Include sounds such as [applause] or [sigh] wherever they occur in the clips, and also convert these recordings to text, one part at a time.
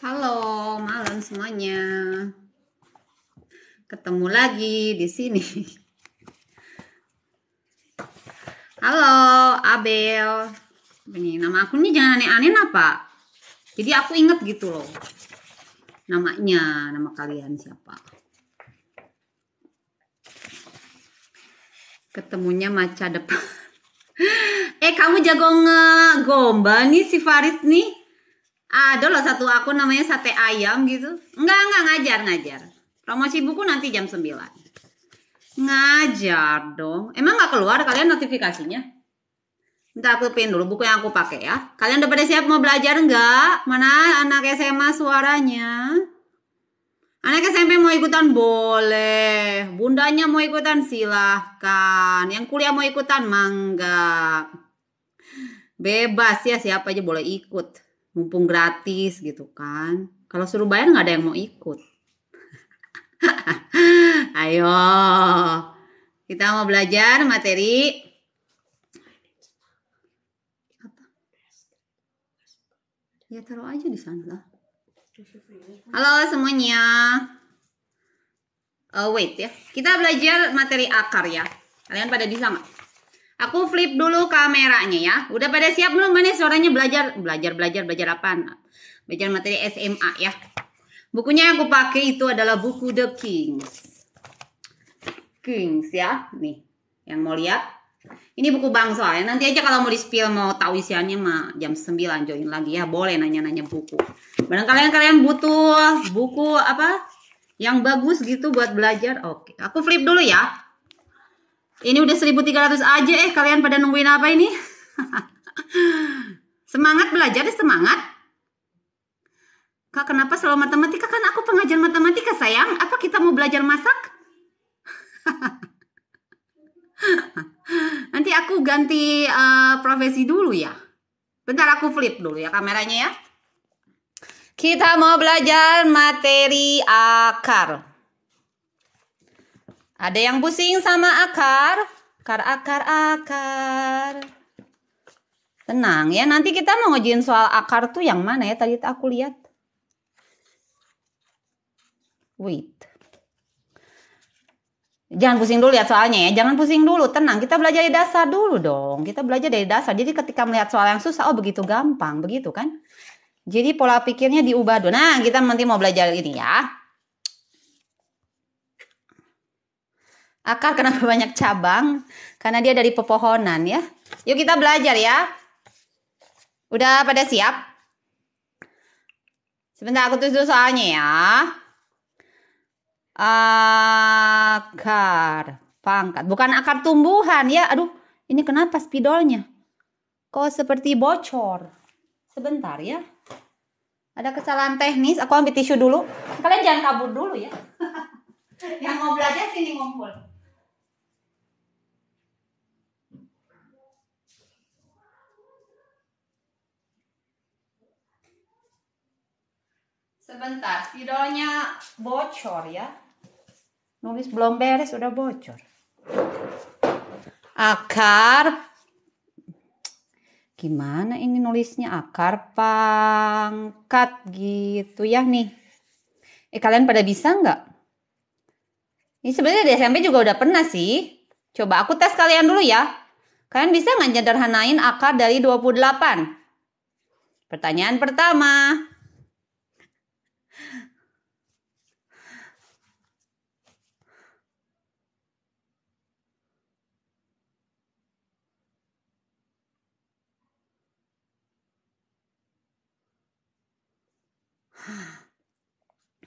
Halo, malam semuanya. Ketemu lagi di sini. Halo, Abel. Ini nama aku nih jangan aneh-aneh apa? Jadi aku inget gitu loh. Namanya, nama kalian siapa? Ketemunya maca depan. [laughs] eh, kamu jago ngegombal nih si Faris nih. Ada loh satu akun namanya sate ayam gitu. nggak nggak ngajar, ngajar. Promosi buku nanti jam 9. Ngajar dong. Emang nggak keluar kalian notifikasinya? Ntar aku pin dulu buku yang aku pakai ya. Kalian udah pada siap mau belajar enggak? Mana anak SMA suaranya? Anak SMP mau ikutan boleh, bundanya mau ikutan silahkan, yang kuliah mau ikutan mangga. Bebas ya siapa aja boleh ikut mumpung gratis gitu kan kalau suruh bayar nggak ada yang mau ikut [laughs] ayo kita mau belajar materi ya taruh aja di sana lah halo semuanya uh, wait ya kita belajar materi akar ya kalian pada bisa nggak Aku flip dulu kameranya ya. Udah pada siap belum? Mana suaranya belajar? Belajar, belajar, belajar apa? Belajar materi SMA ya. Bukunya yang aku pakai itu adalah buku The Kings. Kings ya. Nih, yang mau lihat. Ini buku bangsa ya. Nanti aja kalau mau di-spill mau tahu isiannya mah jam 9 join lagi ya. Boleh nanya-nanya buku. kalian kalian butuh buku apa? Yang bagus gitu buat belajar. Oke, aku flip dulu ya. Ini udah 1300 aja eh kalian pada nungguin apa ini? [laughs] semangat belajar deh, semangat. Kak kenapa selalu matematika? Kan aku pengajar matematika sayang. Apa kita mau belajar masak? [laughs] Nanti aku ganti uh, profesi dulu ya. Bentar aku flip dulu ya kameranya ya. Kita mau belajar materi akar. Ada yang pusing sama akar? Akar, akar, akar. Tenang ya, nanti kita mau ngujiin soal akar tuh yang mana ya? Tadi aku lihat. Wait. Jangan pusing dulu ya soalnya ya. Jangan pusing dulu, tenang. Kita belajar dari dasar dulu dong. Kita belajar dari dasar. Jadi ketika melihat soal yang susah, oh begitu gampang, begitu kan? Jadi pola pikirnya diubah dulu. Nah, kita nanti mau belajar ini ya. Akar kenapa banyak cabang? Karena dia dari pepohonan ya. Yuk kita belajar ya. Udah pada siap? Sebentar aku tulis soalnya ya. Akar pangkat. Bukan akar tumbuhan ya. Aduh, ini kenapa spidolnya? Kok seperti bocor? Sebentar ya. Ada kesalahan teknis. Aku ambil tisu dulu. Kalian jangan kabur dulu ya. [laughs] Yang mau belajar sini ngumpul. Sebentar, spidolnya bocor ya. Nulis belum beres udah bocor. Akar gimana ini nulisnya akar pangkat gitu ya nih. Eh kalian pada bisa nggak? Ini sebenarnya di SMP juga udah pernah sih. Coba aku tes kalian dulu ya. Kalian bisa nggak nyederhanain akar dari 28? Pertanyaan pertama.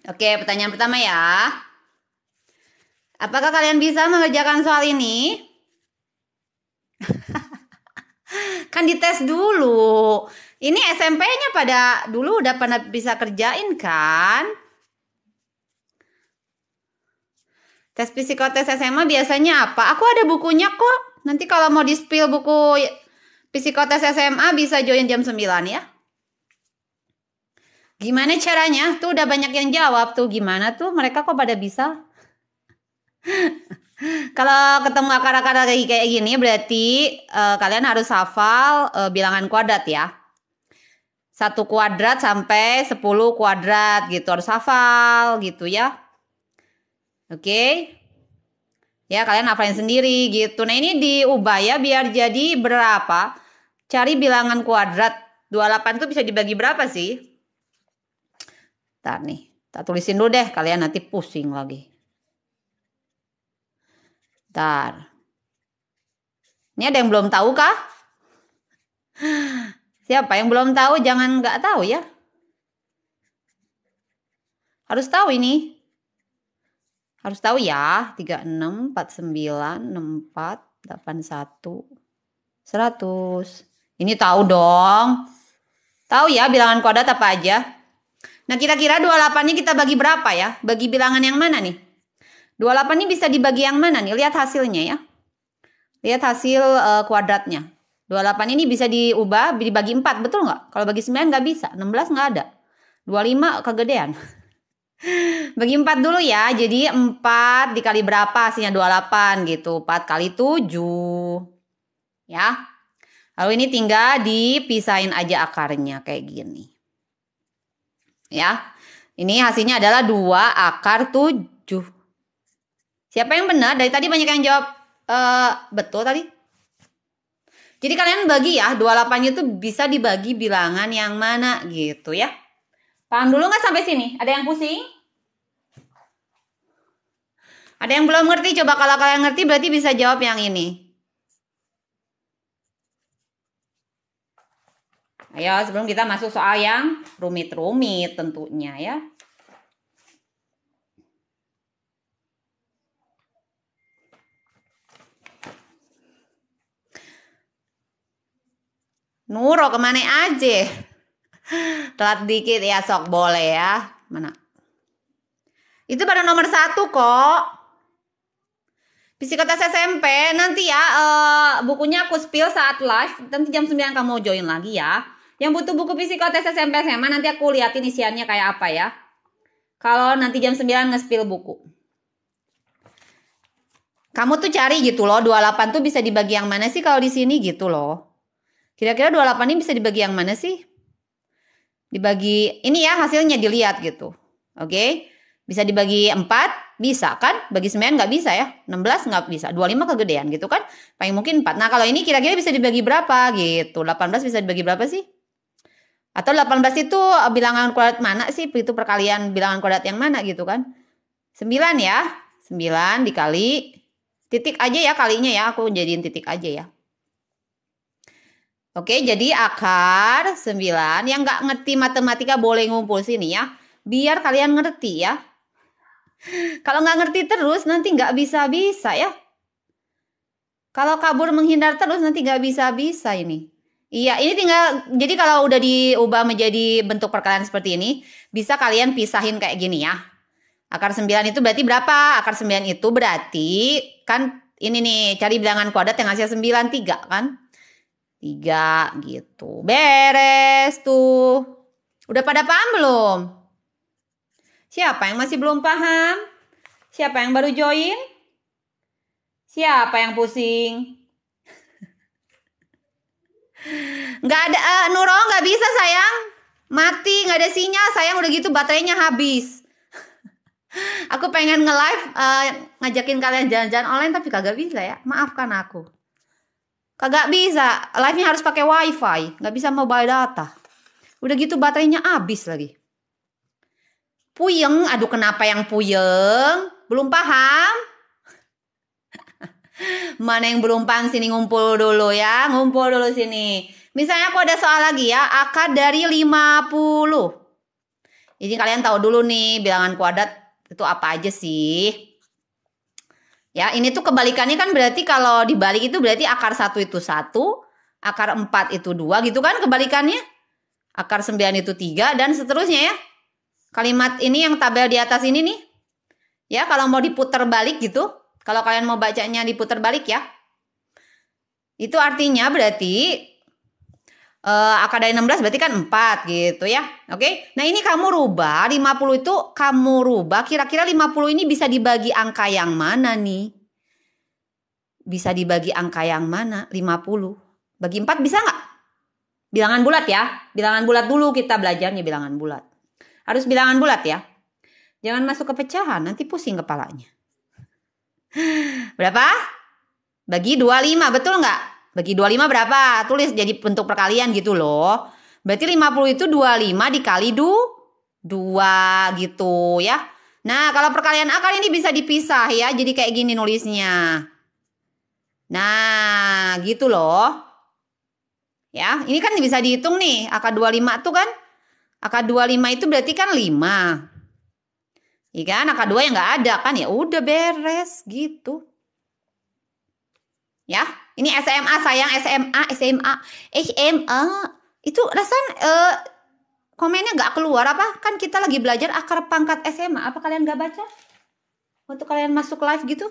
Oke, pertanyaan pertama ya. Apakah kalian bisa mengerjakan soal ini? [laughs] kan dites dulu. Ini SMP-nya pada dulu udah pernah bisa kerjain kan? Tes psikotes SMA biasanya apa? Aku ada bukunya kok. Nanti kalau mau di spill buku psikotes SMA bisa join jam 9 ya. Gimana caranya? Tuh udah banyak yang jawab tuh. Gimana tuh? Mereka kok pada bisa? [laughs] Kalau ketemu akar-akar kayak gini berarti uh, kalian harus hafal uh, bilangan kuadrat ya. Satu kuadrat sampai 10 kuadrat gitu harus hafal gitu ya. Oke. Okay? Ya, kalian hafalin sendiri gitu. Nah, ini diubah ya biar jadi berapa? Cari bilangan kuadrat. 28 itu bisa dibagi berapa sih? Ntar nih, tak tulisin dulu deh kalian nanti pusing lagi. Bentar. Ini ada yang belum tahu kah? [gasps] Siapa yang belum tahu jangan nggak tahu ya. Harus tahu ini. Harus tahu ya. 36, 49, 64, 81, 100. Ini tahu dong. Tahu ya bilangan kuadrat apa aja. Nah kira-kira 28-nya kita bagi berapa ya? Bagi bilangan yang mana nih? 28 ini bisa dibagi yang mana nih? Lihat hasilnya ya. Lihat hasil uh, kuadratnya. 28 ini bisa diubah dibagi 4, betul nggak? Kalau bagi 9 nggak bisa, 16 nggak ada. 25 kegedean. [laughs] Bagi 4 dulu ya, jadi 4 dikali berapa hasilnya 28 gitu. 4 kali 7. Ya. Lalu ini tinggal dipisahin aja akarnya kayak gini. Ya. Ini hasilnya adalah 2 akar 7. Siapa yang benar? Dari tadi banyak yang jawab e, betul tadi. Jadi kalian bagi ya 28 itu bisa dibagi bilangan yang mana gitu ya. Paham dulu nggak sampai sini? Ada yang pusing? Ada yang belum ngerti? Coba kalau kalian ngerti berarti bisa jawab yang ini. Ayo sebelum kita masuk soal yang rumit-rumit tentunya ya. Nuro kemana aja? Telat dikit ya sok boleh ya. Mana? Itu pada nomor satu kok. Psikotes SMP nanti ya uh, bukunya aku spill saat live nanti jam 9 kamu join lagi ya. Yang butuh buku psikotes SMP SMA nanti aku liatin isiannya kayak apa ya. Kalau nanti jam 9 nge buku. Kamu tuh cari gitu loh 28 tuh bisa dibagi yang mana sih kalau di sini gitu loh. Kira-kira 28 ini bisa dibagi yang mana sih? Dibagi ini ya hasilnya dilihat gitu. Oke. Bisa dibagi 4, bisa kan? Bagi 9 nggak bisa ya. 16 nggak bisa. 25 kegedean gitu kan. Paling mungkin 4. Nah kalau ini kira-kira bisa dibagi berapa gitu. 18 bisa dibagi berapa sih? Atau 18 itu eh, bilangan kuadrat mana sih? Itu perkalian bilangan kuadrat yang mana gitu kan. 9 ya. 9 dikali. Titik aja ya kalinya ya. Aku jadiin titik aja ya. Oke, jadi akar 9 yang nggak ngerti matematika boleh ngumpul sini ya. Biar kalian ngerti ya. Kalau nggak ngerti terus nanti nggak bisa-bisa ya. Kalau kabur menghindar terus nanti nggak bisa-bisa ini. Iya, ini tinggal jadi kalau udah diubah menjadi bentuk perkalian seperti ini, bisa kalian pisahin kayak gini ya. Akar 9 itu berarti berapa? Akar 9 itu berarti kan ini nih cari bilangan kuadrat yang hasil 9 3 kan? tiga gitu. Beres tuh. Udah pada paham belum? Siapa yang masih belum paham? Siapa yang baru join? Siapa yang pusing? [laughs] Nggak ada uh, eh, Nuro nggak bisa sayang. Mati nggak ada sinyal sayang udah gitu baterainya habis. [laughs] aku pengen nge-live uh, ngajakin kalian jalan-jalan online tapi kagak bisa ya. Maafkan aku. Kagak bisa, live-nya harus pakai wifi, nggak bisa mobile data. Udah gitu baterainya habis lagi. Puyeng, aduh kenapa yang puyeng? Belum paham? [laughs] Mana yang belum paham sini ngumpul dulu ya, ngumpul dulu sini. Misalnya aku ada soal lagi ya, akad dari 50. Jadi kalian tahu dulu nih bilangan kuadrat itu apa aja sih? Ya, ini tuh kebalikannya kan berarti kalau dibalik itu berarti akar satu itu satu, akar empat itu dua gitu kan kebalikannya. Akar sembilan itu tiga dan seterusnya ya. Kalimat ini yang tabel di atas ini nih. Ya, kalau mau diputar balik gitu, kalau kalian mau bacanya diputar balik ya. Itu artinya berarti Uh, eh, AK dari 16 berarti kan 4 gitu ya. Oke. Okay? Nah, ini kamu rubah 50 itu kamu rubah kira-kira 50 ini bisa dibagi angka yang mana nih? Bisa dibagi angka yang mana? 50. Bagi 4 bisa nggak? Bilangan bulat ya. Bilangan bulat dulu kita belajarnya bilangan bulat. Harus bilangan bulat ya. Jangan masuk ke pecahan, nanti pusing kepalanya. [laughs] Berapa? Bagi 25, betul nggak? Bagi 25 berapa? Tulis jadi bentuk perkalian gitu loh. Berarti 50 itu 25 dikali 2, 2 gitu ya. Nah, kalau perkalian akar ini bisa dipisah ya. Jadi kayak gini nulisnya. Nah, gitu loh. Ya, ini kan bisa dihitung nih. Akar 25 tuh kan. Akar 25 itu berarti kan 5. Iya kan? Akar 2 yang nggak ada kan. Ya udah beres gitu. Ya, ini SMA sayang SMA SMA eh, SMA itu rasan uh, komennya nggak keluar apa? Kan kita lagi belajar akar pangkat SMA. Apa kalian nggak baca? untuk kalian masuk live gitu?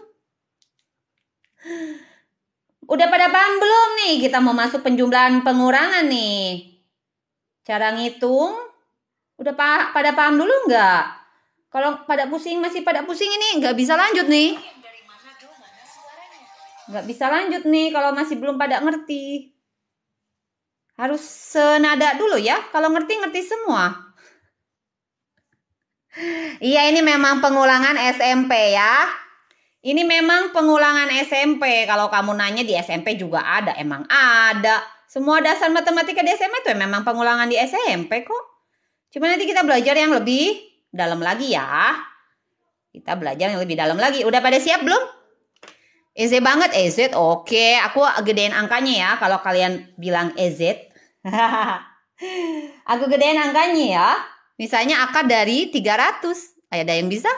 Udah pada paham belum nih? Kita mau masuk penjumlahan pengurangan nih. Cara ngitung. Udah pa pada paham dulu nggak? Kalau pada pusing masih pada pusing ini nggak bisa lanjut nih nggak bisa lanjut nih kalau masih belum pada ngerti. Harus senada dulu ya. Kalau ngerti ngerti semua. [laughs] Iya ini memang pengulangan SMP ya. Ini memang pengulangan SMP. Kalau kamu nanya di SMP juga ada, emang ada. Semua dasar matematika di SMP itu memang pengulangan di SMP kok. Cuma nanti kita belajar yang lebih dalam lagi ya. Kita belajar yang lebih dalam lagi. Udah pada siap belum? EZ banget EZ. Oke, aku gedein angkanya ya kalau kalian bilang EZ. [laughs] aku gedein angkanya ya. Misalnya akar dari 300. Ada yang bisa?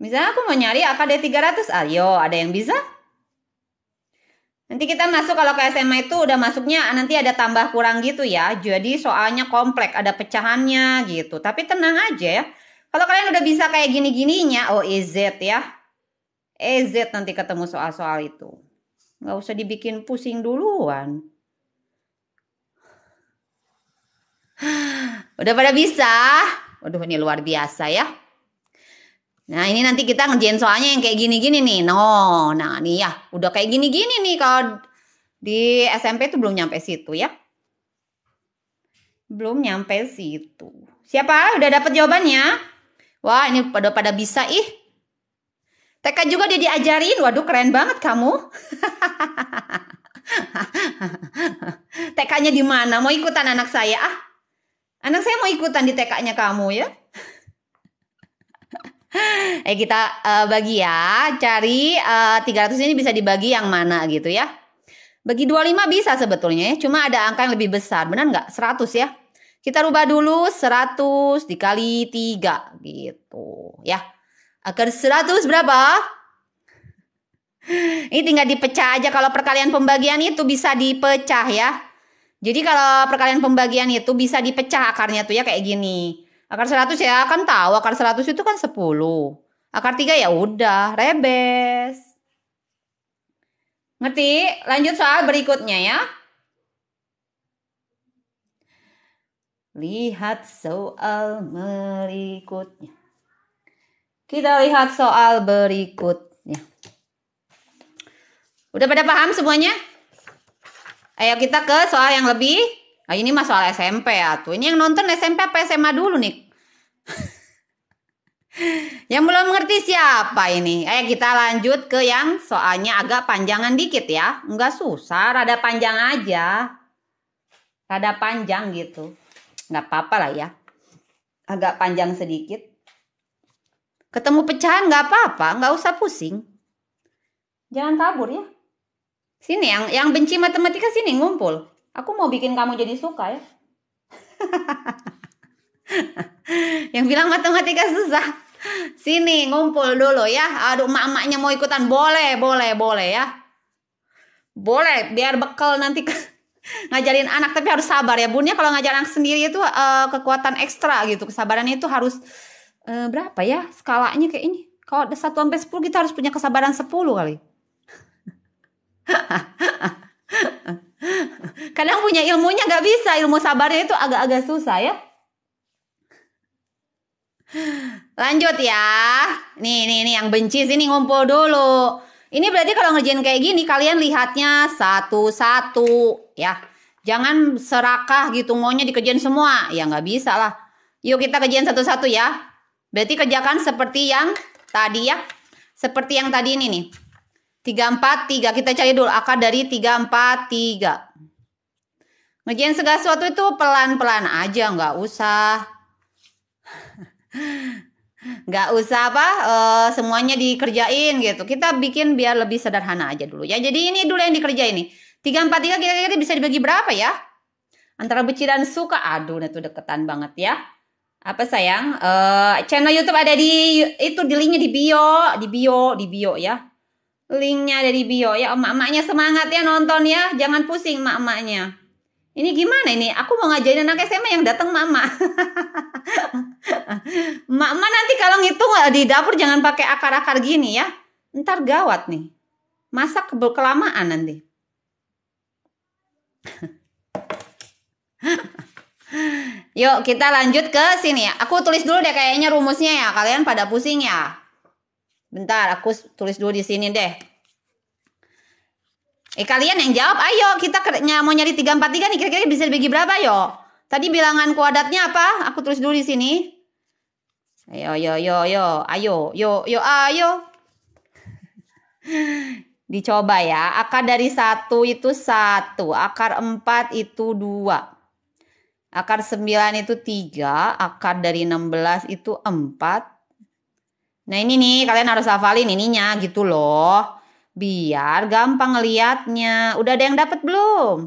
Misalnya aku mau nyari akar dari 300. Ayo, ah, ada yang bisa? Nanti kita masuk kalau ke SMA itu udah masuknya nanti ada tambah kurang gitu ya. Jadi soalnya kompleks, ada pecahannya gitu. Tapi tenang aja ya. Kalau kalian udah bisa kayak gini-gininya, oh EZ ya. EZ nanti ketemu soal-soal itu. Gak usah dibikin pusing duluan. [sighs] Udah pada bisa? Waduh ini luar biasa ya. Nah ini nanti kita ngejain soalnya yang kayak gini-gini nih. No, nah nih ya. Udah kayak gini-gini nih kalau di SMP tuh belum nyampe situ ya. Belum nyampe situ. Siapa? Udah dapet jawabannya? Wah, ini pada pada bisa ih. TK juga dia diajarin. Waduh, keren banget kamu. [laughs] TK-nya di mana? Mau ikutan anak saya? Ah, anak saya mau ikutan di TK-nya kamu ya. [laughs] eh kita uh, bagi ya, cari uh, eh, 300 ini bisa dibagi yang mana gitu ya. Bagi 25 bisa sebetulnya ya, cuma ada angka yang lebih besar, benar nggak? 100 ya. Kita rubah dulu 100 dikali 3 gitu ya. Akan 100 berapa? Ini tinggal dipecah aja kalau perkalian pembagian itu bisa dipecah ya. Jadi kalau perkalian pembagian itu bisa dipecah akarnya tuh ya kayak gini. Akar 100 ya kan tahu akar 100 itu kan 10. Akar 3 ya udah rebes. Ngerti? Lanjut soal berikutnya ya. Lihat soal berikutnya. Kita lihat soal berikutnya. Udah pada paham semuanya? Ayo kita ke soal yang lebih. Nah, ini mah soal SMP ya tuh. Ini yang nonton SMP apa SMA dulu nih? [laughs] yang belum mengerti siapa ini? Ayo kita lanjut ke yang soalnya agak panjangan dikit ya. Enggak susah, rada panjang aja. Rada panjang gitu nggak apa-apa lah ya agak panjang sedikit ketemu pecahan nggak apa-apa nggak usah pusing jangan kabur ya sini yang yang benci matematika sini ngumpul aku mau bikin kamu jadi suka ya [laughs] yang bilang matematika susah sini ngumpul dulu ya aduh emak-emaknya mau ikutan boleh boleh boleh ya boleh biar bekal nanti ke ngajarin anak tapi harus sabar ya bunnya kalau ngajarin anak sendiri itu uh, kekuatan ekstra gitu kesabaran itu harus uh, berapa ya skalanya kayak ini kalau ada satu sampai sepuluh kita harus punya kesabaran sepuluh kali [laughs] kadang punya ilmunya nggak bisa ilmu sabarnya itu agak-agak susah ya lanjut ya nih nih nih yang benci sini ngumpul dulu ini berarti kalau ngerjain kayak gini kalian lihatnya satu-satu ya. Jangan serakah gitu maunya dikerjain semua. Ya nggak bisa lah. Yuk kita kerjain satu-satu ya. Berarti kerjakan seperti yang tadi ya. Seperti yang tadi ini nih. 343 kita cari dulu akar dari 343. Ngerjain segala sesuatu itu pelan-pelan aja nggak usah. [laughs] nggak usah apa uh, semuanya dikerjain gitu kita bikin biar lebih sederhana aja dulu ya jadi ini dulu yang dikerjain nih tiga empat tiga kira-kira bisa dibagi berapa ya antara benci dan suka aduh itu deketan banget ya apa sayang uh, channel YouTube ada di itu di linknya di bio di bio di bio ya linknya ada di bio ya emak-emaknya semangat ya nonton ya jangan pusing emak-emaknya ini gimana ini? Aku mau ngajarin anak SMA yang datang mama. [laughs] mama nanti kalau ngitung eh, di dapur jangan pakai akar-akar gini ya. Ntar gawat nih. Masak kelamaan nanti. [laughs] Yuk kita lanjut ke sini ya. Aku tulis dulu deh kayaknya rumusnya ya. Kalian pada pusing ya. Bentar aku tulis dulu di sini deh. Eh kalian yang jawab, ayo kita mau nyari 343 nih kira-kira bisa dibagi berapa yo? Tadi bilangan kuadratnya apa? Aku tulis dulu di sini. Ayo yo yo yo, ayo yo yo ayo. [laughs] Dicoba ya. Akar dari satu itu satu, akar empat itu dua, akar sembilan itu tiga, akar dari enam belas itu empat. Nah ini nih kalian harus hafalin ininya gitu loh. Biar gampang ngeliatnya. Udah ada yang dapat belum?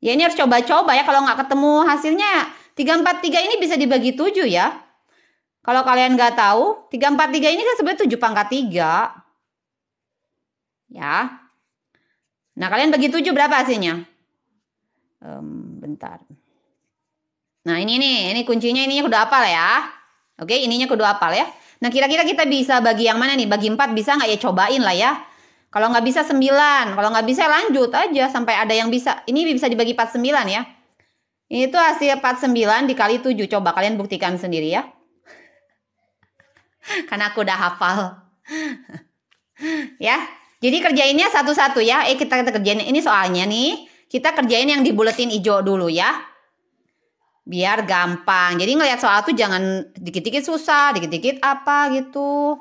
Ya ini harus coba-coba ya. Kalau nggak ketemu hasilnya 343 ini bisa dibagi 7 ya. Kalau kalian nggak tahu, 343 ini kan sebenarnya 7 pangkat 3. Ya. Nah kalian bagi 7 berapa hasilnya? Um, bentar. Nah ini nih, ini kuncinya ini kudu apal ya. Oke, ininya kudu apal ya. Nah kira-kira kita bisa bagi yang mana nih? Bagi 4 bisa nggak ya cobain lah ya. Kalau nggak bisa 9, kalau nggak bisa lanjut aja sampai ada yang bisa. Ini bisa dibagi 49 ya. Ini tuh hasil 49 dikali 7. Coba kalian buktikan sendiri ya. [laughs] Karena aku udah hafal. [laughs] ya. Jadi kerjainnya satu-satu ya. Eh kita, kita kerjain ini soalnya nih. Kita kerjain yang di buletin hijau dulu ya biar gampang. Jadi ngelihat soal tuh jangan dikit-dikit susah, dikit-dikit apa gitu.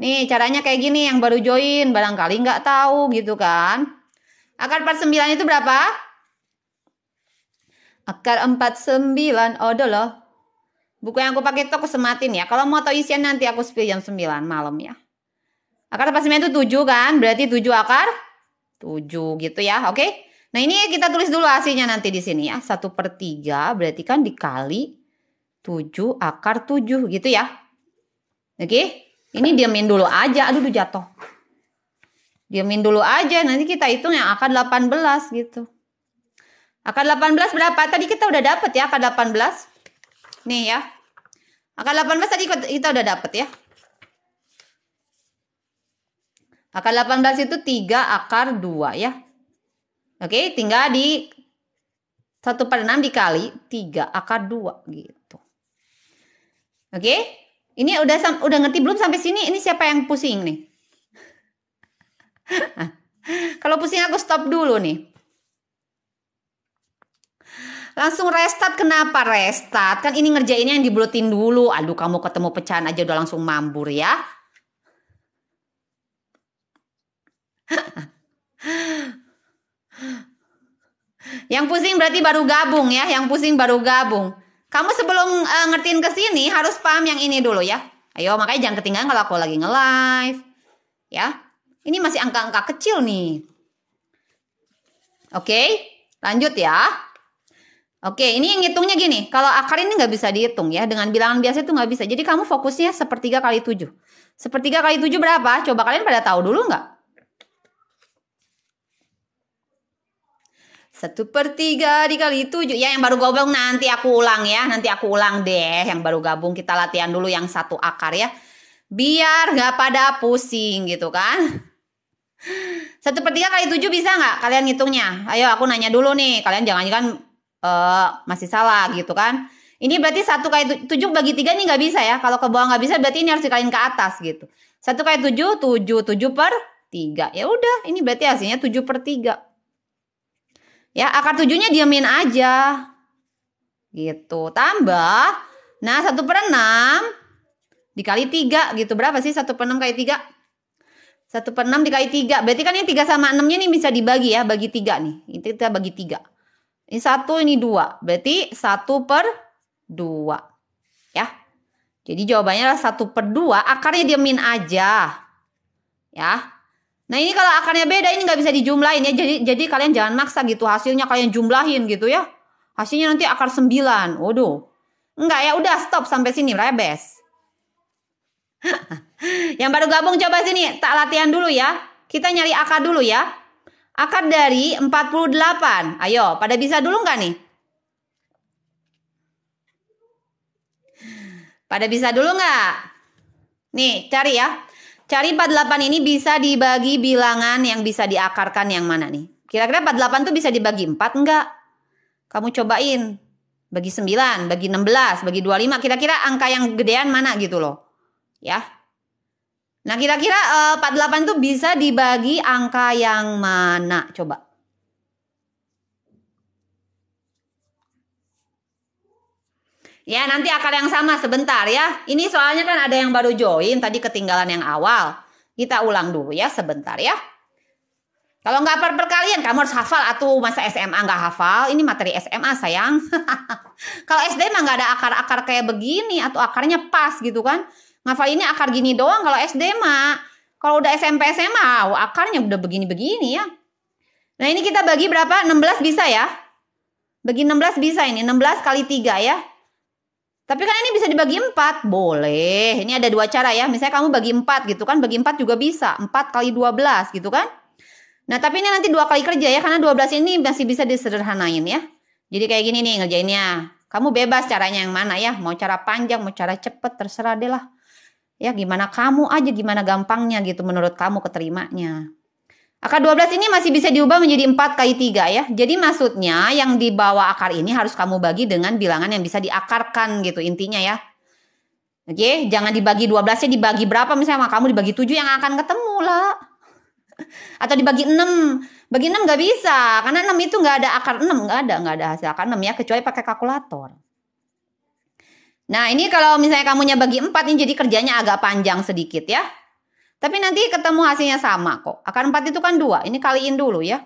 Nih caranya kayak gini yang baru join barangkali nggak tahu gitu kan. Akar 49 itu berapa? Akar 49 oh loh. Buku yang aku pakai itu aku sematin ya. Kalau mau tahu isian nanti aku spill jam 9 malam ya. Akar 49 itu 7 kan? Berarti 7 akar 7 gitu ya. Oke. Okay? Nah ini kita tulis dulu hasilnya nanti di sini ya. 1 per 3 berarti kan dikali 7 akar 7 gitu ya. Oke. Okay? Ini diamin dulu aja. Aduh, aduh jatuh. Diamin dulu aja. Nanti kita hitung yang akar 18 gitu. Akar 18 berapa? Tadi kita udah dapet ya akar 18. Nih ya. Akar 18 tadi kita udah dapet ya. Akar 18 itu 3 akar 2 ya. Oke, tinggal di 1 per 6 dikali 3 akar 2 gitu. Oke, ini udah udah ngerti belum sampai sini? Ini siapa yang pusing nih? [laughs] Kalau pusing aku stop dulu nih. Langsung restart kenapa restart? Kan ini ngerjainnya yang dibulutin dulu. Aduh kamu ketemu pecahan aja udah langsung mambur ya. [laughs] Yang pusing berarti baru gabung ya, yang pusing baru gabung. Kamu sebelum uh, ngertiin ke sini harus paham yang ini dulu ya. Ayo makanya jangan ketinggalan kalau aku lagi nge-live. Ya. Ini masih angka-angka kecil nih. Oke, lanjut ya. Oke, ini yang ngitungnya gini. Kalau akar ini nggak bisa dihitung ya. Dengan bilangan biasa itu nggak bisa. Jadi kamu fokusnya sepertiga kali tujuh. Sepertiga kali tujuh berapa? Coba kalian pada tahu dulu nggak? Satu per tiga dikali tujuh. Ya yang baru gabung nanti aku ulang ya. Nanti aku ulang deh yang baru gabung. Kita latihan dulu yang satu akar ya. Biar gak pada pusing gitu kan. Satu per tiga kali tujuh bisa gak kalian ngitungnya? Ayo aku nanya dulu nih. Kalian jangan-jangan uh, masih salah gitu kan. Ini berarti satu kali tujuh bagi tiga nih gak bisa ya. Kalau ke bawah nggak bisa berarti ini harus dikaliin ke atas gitu. Satu kali tujuh, tujuh, tujuh per tiga. Ya udah, ini berarti hasilnya tujuh per tiga. Ya, akar tujuhnya diamin aja. Gitu. Tambah. Nah, satu per enam dikali tiga gitu. Berapa sih satu per enam kali tiga? Satu per enam dikali tiga. Berarti kan ini tiga sama enamnya nih bisa dibagi ya. Bagi tiga nih. Ini kita bagi tiga. Ini satu, ini dua. Berarti satu per dua. Ya. Jadi jawabannya adalah satu per dua. Akarnya diamin aja. Ya. Nah ini kalau akarnya beda ini nggak bisa dijumlahin ya. Jadi jadi kalian jangan maksa gitu hasilnya kalian jumlahin gitu ya. Hasilnya nanti akar 9. Waduh. Enggak ya udah stop sampai sini rebes. [laughs] Yang baru gabung coba sini tak latihan dulu ya. Kita nyari akar dulu ya. Akar dari 48. Ayo pada bisa dulu nggak nih? Pada bisa dulu nggak? Nih cari ya. Cari 48 ini bisa dibagi bilangan yang bisa diakarkan yang mana nih? Kira-kira 48 tuh bisa dibagi 4 enggak? Kamu cobain. Bagi 9, bagi 16, bagi 25. Kira-kira angka yang gedean mana gitu loh. Ya. Nah kira-kira uh, eh, 48 tuh bisa dibagi angka yang mana? Coba. Ya, nanti akal yang sama sebentar ya. Ini soalnya kan ada yang baru join, tadi ketinggalan yang awal. Kita ulang dulu ya sebentar ya. Kalau nggak per perkalian, kamu harus hafal atau masa SMA nggak hafal. Ini materi SMA sayang. [laughs] Kalau SD mah nggak ada akar-akar kayak begini atau akarnya pas gitu kan. ini akar gini doang kalau SD mah. Kalau udah SMP SMA, akarnya udah begini-begini ya. Nah ini kita bagi berapa? 16 bisa ya? Bagi 16 bisa ini. 16 kali 3 ya. Tapi kan ini bisa dibagi empat, boleh. Ini ada dua cara ya. Misalnya kamu bagi empat gitu kan, bagi empat juga bisa. Empat kali dua belas gitu kan. Nah tapi ini nanti dua kali kerja ya, karena dua belas ini masih bisa disederhanain ya. Jadi kayak gini nih ngerjainnya. Kamu bebas caranya yang mana ya. Mau cara panjang, mau cara cepet, terserah deh lah. Ya gimana kamu aja, gimana gampangnya gitu menurut kamu keterimanya. Akar 12 ini masih bisa diubah menjadi 4 kali 3 ya. Jadi maksudnya yang di bawah akar ini harus kamu bagi dengan bilangan yang bisa diakarkan gitu intinya ya. Oke, jangan dibagi 12-nya dibagi berapa misalnya kamu dibagi 7 yang akan ketemu lah. [laughs] Atau dibagi 6. Bagi 6 nggak bisa karena 6 itu nggak ada akar 6, nggak ada, nggak ada hasil akar 6 ya kecuali pakai kalkulator. Nah, ini kalau misalnya kamunya bagi 4 ini jadi kerjanya agak panjang sedikit ya. Tapi nanti ketemu hasilnya sama kok. Akar 4 itu kan dua. Ini kaliin dulu ya.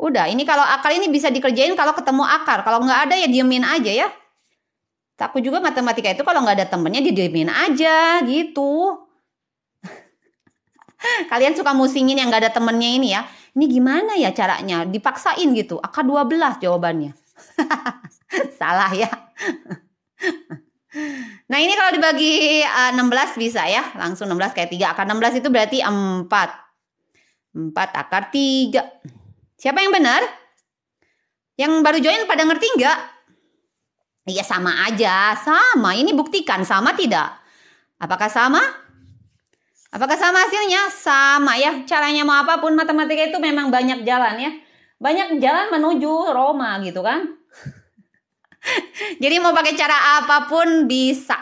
Udah, ini kalau akar ini bisa dikerjain kalau ketemu akar. Kalau nggak ada ya diemin aja ya. Takut juga matematika itu kalau nggak ada temennya ya diemin aja gitu. [laughs] Kalian suka musingin yang nggak ada temennya ini ya. Ini gimana ya caranya? Dipaksain gitu. Akar 12 jawabannya. [laughs] Salah ya. [laughs] Nah ini kalau dibagi uh, eh, 16 bisa ya. Langsung 16 kayak 3 akar 16 itu berarti 4. 4 akar 3. Siapa yang benar? Yang baru join pada ngerti nggak? Iya sama aja. Sama. Ini buktikan sama tidak. Apakah sama? Apakah sama hasilnya? Sama ya. Caranya mau apapun matematika itu memang banyak jalan ya. Banyak jalan menuju Roma gitu kan. [laughs] Jadi mau pakai cara apapun bisa.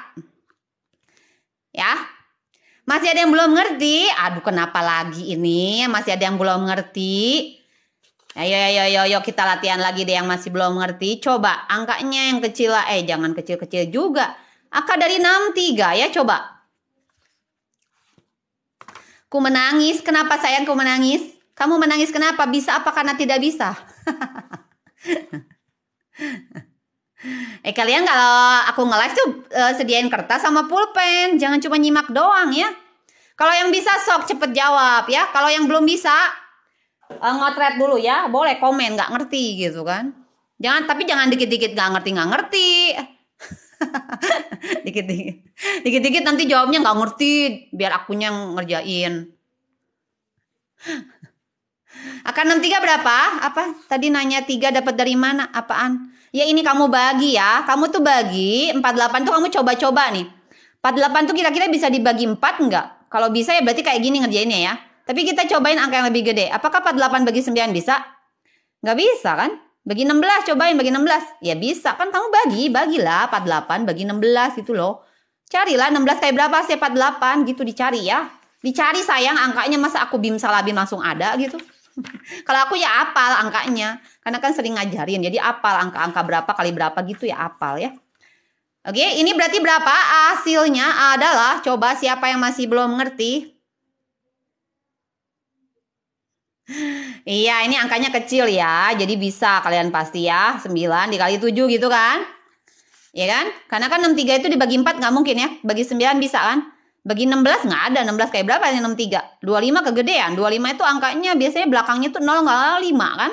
Ya. Masih ada yang belum ngerti? Aduh, kenapa lagi ini? Masih ada yang belum ngerti? Ayo, ayo, ayo, ayo kita latihan lagi deh yang masih belum ngerti. Coba angkanya yang kecil lah. Eh, jangan kecil-kecil juga. Angka dari 63 ya, coba. Ku menangis. Kenapa sayang ku menangis? Kamu menangis kenapa? Bisa apa karena tidak bisa? [laughs] Eh kalian kalau aku nge tuh uh, sediain kertas sama pulpen, jangan cuma nyimak doang ya. Kalau yang bisa sok cepet jawab ya. Kalau yang belum bisa uh, ngotret dulu ya, boleh komen nggak ngerti gitu kan. Jangan tapi jangan dikit-dikit nggak ngerti nggak ngerti. [laughs] dikit-dikit, dikit-dikit nanti jawabnya nggak ngerti, biar akunya ngerjain. Akan enam tiga berapa? Apa tadi nanya tiga dapat dari mana? Apaan? Ya ini kamu bagi ya. Kamu tuh bagi 48 tuh kamu coba-coba nih. 48 tuh kira-kira bisa dibagi 4 enggak? Kalau bisa ya berarti kayak gini ngerjainnya ya. Tapi kita cobain angka yang lebih gede. Apakah 48 bagi 9 bisa? Enggak bisa kan? Bagi 16 cobain bagi 16. Ya bisa kan kamu bagi, bagilah 48 bagi 16 gitu loh. Carilah 16 kayak berapa sih 48 gitu dicari ya. Dicari sayang angkanya masa aku bim salabi langsung ada gitu. Kalau aku ya apal angkanya, karena kan sering ngajarin. Jadi apal angka-angka berapa kali berapa gitu ya apal ya. Oke, ini berarti berapa? Hasilnya adalah coba siapa yang masih belum ngerti. Iya, ini angkanya kecil ya. Jadi bisa kalian pasti ya. 9 dikali 7 gitu kan. Iya kan? Karena kan 63 itu dibagi 4 gak mungkin ya. Bagi 9 bisa kan? Bagi 16 nggak ada, 16 kayak berapa ini 63? 25 kegedean, 25 itu angkanya biasanya belakangnya tuh 0 nggak 5 kan?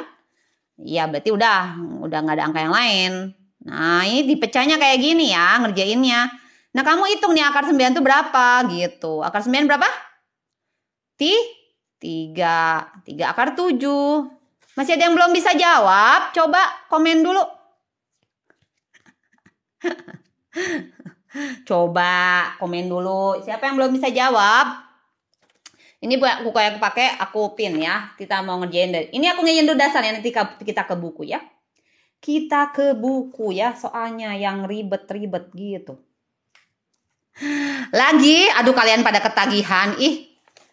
Iya berarti udah, udah nggak ada angka yang lain. Nah ini dipecahnya kayak gini ya ngerjainnya. Nah kamu hitung nih akar 9 itu berapa gitu. Akar 9 berapa? Ti? 3. 3 akar 7. Masih ada yang belum bisa jawab? Coba komen dulu. [laughs] Coba komen dulu. Siapa yang belum bisa jawab? Ini buat buku yang pakai, aku pin ya. Kita mau ngerjain dari. Ini aku ngerjain dulu dasarnya nanti kita ke buku ya. Kita ke buku ya, soalnya yang ribet-ribet gitu. Lagi, aduh kalian pada ketagihan. Ih,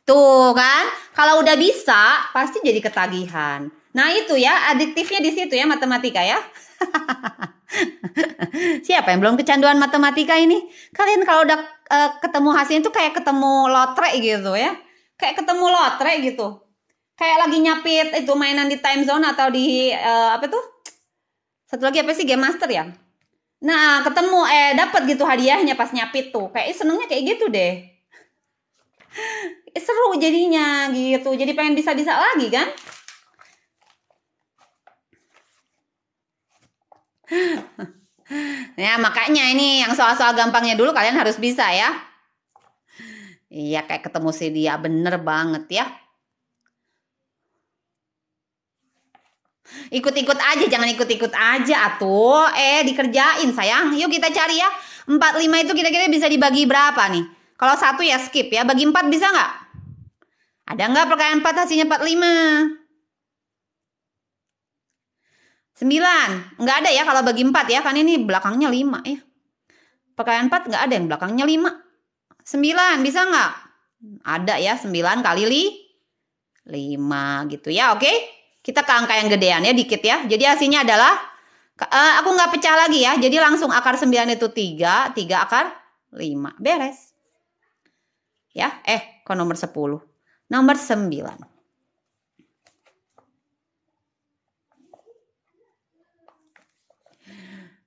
tuh kan? Kalau udah bisa, pasti jadi ketagihan. Nah, itu ya, adiktifnya di situ ya matematika ya. [laughs] Siapa yang belum kecanduan matematika ini? Kalian kalau udah e, ketemu hasilnya tuh kayak ketemu lotre gitu ya. Kayak ketemu lotre gitu. Kayak lagi nyapit itu mainan di time zone atau di e, apa tuh? Satu lagi apa sih game master ya? Nah, ketemu eh dapat gitu hadiahnya pas nyapit tuh. Kayak senengnya kayak gitu deh. [laughs] Seru jadinya gitu. Jadi pengen bisa-bisa lagi kan? ya makanya ini yang soal-soal gampangnya dulu kalian harus bisa ya. Iya kayak ketemu si dia bener banget ya. Ikut-ikut aja, jangan ikut-ikut aja atuh. Eh, dikerjain sayang. Yuk kita cari ya. 45 itu kira-kira bisa dibagi berapa nih? Kalau satu ya skip ya. Bagi 4 bisa nggak? Ada nggak perkayaan 4 hasilnya 45? 9. Enggak ada ya kalau bagi 4 ya. Kan ini belakangnya 5 ya. Perkalian 4 enggak ada yang belakangnya 5. 9 bisa enggak? Ada ya 9 kali li 5 gitu ya. Oke. Kita ke angka yang gedean ya dikit ya. Jadi hasilnya adalah uh, aku enggak pecah lagi ya. Jadi langsung akar 9 itu 3, 3 akar 5. Beres. Ya, eh kok nomor 10. Nomor 9.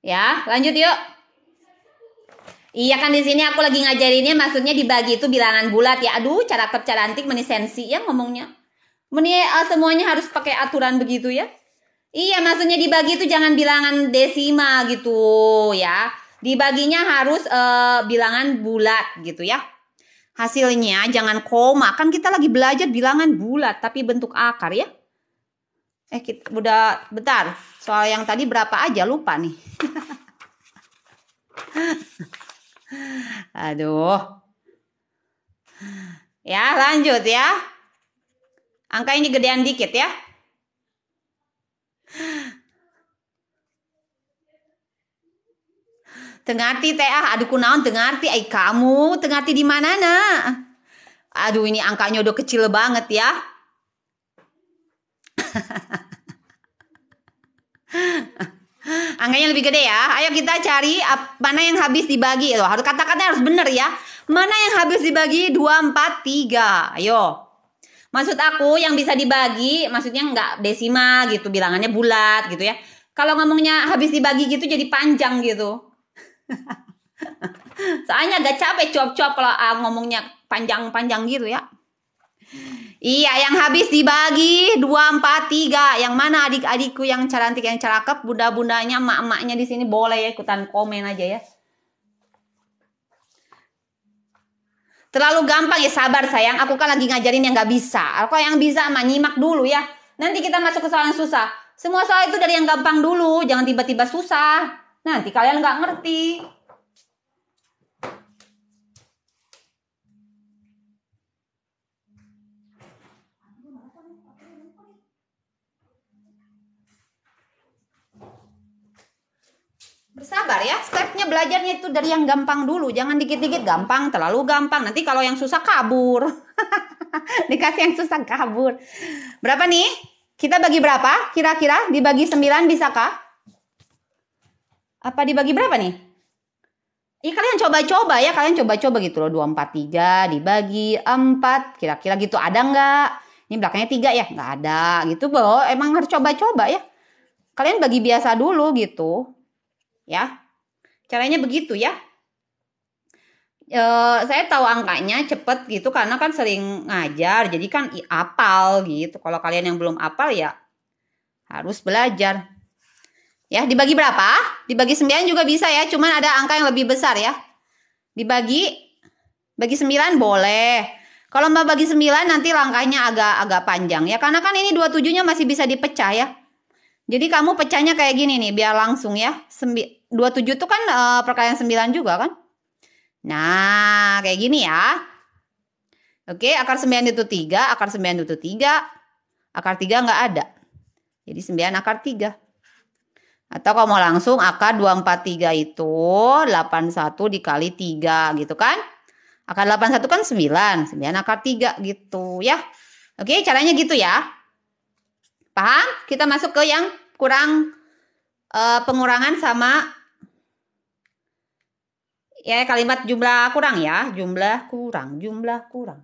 Ya, lanjut yuk. Iya kan di sini aku lagi ngajarinnya maksudnya dibagi itu bilangan bulat ya. Aduh, cara tercantik antik menisensi ya ngomongnya. Meni uh, semuanya harus pakai aturan begitu ya. Iya, maksudnya dibagi itu jangan bilangan desimal gitu ya. Dibaginya harus uh, bilangan bulat gitu ya. Hasilnya jangan koma, kan kita lagi belajar bilangan bulat tapi bentuk akar ya. Eh kita udah bentar. Soal yang tadi berapa aja lupa nih. [laughs] Aduh. Ya, lanjut ya. Angka ini gedean dikit ya. Tengati teh ah, aduh kunaon tengati ai kamu, tengati di mana nak? Aduh ini angkanya udah kecil banget ya. [laughs] Angkanya lebih gede ya. Ayo kita cari mana yang habis dibagi. Loh, harus kata-kata harus bener ya. Mana yang habis dibagi? 2, 4, 3. Ayo. Maksud aku yang bisa dibagi, maksudnya nggak desimal gitu, bilangannya bulat gitu ya. Kalau ngomongnya habis dibagi gitu jadi panjang gitu. [laughs] Soalnya agak capek cuap-cuap kalau ah, ngomongnya panjang-panjang gitu ya. Iya, yang habis dibagi dua empat tiga. Yang mana adik-adikku yang cantik yang cakep, bunda-bundanya, mak-maknya di sini boleh ya ikutan komen aja ya. Terlalu gampang ya sabar sayang. Aku kan lagi ngajarin yang nggak bisa. Kalau yang bisa mah nyimak dulu ya. Nanti kita masuk ke soal yang susah. Semua soal itu dari yang gampang dulu, jangan tiba-tiba susah. Nanti kalian nggak ngerti. Sabar ya, stepnya belajarnya itu dari yang gampang dulu. Jangan dikit-dikit gampang, terlalu gampang. Nanti kalau yang susah kabur. [laughs] Dikasih yang susah kabur. Berapa nih? Kita bagi berapa? Kira-kira dibagi 9 bisakah? Apa dibagi berapa nih? Ya kalian coba-coba ya, kalian coba-coba gitu loh. 2, 4, 3 dibagi 4. Kira-kira gitu ada nggak? Ini belakangnya 3 ya? Nggak ada gitu. bahwa Emang harus coba-coba ya. Kalian bagi biasa dulu gitu ya. Caranya begitu ya. E, saya tahu angkanya cepet gitu karena kan sering ngajar, jadi kan apal gitu. Kalau kalian yang belum apal ya harus belajar. Ya, dibagi berapa? Dibagi sembilan juga bisa ya, cuman ada angka yang lebih besar ya. Dibagi bagi sembilan boleh. Kalau mbak bagi sembilan nanti langkahnya agak agak panjang ya karena kan ini 27-nya masih bisa dipecah ya. Jadi kamu pecahnya kayak gini nih, biar langsung ya. Sembi 27 itu kan uh, perkalian 9 juga kan? Nah, kayak gini ya. Oke, akar 9 itu 3, akar 9 itu 3, akar 3 nggak ada. Jadi 9 akar 3. Atau kalau mau langsung akar 243 itu 81 dikali 3 gitu kan? Akar 81 kan 9, 9 akar 3 gitu ya. Oke, caranya gitu ya. Paham? Kita masuk ke yang kurang uh, pengurangan sama ya kalimat jumlah kurang ya, jumlah kurang, jumlah kurang.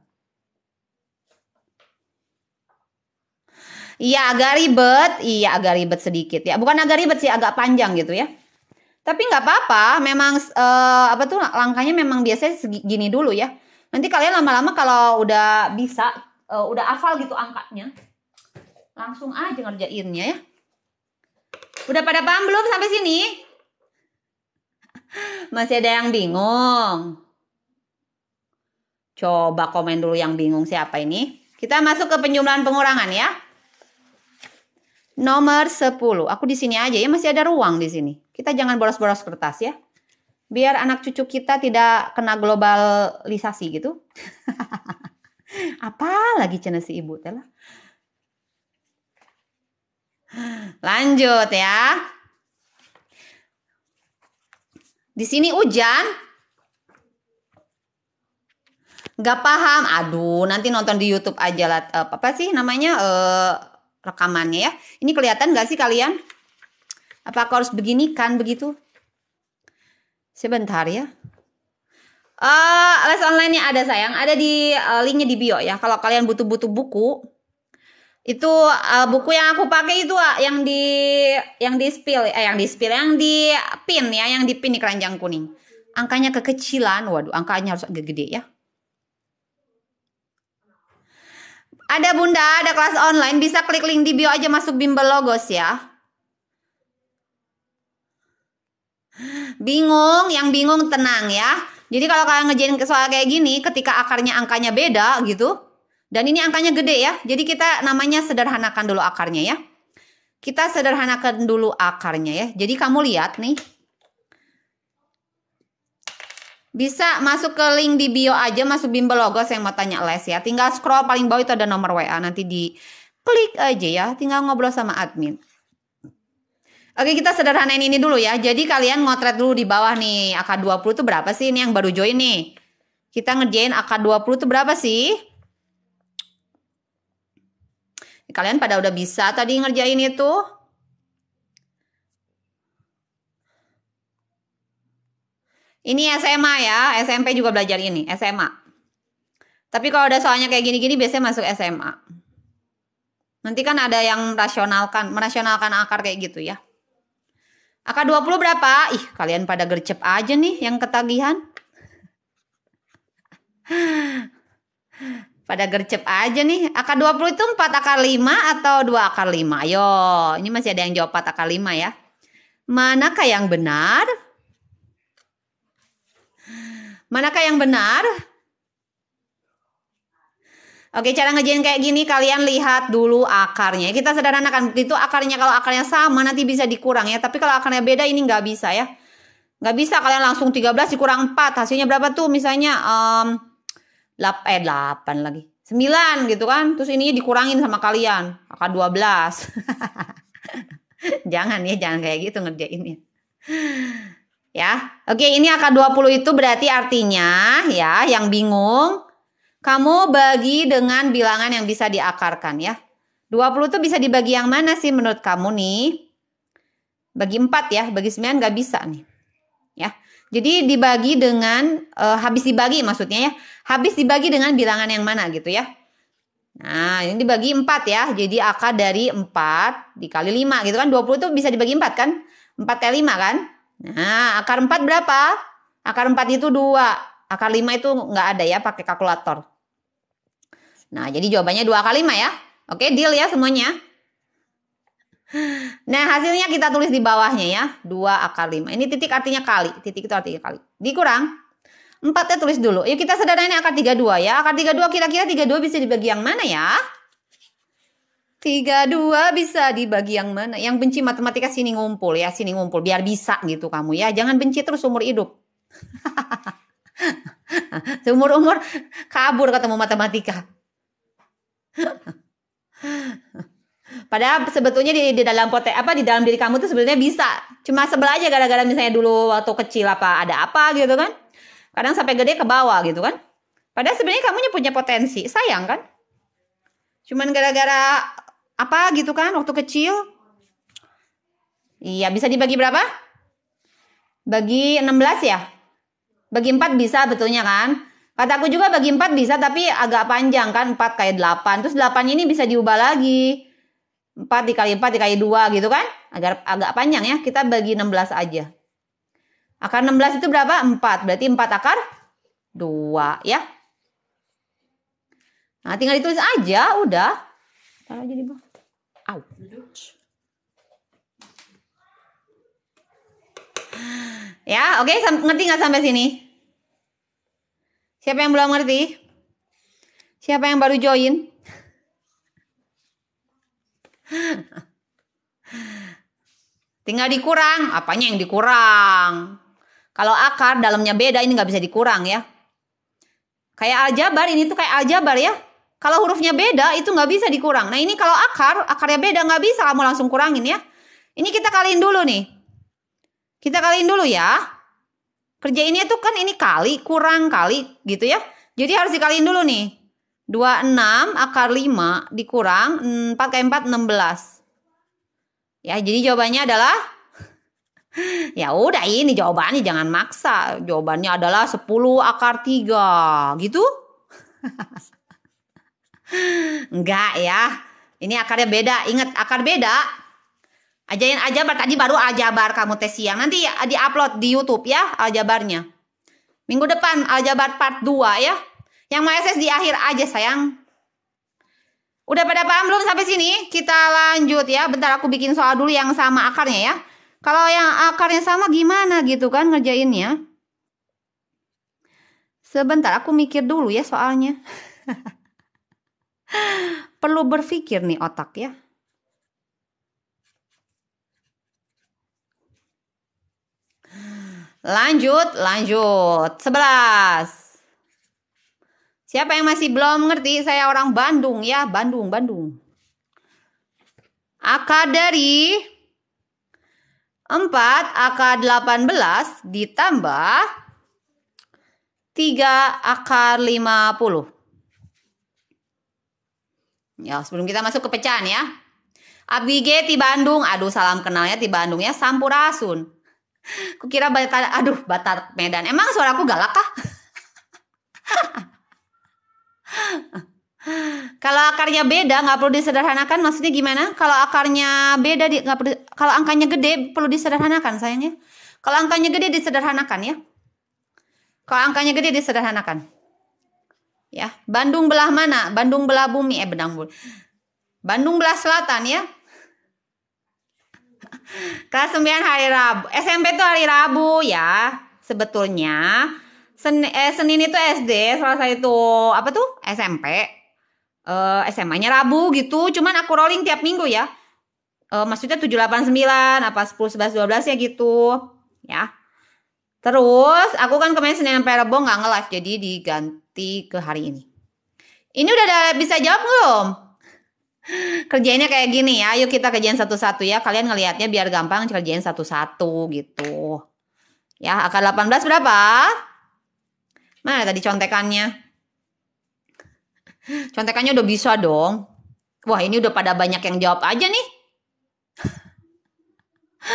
Iya agak ribet, iya agak ribet sedikit ya. Bukan agak ribet sih, agak panjang gitu ya. Tapi nggak apa-apa, memang eh, apa tuh langkahnya memang biasanya segini dulu ya. Nanti kalian lama-lama kalau udah bisa, eh, udah hafal gitu angkanya, Langsung aja ngerjainnya ya. Udah pada paham belum sampai sini? [laughs] Masih ada yang bingung? Coba komen dulu yang bingung siapa ini. Kita masuk ke penjumlahan pengurangan ya. Nomor 10. Aku di sini aja ya, masih ada ruang di sini. Kita jangan boros-boros kertas ya. Biar anak cucu kita tidak kena globalisasi gitu. [laughs] Apa lagi si ibu telah? Lanjut ya. Di sini hujan. Gak paham. Aduh, nanti nonton di YouTube aja lah. Eh, apa sih namanya uh, rekamannya ya? Ini kelihatan gak sih kalian? Apakah harus begini kan begitu? Sebentar ya. Uh, les online-nya ada sayang, ada di uh, linknya di bio ya. Kalau kalian butuh-butuh buku, itu uh, buku yang aku pakai itu uh, yang di yang di spill eh yang di spill yang di pin ya yang di pin di keranjang kuning angkanya kekecilan waduh angkanya harus agak gede ya ada bunda ada kelas online bisa klik link di bio aja masuk bimbel logos ya bingung yang bingung tenang ya jadi kalau kalian ngejain soal kayak gini ketika akarnya angkanya beda gitu dan ini angkanya gede ya. Jadi kita namanya sederhanakan dulu akarnya ya. Kita sederhanakan dulu akarnya ya. Jadi kamu lihat nih. Bisa masuk ke link di bio aja, masuk bimbel logos yang mau tanya les ya. Tinggal scroll paling bawah itu ada nomor WA. Nanti di klik aja ya. Tinggal ngobrol sama admin. Oke kita sederhanain ini dulu ya. Jadi kalian ngotret dulu di bawah nih. AK20 itu berapa sih? Ini yang baru join nih. Kita ngerjain AK20 itu berapa sih? Kalian pada udah bisa tadi ngerjain itu? Ini SMA ya, SMP juga belajar ini, SMA. Tapi kalau ada soalnya kayak gini-gini biasanya masuk SMA. Nanti kan ada yang rasionalkan, merasionalkan akar kayak gitu ya. Akar 20 berapa? Ih, kalian pada gercep aja nih yang ketagihan. [laughs] pada gercep aja nih. Akar 20 itu 4 akar 5 atau 2 akar 5? Ayo, ini masih ada yang jawab 4 akar 5 ya. Manakah yang benar? Manakah yang benar? Oke, cara ngejain kayak gini kalian lihat dulu akarnya. Kita sederhanakan itu akarnya kalau akarnya sama nanti bisa dikurang ya. Tapi kalau akarnya beda ini nggak bisa ya. Nggak bisa kalian langsung 13 dikurang 4. Hasilnya berapa tuh misalnya um, 8 eh 8 lagi. 9 gitu kan. Terus ininya dikurangin sama kalian. Maka 12. [laughs] jangan ya, jangan kayak gitu ngerjainnya. Ya. Oke, ini AK20 itu berarti artinya ya yang bingung kamu bagi dengan bilangan yang bisa diakarkan ya. 20 itu bisa dibagi yang mana sih menurut kamu nih? Bagi 4 ya, bagi 9 nggak bisa nih. Ya. Jadi dibagi dengan uh, habis dibagi maksudnya ya. Habis dibagi dengan bilangan yang mana gitu ya. Nah, ini dibagi 4 ya. Jadi akar dari 4 dikali 5 gitu kan. 20 itu bisa dibagi 4 kan? 4 kali 5 kan? Nah, akar 4 berapa? Akar 4 itu 2. Akar 5 itu nggak ada ya pakai kalkulator. Nah, jadi jawabannya 2 kali 5 ya. Oke, deal ya semuanya. Nah hasilnya kita tulis di bawahnya ya. 2 akar 5. Ini titik artinya kali. Titik itu artinya kali. Dikurang. 4 ya tulis dulu. Yuk kita ini akar 32 ya. Akar 32 kira-kira 32 bisa dibagi yang mana ya? 32 bisa dibagi yang mana? Yang benci matematika sini ngumpul ya. Sini ngumpul. Biar bisa gitu kamu ya. Jangan benci terus umur hidup. [laughs] Seumur-umur kabur ketemu matematika. [laughs] Padahal sebetulnya di, di dalam pote apa di dalam diri kamu tuh sebetulnya bisa. Cuma sebel aja gara-gara misalnya dulu waktu kecil apa ada apa gitu kan. Kadang sampai gede ke bawah gitu kan. Padahal sebenarnya kamu punya potensi, sayang kan? Cuman gara-gara apa gitu kan waktu kecil. Iya, bisa dibagi berapa? Bagi 16 ya? Bagi 4 bisa betulnya kan? Kataku juga bagi 4 bisa tapi agak panjang kan 4 kayak 8. Terus 8 ini bisa diubah lagi. 4 dikali 4 dikali 2 gitu kan. Agar agak panjang ya. Kita bagi 16 aja. Akar 16 itu berapa? 4. Berarti 4 akar 2 ya. Nah tinggal ditulis aja udah. Taruh aja di bawah. Au. Ya, oke, okay, ngerti nggak sampai sini? Siapa yang belum ngerti? Siapa yang baru join? [laughs] Tinggal dikurang, apanya yang dikurang? Kalau akar dalamnya beda ini nggak bisa dikurang ya. Kayak aljabar ini tuh kayak aljabar ya. Kalau hurufnya beda itu nggak bisa dikurang. Nah ini kalau akar, akarnya beda nggak bisa kamu langsung kurangin ya. Ini kita kaliin dulu nih. Kita kaliin dulu ya. Kerja ini tuh kan ini kali, kurang kali gitu ya. Jadi harus dikaliin dulu nih. 26 akar 5 dikurang 4 kali 4 16. Ya, jadi jawabannya adalah [laughs] Ya udah ini jawabannya jangan maksa. Jawabannya adalah 10 akar 3, gitu? [laughs] Enggak ya. Ini akarnya beda. Ingat akar beda. Ajain ajabar tadi baru aljabar kamu tes siang. Nanti di-upload di YouTube ya aljabarnya. Minggu depan aljabar part 2 ya. Yang SS di akhir aja sayang. Udah pada paham belum sampai sini? Kita lanjut ya. Bentar aku bikin soal dulu yang sama akarnya ya. Kalau yang akarnya sama gimana gitu kan ngerjainnya? Sebentar aku mikir dulu ya soalnya. [laughs] Perlu berpikir nih otak ya. Lanjut, lanjut. sebelas. Siapa yang masih belum mengerti? Saya orang Bandung ya, Bandung, Bandung. Akar dari 4 AK 18 ditambah 3 AK 50. Ya, sebelum kita masuk ke pecahan ya. Abige di Bandung. Aduh, salam kenalnya di Bandung ya, Sampurasun. Kukira Batar, aduh, Batar Medan. Emang suaraku galak kah? [laughs] Kalau akarnya beda nggak perlu disederhanakan maksudnya gimana? Kalau akarnya beda di nggak perlu kalau angkanya gede perlu disederhanakan sayangnya. Kalau angkanya gede disederhanakan ya. Kalau angkanya gede disederhanakan. Ya, Bandung belah mana? Bandung belah bumi eh Benang Bul. Bandung belah selatan ya. Kelas 9 hari Rabu. SMP itu hari Rabu ya. Sebetulnya Sen eh, Senin itu SD, Selasa itu apa tuh SMP, uh, eh, SMA-nya Rabu gitu. Cuman aku rolling tiap minggu ya. Uh, maksudnya 789 apa 10 11 12 ya gitu. Ya. Terus aku kan kemarin Senin sampai Rabu nggak nge-live jadi diganti ke hari ini. Ini udah bisa jawab belum? Kerjainnya kayak gini ya. Yuk kita kerjain satu-satu ya. Kalian ngelihatnya biar gampang kerjain satu-satu gitu. Ya, akan 18 berapa? Mana ya tadi contekannya? Contekannya udah bisa dong. Wah ini udah pada banyak yang jawab aja nih.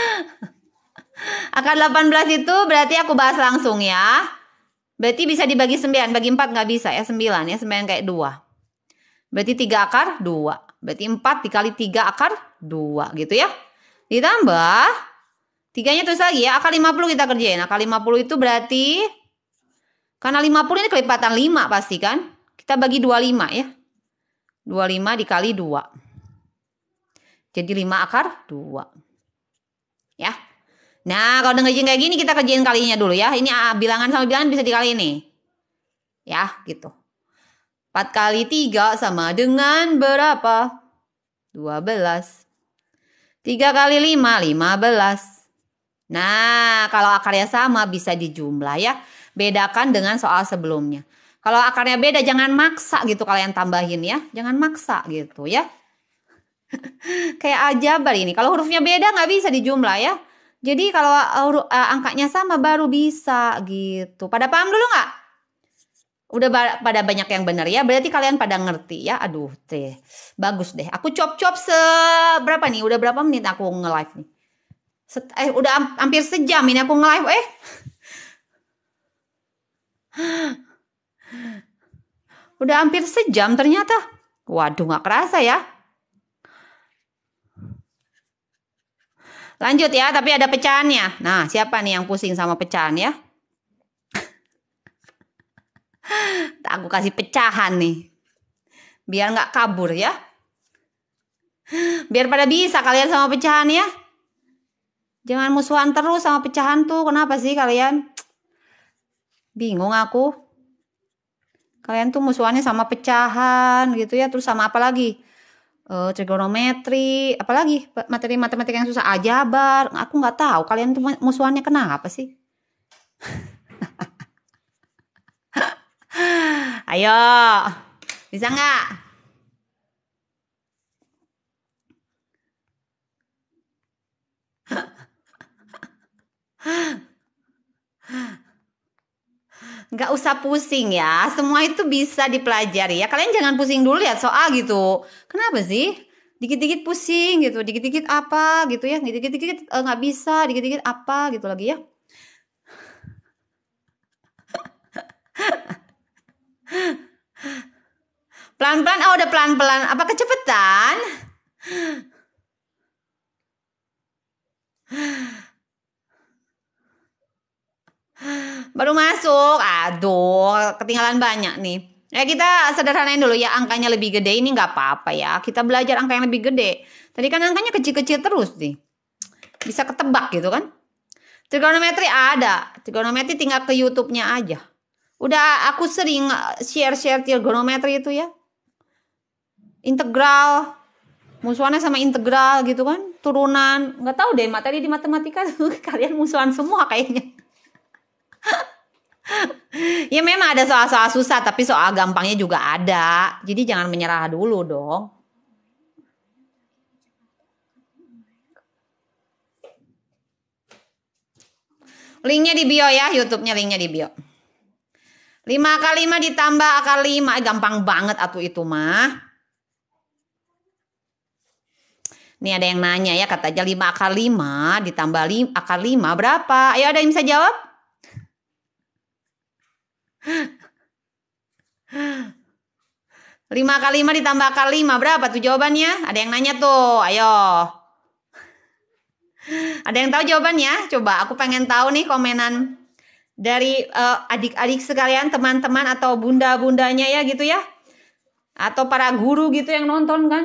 [laughs] Akar 18 itu berarti aku bahas langsung ya. Berarti bisa dibagi 9, bagi 4 nggak bisa ya 9 ya, 9 kayak 2. Berarti 3 akar 2. Berarti 4 dikali 3 akar 2 gitu ya. Ditambah, tiganya terus lagi ya, akar 50 kita kerjain. Akar 50 itu berarti karena 50 ini kelipatan 5 pasti kan. Kita bagi 25 ya. 25 dikali 2. Jadi 5 akar 2. Ya. Nah kalau udah kayak gini kita kerjain kalinya dulu ya. Ini ah, bilangan sama bilangan bisa dikali ini. Ya gitu. 4 kali 3 sama dengan berapa? 12. 3 kali 5, 15. Nah, kalau akarnya sama bisa dijumlah ya. Bedakan dengan soal sebelumnya. Kalau akarnya beda jangan maksa gitu kalian tambahin ya. Jangan maksa gitu ya. [laughs] Kayak ajabar ini. Kalau hurufnya beda nggak bisa dijumlah ya. Jadi kalau uh, uh angkanya sama baru bisa gitu. Pada paham dulu nggak? Udah pada banyak yang benar ya. Berarti kalian pada ngerti ya. Aduh, teh. Bagus deh. Aku cop-cop seberapa nih? Udah berapa menit aku nge-live nih? Set, eh udah hampir sejam ini aku nge-live. Eh. Udah hampir sejam ternyata. Waduh gak kerasa ya. Lanjut ya, tapi ada pecahannya. Nah, siapa nih yang pusing sama pecahan ya? [laughs] Aku kasih pecahan nih. Biar nggak kabur ya. Biar pada bisa kalian sama pecahan ya. Jangan musuhan terus sama pecahan tuh. Kenapa sih kalian? Bingung aku. Kalian tuh musuhannya sama pecahan gitu ya, terus sama apa lagi? uh, trigonometri, apalagi materi matematika yang susah bar Aku nggak tahu kalian tuh musuhannya kenapa sih? [laughs] Ayo, bisa nggak? Huh? [laughs] nggak usah pusing ya. Semua itu bisa dipelajari ya. Kalian jangan pusing dulu ya soal gitu. Kenapa sih? Dikit-dikit pusing gitu, dikit-dikit apa gitu ya, dikit-dikit eh, nggak bisa, dikit-dikit apa gitu lagi ya. [laughs] Pelan-pelan, oh udah pelan-pelan. Apa kecepetan? Baru masuk. Aduh, ketinggalan banyak nih. Ya kita sederhanain dulu ya angkanya lebih gede ini nggak apa-apa ya. Kita belajar angka yang lebih gede. Tadi kan angkanya kecil-kecil terus nih. Bisa ketebak gitu kan. Trigonometri ada. Trigonometri tinggal ke YouTube-nya aja. Udah aku sering eh, share-share trigonometri itu ya. Integral, musuhannya sama integral gitu kan turunan nggak tahu deh materi di matematika [laughs] kalian musuhan semua kayaknya ya memang ada soal-soal susah tapi soal gampangnya juga ada. Jadi jangan menyerah dulu dong. Linknya di bio ya, YouTube-nya linknya di bio. 5 x 5 ditambah akar 5, eh, gampang banget atuh itu mah. ini ada yang nanya ya, kata aja 5 akar 5 ditambah 5, akar 5 berapa? Ayo ada yang bisa jawab? 5 kali 5 ditambah kali 5 berapa tuh jawabannya? Ada yang nanya tuh, ayo. Ada yang tahu jawabannya? Coba aku pengen tahu nih komenan dari eh, adik-adik uh, sekalian, teman-teman atau bunda-bundanya ya gitu ya. Atau para guru gitu yang nonton kan.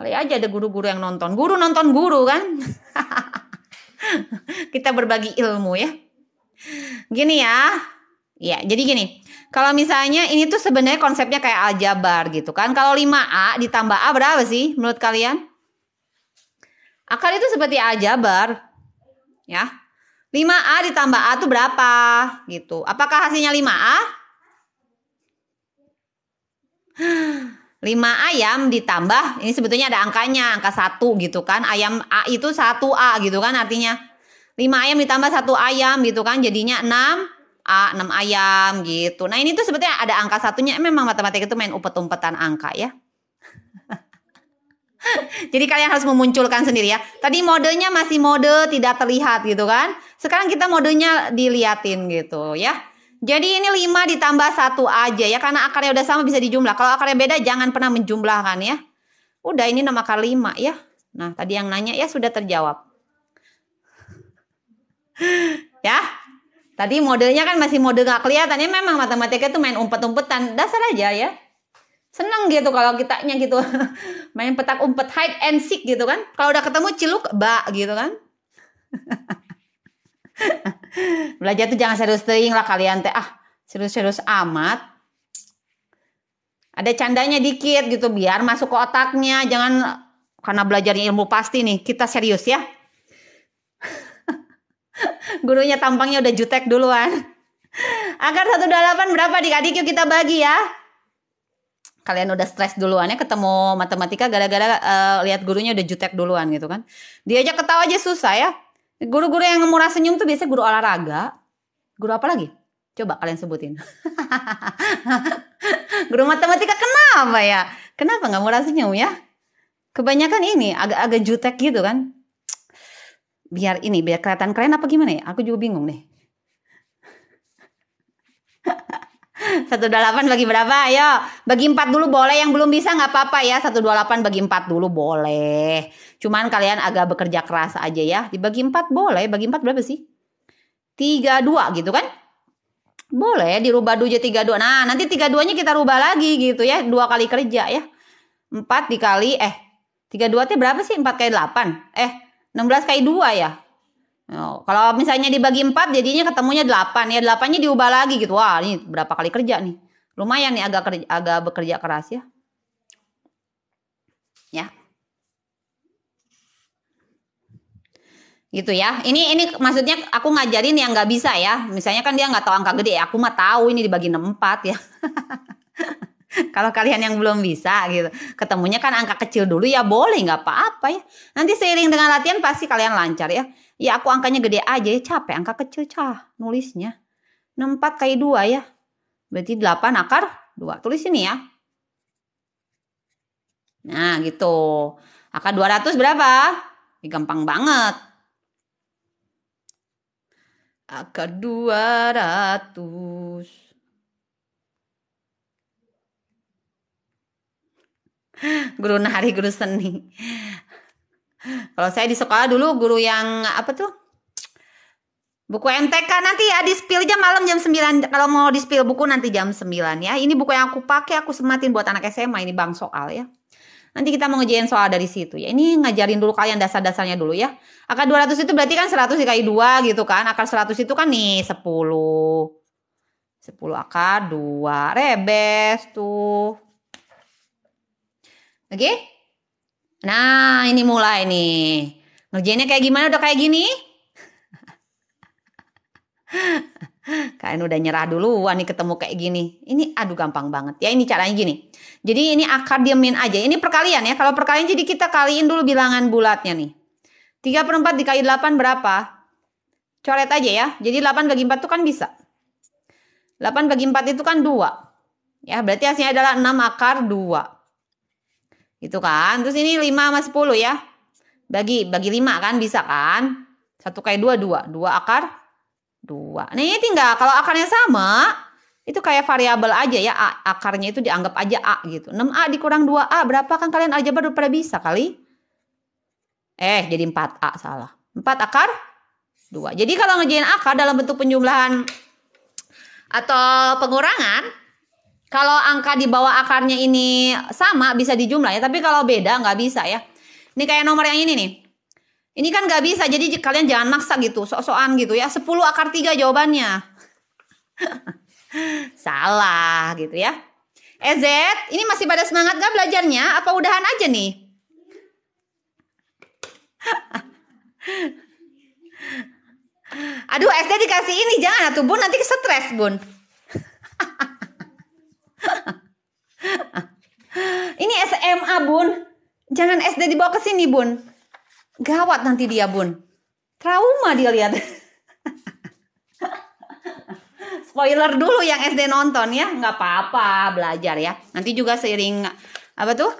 Kali aja ada guru-guru yang nonton. Guru nonton guru kan. [laughs] Kita berbagi ilmu ya. Gini ya, Ya, jadi gini. Kalau misalnya ini tuh sebenarnya konsepnya kayak aljabar gitu kan. Kalau 5A ditambah A berapa sih menurut kalian? Akar itu seperti aljabar. Ya. 5A ditambah A tuh berapa? Gitu. Apakah hasilnya 5A? 5 a ayam ditambah ini sebetulnya ada angkanya, angka 1 gitu kan. Ayam A itu 1A gitu kan artinya. 5 ayam ditambah 1 ayam gitu kan jadinya 6 A, 6 ayam gitu. Nah ini tuh sebetulnya ada angka satunya, memang matematika itu main umpet-umpetan angka ya. [laughs] Jadi kalian harus memunculkan sendiri ya. Tadi modenya masih mode tidak terlihat gitu kan. Sekarang kita modenya diliatin gitu ya. Jadi ini 5 ditambah satu aja ya. Karena akarnya udah sama bisa dijumlah. Kalau akarnya beda jangan pernah menjumlahkan ya. Udah ini nama akar 5 ya. Nah tadi yang nanya ya sudah terjawab. [laughs] ya. Tadi modelnya kan masih model gak kelihatan ya memang matematika itu main umpet-umpetan dasar aja ya. Seneng gitu kalau kita kitanya gitu [laughs] main petak umpet hide and seek gitu kan. Kalau udah ketemu ciluk bak gitu kan. [laughs] Belajar tuh jangan serius teing lah kalian teh ah serius-serius amat. Ada candanya dikit gitu biar masuk ke otaknya jangan karena belajarnya ilmu pasti nih kita serius ya gurunya tampangnya udah jutek duluan. Akar 128 berapa di yuk kita bagi ya? Kalian udah stres duluan ya ketemu matematika gara-gara uh, lihat gurunya udah jutek duluan gitu kan. Diajak ketawa aja susah ya. Guru-guru yang murah senyum tuh biasanya guru olahraga. Guru apa lagi? Coba kalian sebutin. [laughs] guru matematika kenapa ya? Kenapa nggak murah senyum ya? Kebanyakan ini agak-agak jutek gitu kan biar ini biar kelihatan keren apa gimana ya? Aku juga bingung nih. [laughs] Satu dua delapan bagi berapa? Ayo, bagi empat dulu boleh. Yang belum bisa nggak apa-apa ya. Satu dua delapan bagi empat dulu boleh. Cuman kalian agak bekerja keras aja ya. Dibagi empat boleh. Bagi empat berapa sih? Tiga dua gitu kan? Boleh dirubah dulu tiga dua. Nah nanti tiga duanya kita rubah lagi gitu ya. Dua kali kerja ya. Empat dikali eh tiga dua teh berapa sih? Empat kali delapan. Eh 16 kali 2 ya. Oh, kalau misalnya dibagi 4 jadinya ketemunya 8 ya. 8-nya diubah lagi gitu. Wah, ini berapa kali kerja nih. Lumayan nih agak kerja, agak bekerja keras ya. Ya. Gitu ya. Ini ini maksudnya aku ngajarin yang nggak bisa ya. Misalnya kan dia nggak tahu angka gede, aku mah tahu ini dibagi 4 ya. [laughs] [laughs] Kalau kalian yang belum bisa gitu, ketemunya kan angka kecil dulu ya boleh nggak apa-apa ya. Nanti seiring dengan latihan pasti kalian lancar ya. Ya aku angkanya gede aja ya capek angka kecil cah nulisnya. 64 kali 2 ya. Berarti 8 akar 2. Tulis ini ya. Nah gitu. Akar 200 berapa? gampang banget. Akar 200. guru nari guru seni kalau saya di sekolah dulu guru yang apa tuh buku MTK nanti ya di spill jam malam jam 9 kalau mau di spill buku nanti jam 9 ya ini buku yang aku pakai aku sematin buat anak SMA ini bang soal ya nanti kita mau ngejain soal dari situ ya ini ngajarin dulu kalian dasar-dasarnya dulu ya akar 200 itu berarti kan 100 dikali 2 gitu kan akar 100 itu kan nih 10 10 akar 2 rebes tuh Oke? Okay? Nah, ini mulai nih. Ngerjainnya kayak gimana udah kayak gini? [laughs] Kalian udah nyerah duluan nih ketemu kayak gini. Ini aduh gampang banget. Ya ini caranya gini. Jadi ini akar diemin aja. Ini perkalian ya. Kalau perkalian jadi kita kaliin dulu bilangan bulatnya nih. 3 per 4 dikali 8 berapa? Coret aja ya. Jadi 8 bagi 4 kan itu kan bisa. 8 bagi 4 itu kan 2. Ya berarti hasilnya adalah 6 akar 2. Gitu kan. Terus ini 5 sama 10 ya. Bagi bagi 5 kan bisa kan. 1 kali 2, 2. 2 akar 2. Nah ini tinggal kalau akarnya sama. Itu kayak variabel aja ya. A, akarnya itu dianggap aja A gitu. 6A dikurang 2A berapa kan kalian aljabar udah pada bisa kali. Eh jadi 4A salah. 4 akar 2. Jadi kalau ngejain akar dalam bentuk penjumlahan atau pengurangan kalau angka di bawah akarnya ini sama bisa dijumlah ya, tapi kalau beda nggak bisa ya. Ini kayak nomor yang ini nih. Ini kan nggak bisa, jadi kalian jangan maksa gitu, sok-sokan gitu ya. 10 akar 3 jawabannya. [laughs] Salah gitu ya. EZ, eh, ini masih pada semangat gak belajarnya? Apa udahan aja nih? [laughs] Aduh, SD dikasih ini jangan atuh Bun, nanti stres Bun. [laughs] Ini SMA, Bun. Jangan SD dibawa ke sini, Bun. Gawat nanti dia, Bun. Trauma dia lihat. [laughs] Spoiler dulu yang SD nonton ya, nggak apa-apa belajar ya. Nanti juga seiring apa tuh?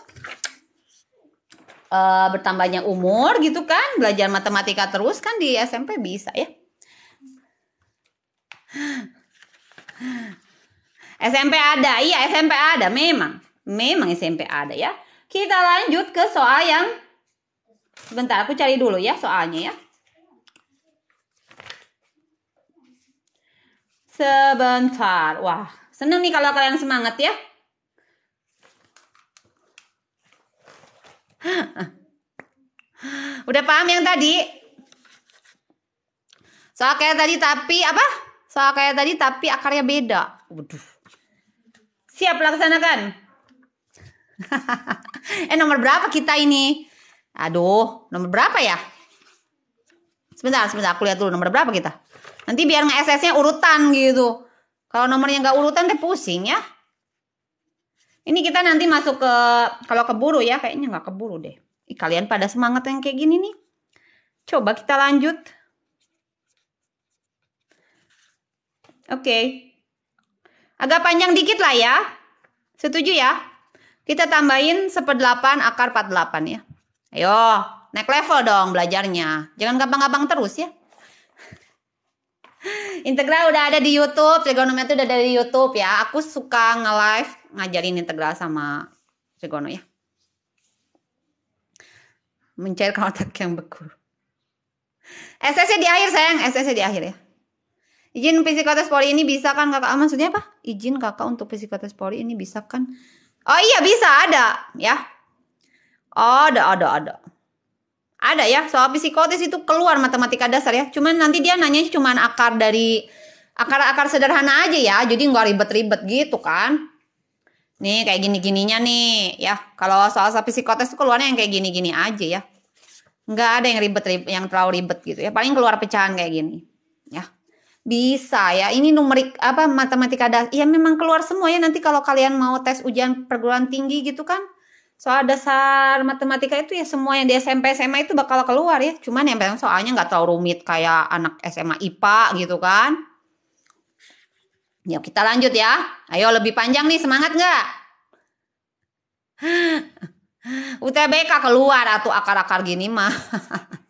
E, bertambahnya umur gitu kan, belajar matematika terus kan di SMP bisa ya. SMP ada, iya SMP ada, memang. Memang SMP ada ya. Kita lanjut ke soal yang sebentar aku cari dulu ya soalnya ya. Sebentar. Wah, seneng nih kalau kalian semangat ya. [gasps] Udah paham yang tadi? Soal kayak tadi tapi apa? Soal kayak tadi tapi akarnya beda. Waduh. Siap laksanakan. [laughs] eh nomor berapa kita ini? Aduh, nomor berapa ya? Sebentar, sebentar aku lihat dulu nomor berapa kita. Nanti biar nge-SS-nya urutan gitu. Kalau nomornya nggak urutan teh pusing ya. Ini kita nanti masuk ke kalau keburu ya kayaknya nggak keburu deh. Ih, kalian pada semangat yang kayak gini nih. Coba kita lanjut. Oke. Okay. Agak panjang dikit lah ya. Setuju ya? Kita tambahin seperdelapan akar 48 ya. Ayo, naik level dong belajarnya. Jangan gampang-gampang terus ya. [laughs] Integral udah ada di YouTube, trigonometri udah ada di YouTube ya. Aku suka nge-live ngajarin integral sama trigono ya. Mencairkan otak yang beku. SS-nya di akhir sayang, SS-nya di akhir ya. Izin psikotes poli ini bisa kan kakak? Ah, maksudnya apa? Izin kakak untuk psikotes poli ini bisa kan? Oh iya bisa ada ya. Oh, ada ada ada. Ada ya soal psikotes itu keluar matematika dasar ya. Cuman nanti dia nanya cuman akar dari akar-akar sederhana aja ya. Jadi nggak ribet-ribet gitu kan. Nih kayak gini-gininya nih ya. Kalau soal soal psikotes itu keluarnya yang kayak gini-gini aja ya. Nggak ada yang ribet-ribet yang terlalu ribet gitu ya. Paling keluar pecahan kayak gini. Bisa ya, ini numerik apa matematika dasar. Iya memang keluar semua ya nanti kalau kalian mau tes ujian perguruan tinggi gitu kan. Soal dasar matematika itu ya semua yang di SMP SMA itu bakal keluar ya. Cuman yang memang soalnya nggak terlalu rumit kayak anak SMA IPA gitu kan. Ya kita lanjut ya. Ayo lebih panjang nih semangat nggak? UTBK [laughs] keluar atau akar-akar gini mah. [laughs]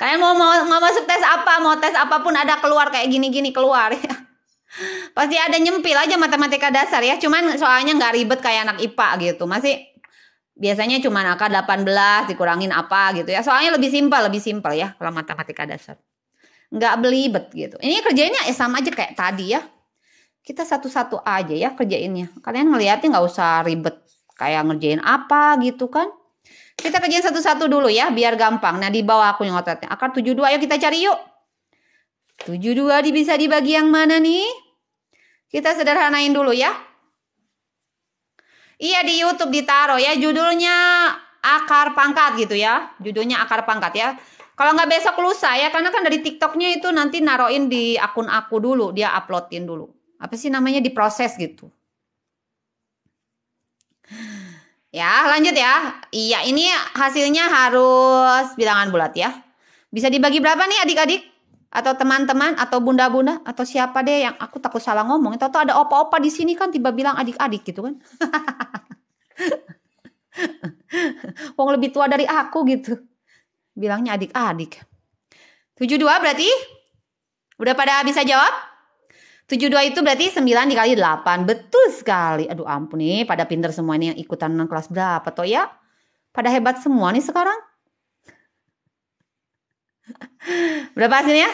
Kalian mau mau mau masuk tes apa, mau tes apapun ada keluar kayak gini-gini keluar ya. Pasti ada nyempil aja matematika dasar ya. Cuman soalnya nggak ribet kayak anak IPA gitu. Masih biasanya cuman akar 18 dikurangin apa gitu ya. Soalnya lebih simpel, lebih simpel ya kalau matematika dasar. Nggak belibet gitu. Ini kerjanya eh, sama aja kayak tadi ya. Kita satu-satu aja ya kerjainnya. Kalian ngeliatnya nggak usah ribet kayak ngerjain apa gitu kan kita kerjain satu-satu dulu ya, biar gampang. Nah, di bawah aku yang ototnya. Akar 72, ayo kita cari yuk. 72 bisa dibagi yang mana nih? Kita sederhanain dulu ya. Iya di YouTube ditaruh ya judulnya akar pangkat gitu ya. Judulnya akar pangkat ya. Kalau nggak besok lusa ya karena kan dari TikToknya itu nanti naroin di akun aku dulu dia uploadin dulu. Apa sih namanya diproses gitu. Ya, lanjut ya. Iya, ini hasilnya harus bilangan bulat ya. Bisa dibagi berapa nih adik-adik? Atau teman-teman, atau bunda-bunda, atau siapa deh yang aku takut salah ngomong. Tahu ada opa-opa di sini kan tiba bilang adik-adik gitu kan. [laughs] Wong lebih tua dari aku gitu. Bilangnya adik-adik. 72 berarti? Udah pada bisa jawab? 72 itu berarti 9 dikali 8. Betul sekali. Aduh ampun nih, pada pinter semua ini yang ikutan kelas berapa toh ya? Pada hebat semua nih sekarang. [laughs] Berapa hasilnya?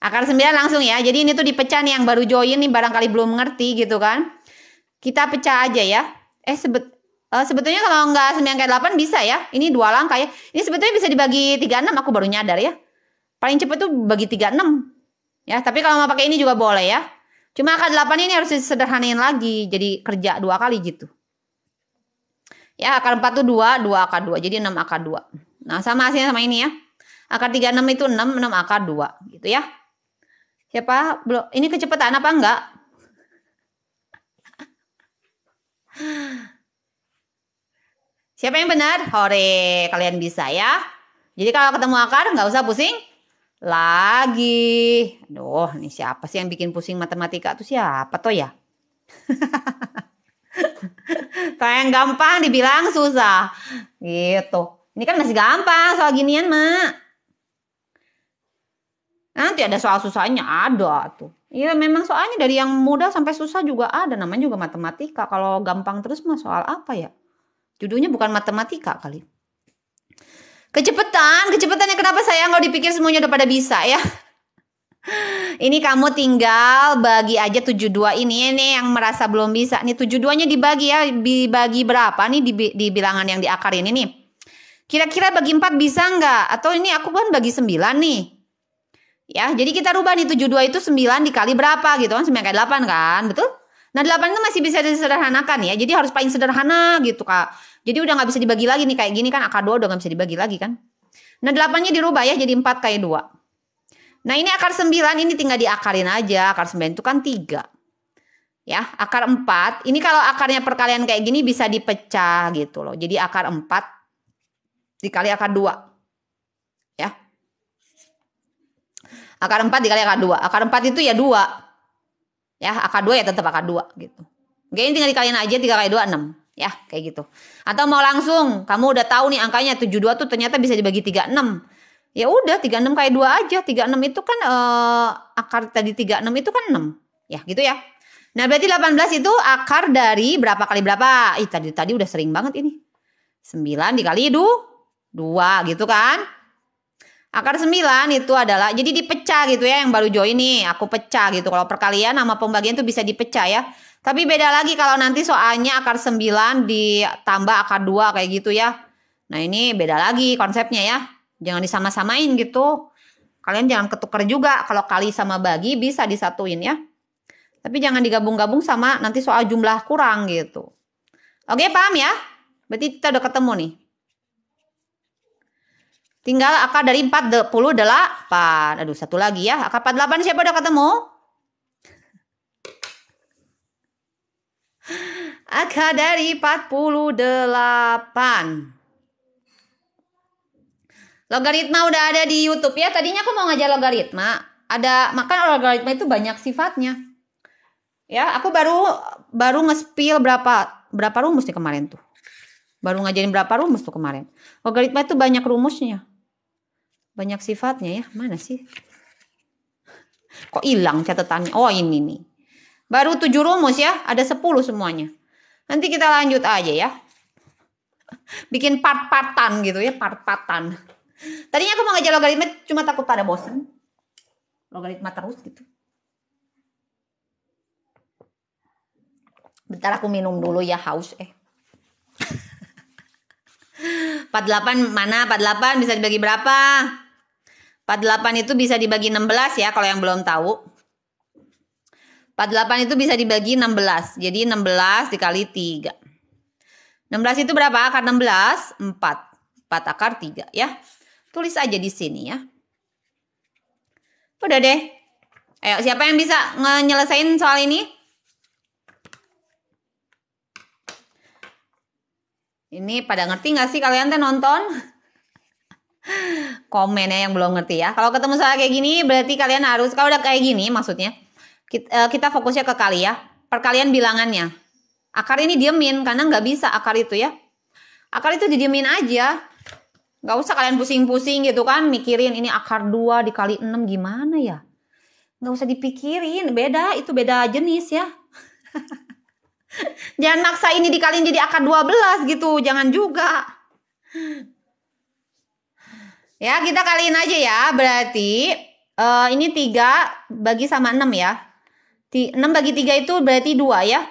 Akar 9 langsung ya. Jadi ini tuh dipecah nih yang baru join nih barangkali belum mengerti gitu kan. Kita pecah aja ya. Eh sebet uh, sebetulnya kalau nggak 9 kali 8 bisa ya. Ini dua langkah ya. Ini sebetulnya bisa dibagi 36 aku baru nyadar ya. Paling cepat tuh bagi 36. Ya, tapi kalau mau pakai ini juga boleh ya. Cuma angka 8 ini harus disederhanain lagi. Jadi kerja dua kali gitu. Ya, akar 4 itu 2, 2 akar 2. Jadi 6 akar 2. Nah, sama hasilnya sama ini ya. Akar 36 itu 6, 6 akar 2 gitu ya. Siapa? Belum ini kecepatan apa enggak? Siapa yang benar? Hore, kalian bisa ya. Jadi kalau ketemu akar nggak usah pusing, lagi. Aduh, ini siapa sih yang bikin pusing matematika tuh siapa toh ya? [laughs] Kayak yang gampang dibilang susah. Gitu. Ini kan masih gampang soal ginian, Mak. Nanti ada soal susahnya, ada tuh. Iya memang soalnya dari yang mudah sampai susah juga ada. Namanya juga matematika. Kalau gampang terus mah soal apa ya? Judulnya bukan matematika kali. Kecepatan, kecepatan yang apa sayang kalau dipikir semuanya udah pada bisa ya? Ini kamu tinggal bagi aja 72 ini ini yang merasa belum bisa. Nih 72-nya dibagi ya, dibagi berapa nih di, di bilangan yang diakar ini nih. Kira-kira bagi 4 bisa nggak? Atau ini aku kan bagi 9 nih. Ya, jadi kita rubah nih 72 itu 9 dikali berapa gitu kan 9 kali 8 kan, betul? Nah 8 itu masih bisa disederhanakan ya, jadi harus paling sederhana gitu kak. Jadi udah nggak bisa dibagi lagi nih kayak gini kan akar 2 udah nggak bisa dibagi lagi kan. Nah delapannya dirubah ya jadi 4 kayak 2. Nah ini akar 9 ini tinggal diakarin aja. Akar 9 itu kan 3. Ya akar 4. Ini kalau akarnya perkalian kayak gini bisa dipecah gitu loh. Jadi akar 4 dikali akar 2. Ya. Akar 4 dikali akar 2. Akar 4 itu ya 2. Ya akar 2 ya tetap akar 2 gitu. Oke ini tinggal dikaliin aja 3 kali 2 6 ya kayak gitu. Atau mau langsung, kamu udah tahu nih angkanya 72 tuh ternyata bisa dibagi 36. Ya udah 36 kayak 2 aja. 36 itu kan eh, akar tadi 36 itu kan 6. Ya, gitu ya. Nah, berarti 18 itu akar dari berapa kali berapa? Ih, tadi tadi udah sering banget ini. 9 dikali dua. 2 gitu kan. Akar 9 itu adalah jadi dipecah gitu ya yang baru join nih, aku pecah gitu. Kalau perkalian sama pembagian tuh bisa dipecah ya. Tapi beda lagi kalau nanti soalnya akar 9 ditambah akar 2 kayak gitu ya. Nah ini beda lagi konsepnya ya. Jangan disama-samain gitu. Kalian jangan ketukar juga. Kalau kali sama bagi bisa disatuin ya. Tapi jangan digabung-gabung sama nanti soal jumlah kurang gitu. Oke paham ya? Berarti kita udah ketemu nih. Tinggal akar dari 40 delapan. Aduh satu lagi ya. Akar 48 siapa udah ketemu? Akha dari 48. Logaritma udah ada di YouTube ya. Tadinya aku mau ngajar logaritma. Ada makan logaritma itu banyak sifatnya. Ya, aku baru baru nge-spill berapa berapa rumus nih kemarin tuh. Baru ngajarin berapa rumus tuh kemarin. Logaritma itu banyak rumusnya. Banyak sifatnya ya. Mana sih? Kok hilang catatannya? Oh, ini nih. Baru 7 rumus ya, ada 10 semuanya. Nanti kita lanjut aja ya. Bikin part-partan gitu ya, part-partan. Tadinya aku mau ngejar logaritma cuma takut pada bosen. Logaritma terus gitu. Bentar aku minum dulu ya haus eh. 48 [laughs] mana 48 bisa dibagi berapa? 48 itu bisa dibagi 16 ya kalau yang belum tahu. 48 itu bisa dibagi 16. Jadi 16 dikali 3. 16 itu berapa? Akar 16? 4. 4 akar 3 ya. Tulis aja di sini ya. Udah deh. Ayo siapa yang bisa nyelesain soal ini? Ini pada ngerti gak sih kalian teh nonton? [laughs] Komennya yang belum ngerti ya. Kalau ketemu soal kayak gini berarti kalian harus kalau udah kayak gini maksudnya kita, eh, kita fokusnya ke kali ya. Perkalian bilangannya. Akar ini diemin karena nggak bisa akar itu ya. Akar itu didiemin aja. Nggak usah kalian pusing-pusing gitu kan. Mikirin ini akar 2 dikali 6 gimana ya. Nggak usah dipikirin. Beda, itu beda jenis ya. [laughs] Jangan maksa ini dikaliin jadi akar 12 gitu. Jangan juga. Ya, kita kaliin aja ya. Berarti uh, ini 3 bagi sama 6 ya. 6 bagi 3 itu berarti 2 ya.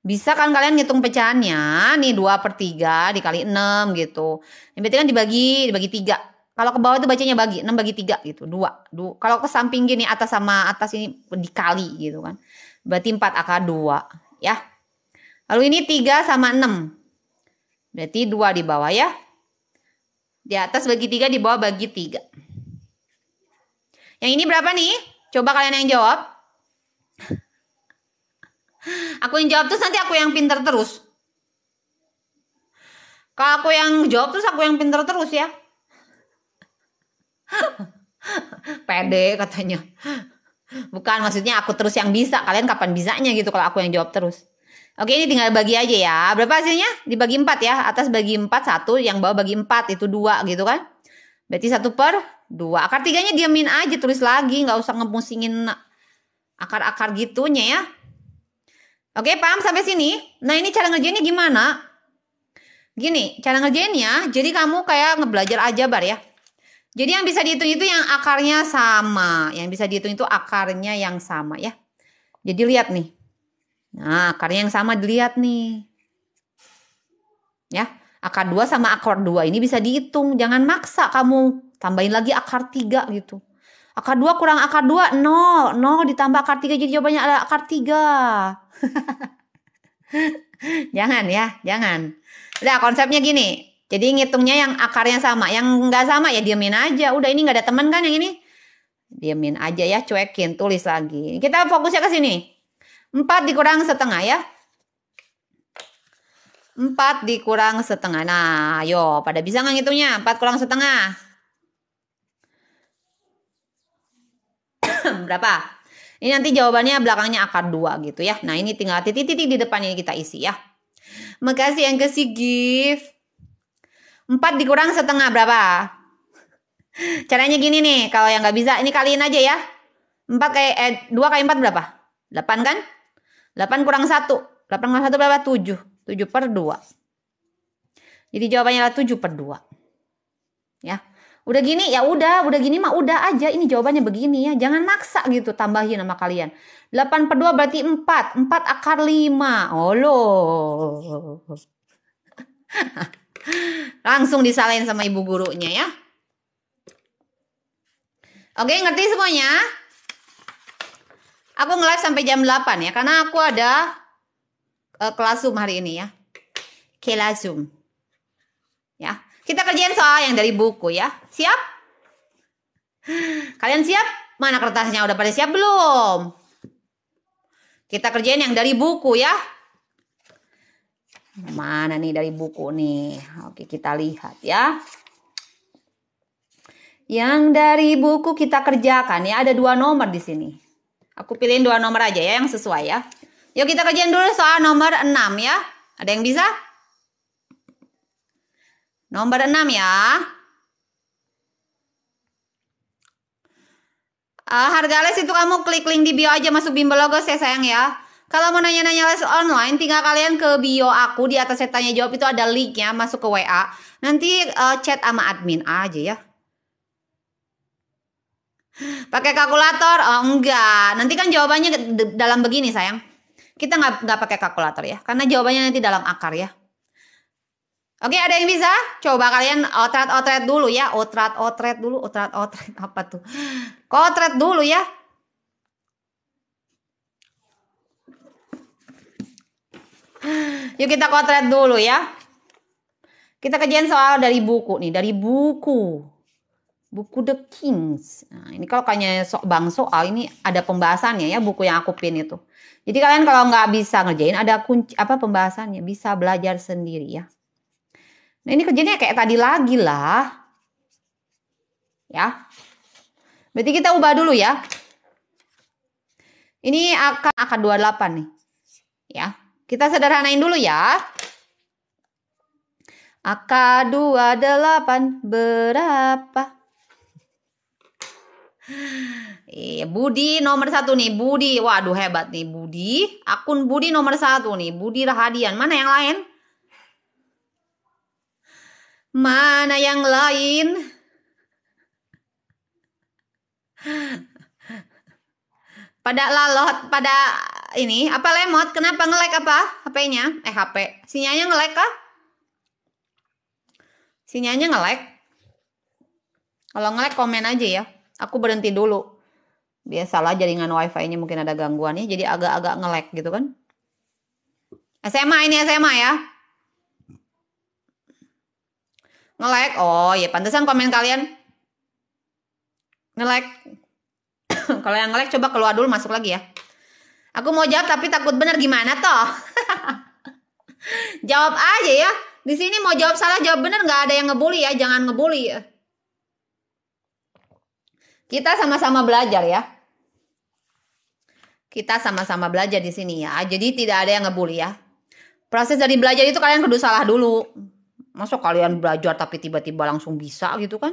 Bisa kan kalian ngitung pecahannya. Nih 2 per 3 dikali 6 gitu. Ini berarti kan dibagi, dibagi 3. Kalau ke bawah itu bacanya bagi. 6 bagi 3 gitu. 2. 2. Kalau ke samping gini atas sama atas ini dikali gitu kan. Berarti 4 akar 2 ya. Lalu ini 3 sama 6. Berarti 2 di bawah ya. Di atas bagi 3, di bawah bagi 3. Yang ini berapa nih? Coba kalian yang jawab. Aku yang jawab terus nanti aku yang pinter terus. Kalau aku yang jawab terus aku yang pinter terus ya. [laughs] Pede katanya. Bukan maksudnya aku terus yang bisa. Kalian kapan bisanya gitu kalau aku yang jawab terus. Oke ini tinggal bagi aja ya. Berapa hasilnya? Dibagi 4 ya. Atas bagi 4 1, yang bawah bagi 4 itu 2 gitu kan. Berarti 1 per 2. Akar tiganya diamin aja tulis lagi. Gak usah ngepusingin akar-akar gitunya ya. Oke, paham sampai sini? Nah, ini cara ngerjainnya gimana? Gini, cara ngerjainnya, jadi kamu kayak ngebelajar aja bar ya. Jadi yang bisa dihitung itu yang akarnya sama, yang bisa dihitung itu akarnya yang sama ya. Jadi lihat nih. Nah, akarnya yang sama dilihat nih. Ya, akar 2 sama akar 2 ini bisa dihitung, jangan maksa kamu tambahin lagi akar 3 gitu akar 2 kurang akar 2 0 0 ditambah akar 3 jadi jawabannya adalah akar 3 [laughs] jangan ya jangan udah konsepnya gini jadi ngitungnya yang akarnya sama yang nggak sama ya diamin aja udah ini nggak ada teman kan yang ini diamin aja ya cuekin tulis lagi kita fokusnya ke sini 4 dikurang setengah ya 4 dikurang setengah. Nah, yo pada bisa nggak ngitungnya? 4 kurang setengah. berapa? Ini nanti jawabannya belakangnya akar 2 gitu ya. Nah ini tinggal titik-titik di depan ini kita isi ya. Makasih yang kasih gift. 4 dikurang setengah berapa? Caranya gini nih, kalau yang nggak bisa ini kaliin aja ya. 4 kayak eh, 2 kali 4 berapa? 8 kan? 8 kurang 1. 8 kurang 1 berapa? 7. 7 per 2. Jadi jawabannya adalah 7 per 2 udah gini ya udah udah gini mah udah aja ini jawabannya begini ya jangan maksa gitu tambahin nama kalian 8 per 2 berarti 4 4 akar 5 oh lo [laughs] langsung disalahin sama ibu gurunya ya oke ngerti semuanya aku nge sampai jam 8 ya karena aku ada uh, kelas Zoom hari ini ya kelas Zoom ya kita kerjain soal yang dari buku ya. Siap? Kalian siap? Mana kertasnya udah pada siap belum? Kita kerjain yang dari buku ya. Mana nih dari buku nih? Oke, kita lihat ya. Yang dari buku kita kerjakan ya, ada dua nomor di sini. Aku pilihin dua nomor aja ya yang sesuai ya. Yuk kita kerjain dulu soal nomor 6 ya. Ada yang bisa? Nomor 6 ya. Uh, harga les itu kamu klik link di bio aja masuk bimbel logos ya sayang ya. Kalau mau nanya-nanya les online, tinggal kalian ke bio aku di atas tanya jawab itu ada linknya masuk ke WA. Nanti uh, chat sama admin aja ya. Pakai kalkulator? Oh enggak. Nanti kan jawabannya dalam begini sayang. Kita nggak nggak pakai kalkulator ya, karena jawabannya nanti dalam akar ya. Oke, ada yang bisa? Coba kalian otret-otret dulu ya. Otret-otret dulu, otret-otret [laughs] apa tuh? Kotret dulu ya. Yuk kita kotret dulu ya. Kita kerjain soal dari buku nih, dari buku. Buku The Kings. Nah, ini kalau kayaknya sok bang soal ini ada pembahasannya ya buku yang aku pin itu. Jadi kalian kalau nggak bisa ngerjain ada kunci apa pembahasannya, bisa belajar sendiri ya. Nah ini kerjanya kayak tadi lagi lah. Ya. Berarti kita ubah dulu ya. Ini akan akan 28 nih. Ya. Kita sederhanain dulu ya. AK 28 berapa? Eh Budi nomor satu nih, Budi. Waduh hebat nih, Budi. Akun Budi nomor satu nih, Budi Rahadian. Mana yang lain? Mana yang lain? Pada lalot, pada ini apa lemot? Kenapa ngelek apa? HP-nya? Eh HP. Sinyalnya ngelek kah? Sinyalnya ngelek. Kalau ngelek komen aja ya. Aku berhenti dulu. Biasalah jaringan wifi-nya mungkin ada gangguan gangguannya jadi agak-agak ngelek gitu kan. SMA ini SMA ya. Nge-like. Oh, ya pantesan komen kalian. Nge-like. [coughs] Kalau yang nge-like coba keluar dulu masuk lagi ya. Aku mau jawab tapi takut bener gimana toh? [laughs] jawab aja ya. Di sini mau jawab salah jawab bener nggak ada yang ngebully ya, jangan ngebully. Ya. Kita sama-sama belajar ya. Kita sama-sama belajar di sini ya. Jadi tidak ada yang ngebully ya. Proses dari belajar itu kalian kudu salah dulu. Masa kalian belajar tapi tiba-tiba langsung bisa gitu kan?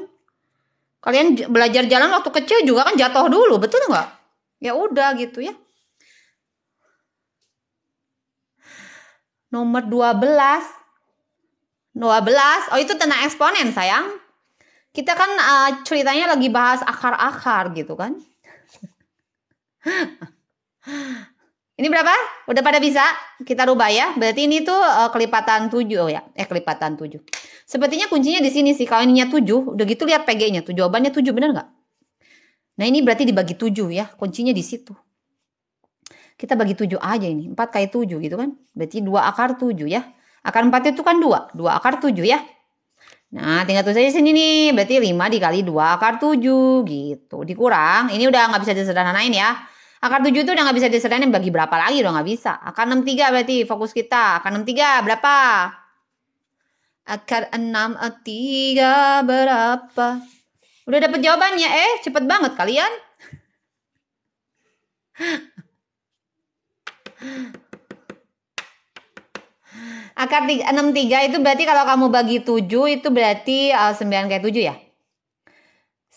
Kalian belajar jalan waktu kecil juga kan jatuh dulu, betul nggak? Ya udah gitu ya. Nomor 12. 12. Oh itu tentang eksponen sayang. Kita kan uh, ceritanya lagi bahas akar-akar gitu kan. [laughs] Ini berapa? Udah pada bisa? Kita rubah ya. Berarti ini tuh uh, kelipatan 7 oh ya. Eh kelipatan 7. Sepertinya kuncinya di sini sih. Kalau ininya 7, udah gitu lihat PG-nya tuh. Jawabannya 7 benar nggak? Nah, ini berarti dibagi 7 ya. Kuncinya di situ. Kita bagi 7 aja ini. 4 kali 7 gitu kan. Berarti 2 akar 7 ya. Akar 4 itu kan 2. 2 akar 7 ya. Nah, tinggal tulis aja sini nih. Berarti 5 dikali 2 akar 7 gitu. Dikurang. Ini udah nggak bisa disederhanain ya. Akar 7 itu udah gak bisa diserahin bagi berapa lagi udah gak bisa. Akar 63 berarti fokus kita. Akar 63 berapa? Akar 63 eh, berapa? Udah dapet jawabannya eh cepet banget kalian. Akar 63 itu berarti kalau kamu bagi 7 itu berarti 9 eh, kayak 7 ya?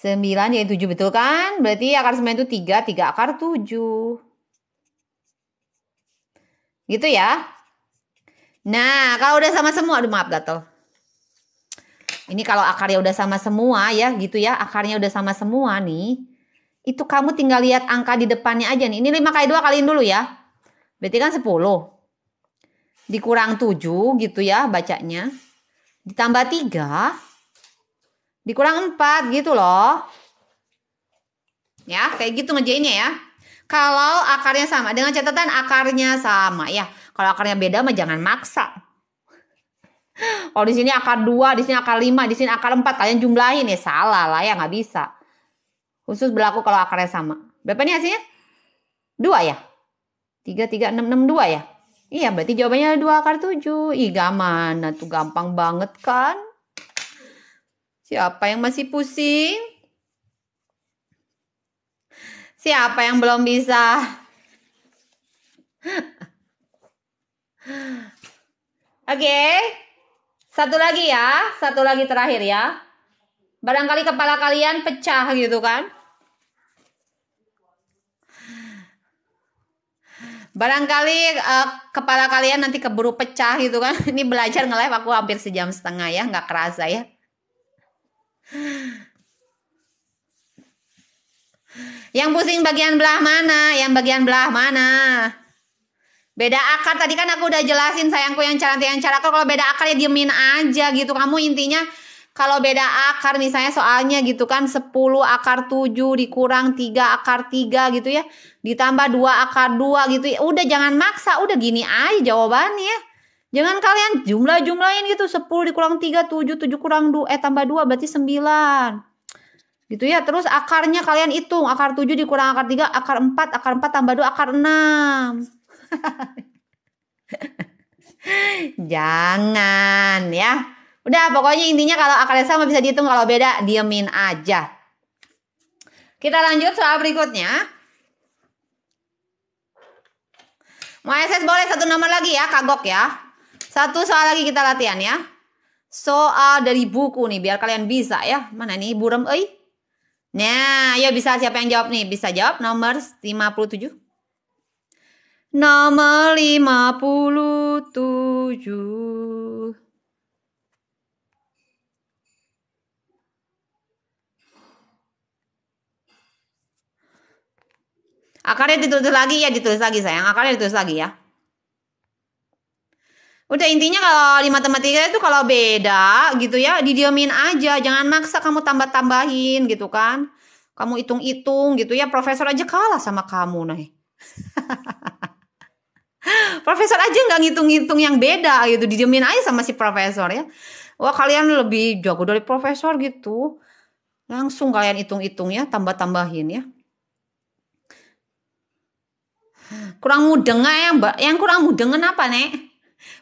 9 jadi 7 betul kan? Berarti akar 9 itu 3, 3 akar 7. Gitu ya. Nah, kalau udah sama semua, aduh maaf gatel. Ini kalau akarnya udah sama semua ya gitu ya, akarnya udah sama semua nih. Itu kamu tinggal lihat angka di depannya aja nih. Ini 5 kali 2 kaliin dulu ya. Berarti kan 10. Dikurang 7 gitu ya bacanya. Ditambah 3, 3 dikurang 4 gitu loh. Ya, kayak gitu ngejainnya ya. Kalau akarnya sama, dengan catatan akarnya sama ya. Kalau akarnya beda mah jangan maksa. Oh di sini akar 2, di sini akar 5, di sini akar 4, kalian jumlahin ya salah lah ya nggak bisa. Khusus berlaku kalau akarnya sama. Berapa nih hasilnya? 2 ya? 3 3 6 6 2 ya? Iya, berarti jawabannya 2 akar 7. Ih, gak mana tuh gampang banget kan? Siapa yang masih pusing? Siapa yang belum bisa? Oke. Okay. Satu lagi ya, satu lagi terakhir ya. Barangkali kepala kalian pecah gitu kan? Barangkali uh, kepala kalian nanti keburu pecah gitu kan. [laughs] Ini belajar ngelive aku hampir sejam setengah ya, nggak kerasa ya. Yang pusing bagian belah mana? Yang bagian belah mana? Beda akar tadi kan aku udah jelasin sayangku yang cara yang cara kalau beda akar ya diemin aja gitu. Kamu intinya kalau beda akar misalnya soalnya gitu kan 10 akar 7 dikurang 3 akar 3 gitu ya. Ditambah 2 akar 2 gitu ya. Udah jangan maksa, udah gini aja jawabannya. Jangan kalian jumlah-jumlahin gitu. 10 dikurang 3, 7, 7 kurang 2. Eh tambah 2 berarti 9. Gitu ya. Terus akarnya kalian hitung. Akar 7 dikurang akar 3, akar 4, akar 4 tambah 2, akar 6. [laughs] Jangan ya. Udah pokoknya intinya kalau akarnya sama bisa dihitung. Kalau beda diemin aja. Kita lanjut soal berikutnya. Mau SS boleh satu nomor lagi ya, Kagok ya. Satu soal lagi kita latihan ya. Soal dari buku nih biar kalian bisa ya. Mana nih burem euy? Nah, ya bisa siapa yang jawab nih? Bisa jawab nomor 57. Nomor 57. Akarnya ditulis lagi ya, ditulis lagi sayang. Akarnya ditulis lagi ya. Udah intinya kalau di matematika itu kalau beda gitu ya didiemin aja, jangan maksa kamu tambah-tambahin gitu kan. Kamu hitung-hitung gitu ya, profesor aja kalah sama kamu nih. [laughs] profesor aja nggak ngitung-ngitung yang beda gitu, didiemin aja sama si profesor ya. Wah kalian lebih jago dari profesor gitu. Langsung kalian hitung-hitung ya, tambah-tambahin ya kurang mudeng ya mbak yang kurang mudeng apa nek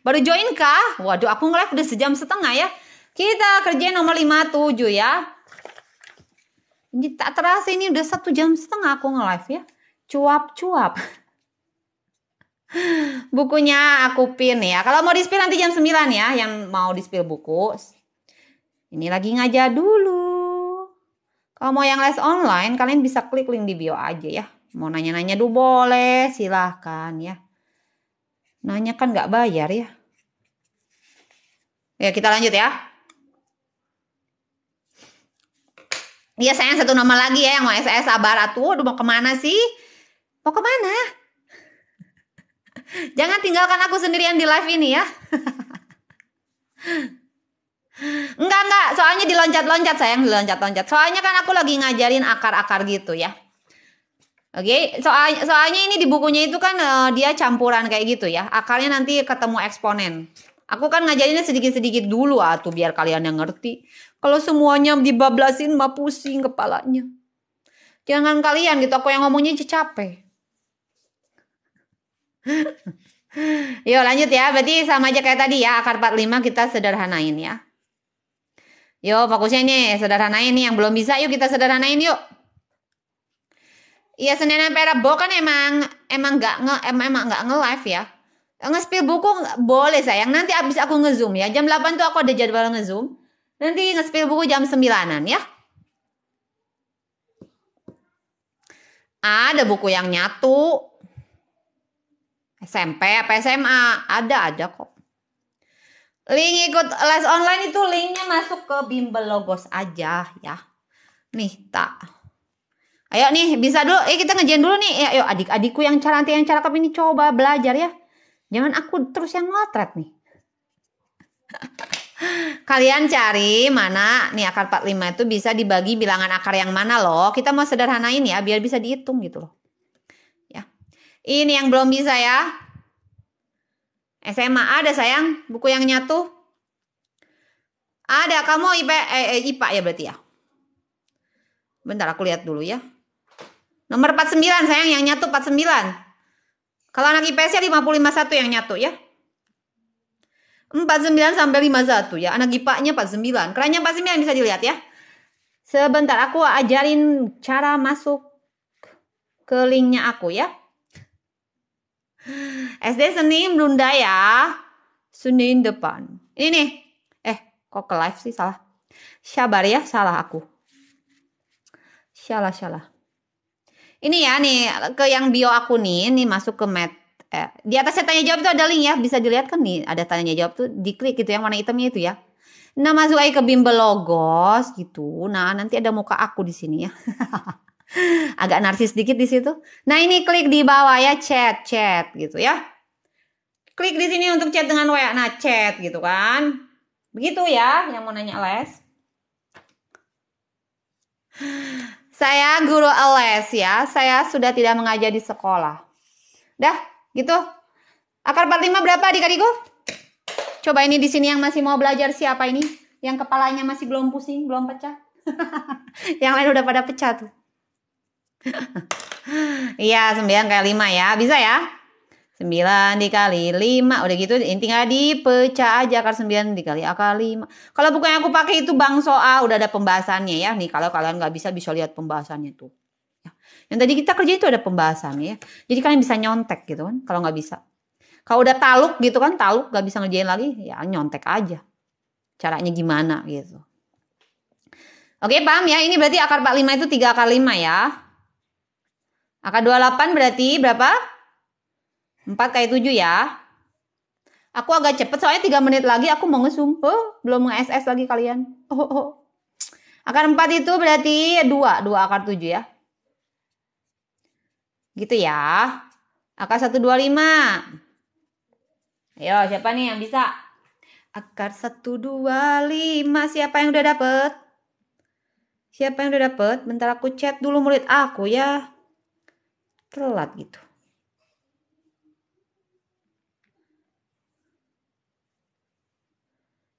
Baru join kah? Waduh, aku nge udah sejam setengah ya. Kita kerjain nomor 57 ya. Ini tak terasa ini udah satu jam setengah aku nge-live ya. Cuap-cuap. [laughs] Bukunya aku pin ya. Kalau mau di nanti jam 9 ya. Yang mau di buku. Ini lagi ngajak dulu. Kalau mau yang les online, kalian bisa klik link di bio aja ya. Mau nanya-nanya dulu boleh, silahkan ya. Nanya kan nggak bayar ya. Ya kita lanjut ya. Iya sayang satu nama lagi ya yang mau SS sabar atuh. Aduh mau kemana sih? Mau kemana? [laughs] Jangan tinggalkan aku sendirian di live ini ya. [laughs] enggak enggak, soalnya diloncat-loncat sayang, diloncat-loncat. Soalnya kan aku lagi ngajarin akar-akar gitu ya. Oke, okay? soalnya soalnya ini di bukunya itu kan uh, dia campuran kayak gitu ya. Akarnya nanti ketemu eksponen. Aku kan ngajarinnya sedikit-sedikit dulu atuh ah, biar kalian yang ngerti. Kalau semuanya dibablasin mah pusing kepalanya. Jangan kalian gitu aku yang ngomongnya capek. [laughs] Yuk lanjut ya, berarti sama aja kayak tadi ya, akar 45 kita sederhanain ya. Yuk fokusnya nih sederhanain nih yang belum bisa yuk kita sederhanain yuk. Iya Senin sampai Rabu kan emang emang nggak nge emang emang nggak ya. nge live ya. Nge-spill buku boleh sayang. Nanti abis aku nge-zoom ya. Jam 8 tuh aku ada jadwal nge-zoom. Nanti nge-spill buku jam 9-an ya. Ada buku yang nyatu. SMP apa SMA? Ada, aja kok. Link ikut les online itu linknya masuk ke bimbel logos aja ya. Nih tak. Ayo nih, bisa dulu. Eh kita ngejain dulu nih. Ayo, adik-adikku yang cantik yang cakep ini coba belajar ya. Jangan aku terus yang ngotret nih. [laughs] Kalian cari mana nih akar 45 itu bisa dibagi bilangan akar yang mana loh. Kita mau sederhanain ya biar bisa dihitung gitu loh. Ya. Ini yang belum bisa ya. SMA ada sayang buku yang nyatu. Ada kamu IPA eh, eh IPA ya berarti ya. Bentar aku lihat dulu ya. Nomor 49 sayang yang nyatu 49. Kalau anak IPS ya 551 yang nyatu ya. 49 sampai 51 ya. Anak IPA-nya 49. Kerannya 49 bisa dilihat ya. Sebentar aku ajarin cara masuk ke linknya aku ya. SD Senin Belunda ya. Senin depan. Ini nih. Eh, kok ke live sih salah. Syabar ya, salah aku. Salah, salah. Ini ya nih ke yang bio aku nih, ini masuk ke med eh, di atasnya tanya jawab itu ada link ya, bisa dilihat kan nih ada tanya jawab tuh diklik gitu yang warna hitamnya itu ya. Nah masuk aja ke bimbel logos gitu. Nah nanti ada muka aku di sini ya. [laughs] Agak narsis dikit di situ. Nah ini klik di bawah ya chat chat gitu ya. Klik di sini untuk chat dengan WA. Nah chat gitu kan. Begitu ya yang mau nanya les. Saya guru les ya. Saya sudah tidak mengajar di sekolah. Dah, gitu. Akar 45 berapa adik-adikku? Coba ini di sini yang masih mau belajar siapa ini? Yang kepalanya masih belum pusing, belum pecah. [laughs] yang lain udah pada pecah tuh. [laughs] Iya, 9 kali 5 ya. Bisa ya? 9 dikali 5 udah gitu tinggal dipecah aja akar 9 dikali akar 5. Kalau bukannya aku pakai itu bang soal udah ada pembahasannya ya. Nih kalau kalian nggak bisa bisa lihat pembahasannya tuh. Ya. Yang tadi kita kerja itu ada pembahasannya ya. Jadi kalian bisa nyontek gitu kan kalau nggak bisa. Kalau udah taluk gitu kan taluk nggak bisa ngerjain lagi ya nyontek aja. Caranya gimana gitu. Oke paham ya ini berarti akar 45 itu 3 akar 5 ya. Akar 28 berarti berapa? 4 kali 7 ya. Aku agak cepet soalnya 3 menit lagi aku mau ngesum. Oh, belum nge-SS lagi kalian. Oh, oh. oh. Akar 4 itu berarti 2. 2 akar 7 ya. Gitu ya. Akar 1, 2, 5. Ayo siapa nih yang bisa? Akar 1, 2, 5. siapa yang udah dapet? Siapa yang udah dapet? Bentar aku chat dulu murid aku ya. Telat gitu.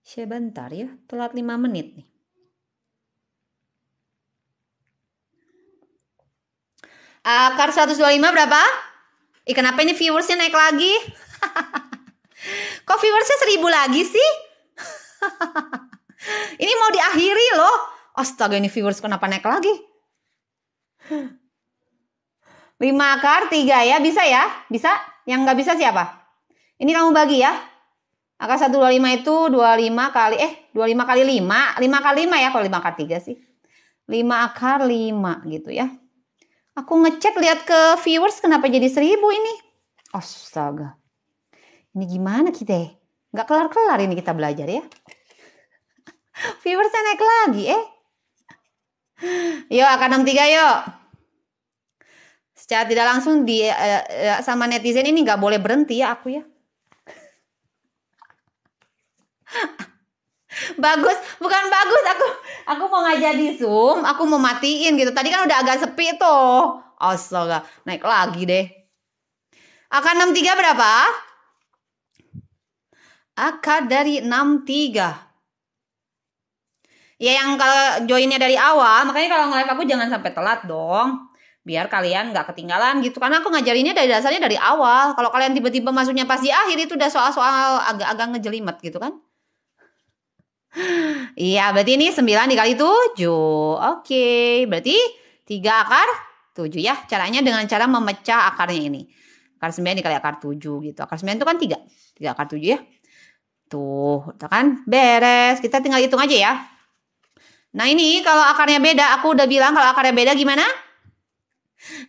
Saya ya, telat 5 menit nih. Akar eh, 125 berapa? Ih, kenapa ini viewersnya naik lagi? [laughs] Kok viewersnya seribu lagi sih? [laughs] ini mau diakhiri loh. Astaga ini viewers kenapa naik lagi? 5 akar 3 ya, bisa ya? Bisa? Yang nggak bisa siapa? Ini kamu bagi ya. Angka 125 itu 25 kali eh 25 kali 5, 5 kali 5 ya kalau 5 akar 3 sih. 5 akar 5 gitu ya. Aku ngechat lihat ke viewers kenapa jadi 1000 ini. Astaga. Ini gimana kita ya? Nggak kelar-kelar ini kita belajar ya. [laughs] Viewersnya naik lagi eh. Yuk akar 63 yuk. Secara tidak langsung di eh, eh, sama netizen ini nggak boleh berhenti ya aku ya bagus bukan bagus aku aku mau ngajak di zoom aku mau matiin gitu tadi kan udah agak sepi tuh astaga naik lagi deh akan 63 berapa akar dari 63 Ya yang kalau joinnya dari awal, makanya kalau nge aku jangan sampai telat dong. Biar kalian nggak ketinggalan gitu. Karena aku ngajarinnya dari dasarnya dari awal. Kalau kalian tiba-tiba masuknya pas di akhir itu udah soal-soal agak-agak ngejelimet gitu kan. Iya, berarti ini 9 dikali 7. Oke, okay. berarti 3 akar 7 ya. Caranya dengan cara memecah akarnya ini. Akar 9 dikali akar 7 gitu. Akar 9 itu kan 3. 3 akar 7 ya. Tuh, itu kan beres. Kita tinggal hitung aja ya. Nah ini kalau akarnya beda, aku udah bilang kalau akarnya beda gimana?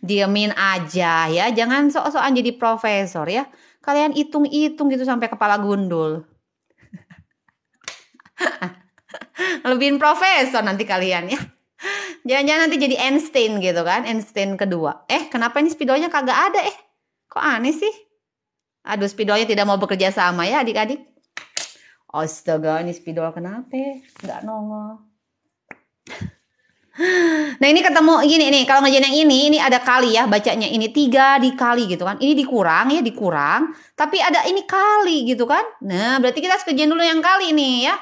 Diemin aja ya, jangan sok-sokan jadi profesor ya. Kalian hitung-hitung gitu sampai kepala gundul. [laughs] Lebihin profesor nanti kalian ya. Jangan-jangan nanti jadi Einstein gitu kan, Einstein kedua. Eh, kenapa ini spidolnya kagak ada eh? Kok aneh sih? Aduh, spidolnya tidak mau bekerja sama ya adik-adik. Astaga, ini spidol kenapa? Gak nongol. Nah ini ketemu gini nih kalau ngerjain yang ini ini ada kali ya bacanya ini tiga dikali gitu kan ini dikurang ya dikurang tapi ada ini kali gitu kan nah berarti kita kerjain dulu yang kali nih ya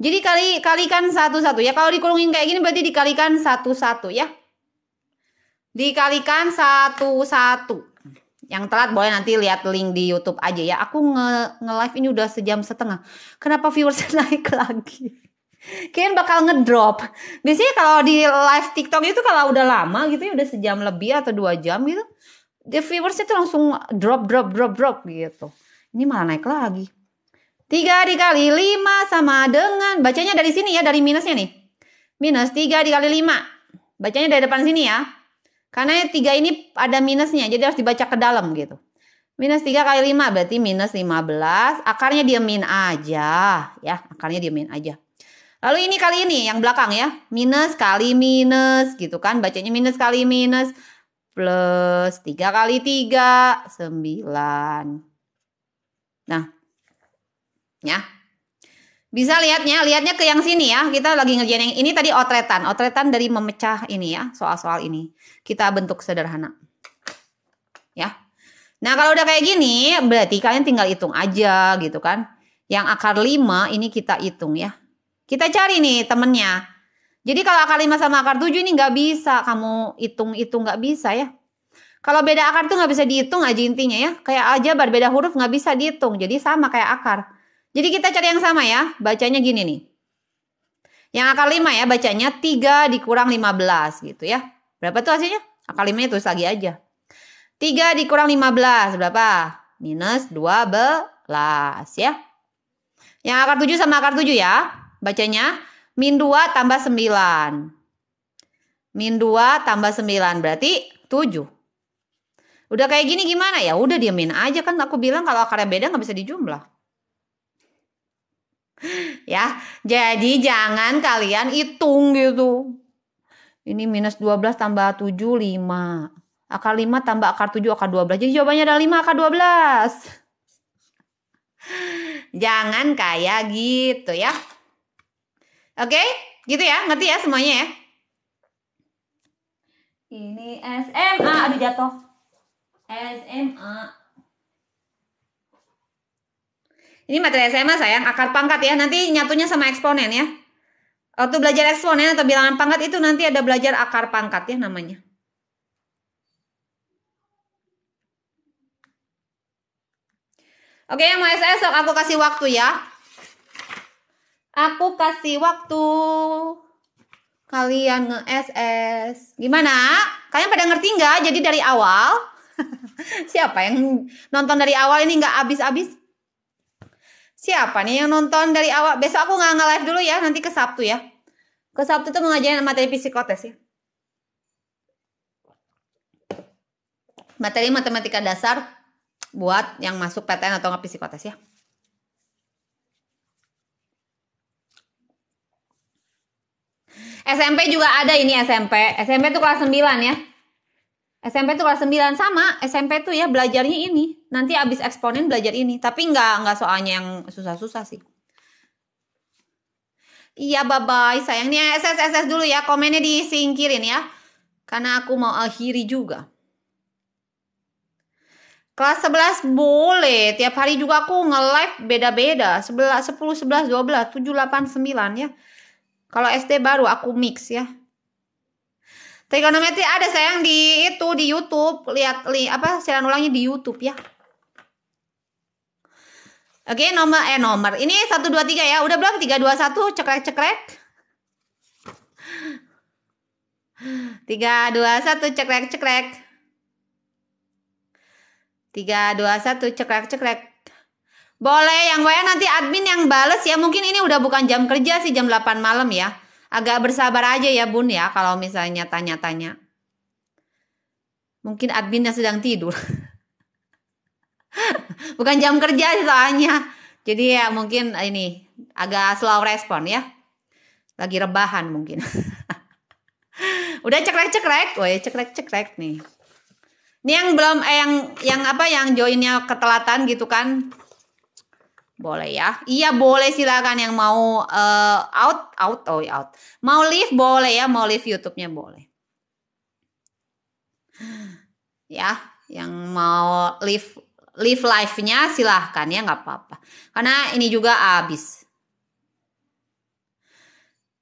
jadi kali kalikan satu-satu ya. Kalau dikurungin kayak gini berarti dikalikan satu-satu ya. Dikalikan satu-satu. Yang telat boleh nanti lihat link di YouTube aja ya. Aku nge, nge live ini udah sejam setengah. Kenapa viewersnya [laughs] naik lagi? Kayaknya bakal ngedrop. Biasanya kalau di live TikTok itu kalau udah lama gitu ya udah sejam lebih atau dua jam gitu, the viewersnya tuh langsung drop drop drop drop gitu. Ini malah naik lagi. 3 dikali 5 sama dengan, bacanya dari sini ya, dari minusnya nih. Minus 3 dikali 5. Bacanya dari depan sini ya. Karena 3 ini ada minusnya, jadi harus dibaca ke dalam gitu. Minus 3 kali 5 berarti minus 15. Akarnya diemin aja ya, akarnya diemin aja. Lalu ini kali ini yang belakang ya. Minus kali minus gitu kan. Bacanya minus kali minus. Plus 3 kali 3, 9. Nah, ya. Bisa lihatnya, lihatnya ke yang sini ya. Kita lagi ngerjain yang ini tadi otretan. Otretan dari memecah ini ya, soal-soal ini. Kita bentuk sederhana. Ya. Nah, kalau udah kayak gini, berarti kalian tinggal hitung aja gitu kan. Yang akar 5 ini kita hitung ya. Kita cari nih temennya. Jadi kalau akar 5 sama akar 7 ini nggak bisa kamu hitung-hitung nggak bisa ya. Kalau beda akar tuh nggak bisa dihitung aja intinya ya. Kayak aja berbeda huruf nggak bisa dihitung. Jadi sama kayak akar. Jadi kita cari yang sama ya. Bacanya gini nih. Yang akar 5 ya bacanya 3 dikurang 15 gitu ya. Berapa tuh hasilnya? Akar 5 tulis lagi aja. 3 dikurang 15 berapa? Minus 12 ya. Yang akar 7 sama akar 7 ya. Bacanya min 2 tambah 9. Min 2 tambah 9 berarti 7. Udah kayak gini gimana ya? Udah diamin aja kan aku bilang kalau akarnya beda nggak bisa dijumlah ya, jadi jangan kalian hitung gitu. Ini minus 12 tambah 7, 5. Akar 5 tambah akar 7 akar 12. Jadi jawabannya ada 5 akar 12. Jangan kayak gitu ya. Oke, gitu ya. Ngerti ya semuanya ya. Ini SMA. Aduh jatuh. SMA. Ini materi SMA sayang, akar pangkat ya. Nanti nyatunya sama eksponen ya. Waktu belajar eksponen atau bilangan pangkat itu nanti ada belajar akar pangkat ya namanya. Oke, yang mau SS aku kasih waktu ya. Aku kasih waktu kalian nge-SS. Gimana? Kalian pada ngerti nggak? Jadi dari awal. [laughs] Siapa yang nonton dari awal ini nggak habis-habis? Siapa nih yang nonton dari awal? Besok aku nggak nge-live dulu ya, nanti ke Sabtu ya. Ke Sabtu tuh mengajarin materi psikotes ya. Materi matematika dasar buat yang masuk PTN atau nggak psikotes ya. SMP juga ada ini SMP. SMP tuh kelas 9 ya. SMP tuh kelas 9 sama, SMP tuh ya belajarnya ini nanti abis eksponen belajar ini tapi nggak nggak soalnya yang susah-susah sih iya bye bye Sayangnya nih eh, SS SS dulu ya komennya disingkirin ya karena aku mau akhiri juga Kelas 11 boleh, tiap hari juga aku nge-live beda-beda, 11, 10, 11, 12, 7, 8, 9 ya. Kalau SD baru aku mix ya. Trigonometri ada sayang di itu di YouTube, lihat li, apa siaran ulangnya di YouTube ya. Oke, okay, nomor eh nomor. Ini 1 2 3 ya. Udah belum? 3 2 1 cekrek-cekrek. 3 2 1 cekrek-cekrek. 3 2 1 cekrek-cekrek. Boleh yang WA nanti admin yang bales ya. Mungkin ini udah bukan jam kerja sih jam 8 malam ya. Agak bersabar aja ya Bun ya kalau misalnya tanya-tanya. Mungkin adminnya sedang tidur. [laughs] [laughs] Bukan jam kerja soalnya. Jadi ya mungkin ini agak slow respon ya. Lagi rebahan mungkin. [laughs] Udah cekrek-cekrek, woi cekrek-cekrek nih. Ini yang belum eh yang yang apa yang joinnya ketelatan gitu kan? Boleh ya. Iya boleh silakan yang mau uh, out out oh iya, out. Mau live boleh ya, mau live YouTube-nya boleh. Ya, yang mau live live life-nya silahkan ya nggak apa-apa. Karena ini juga abis.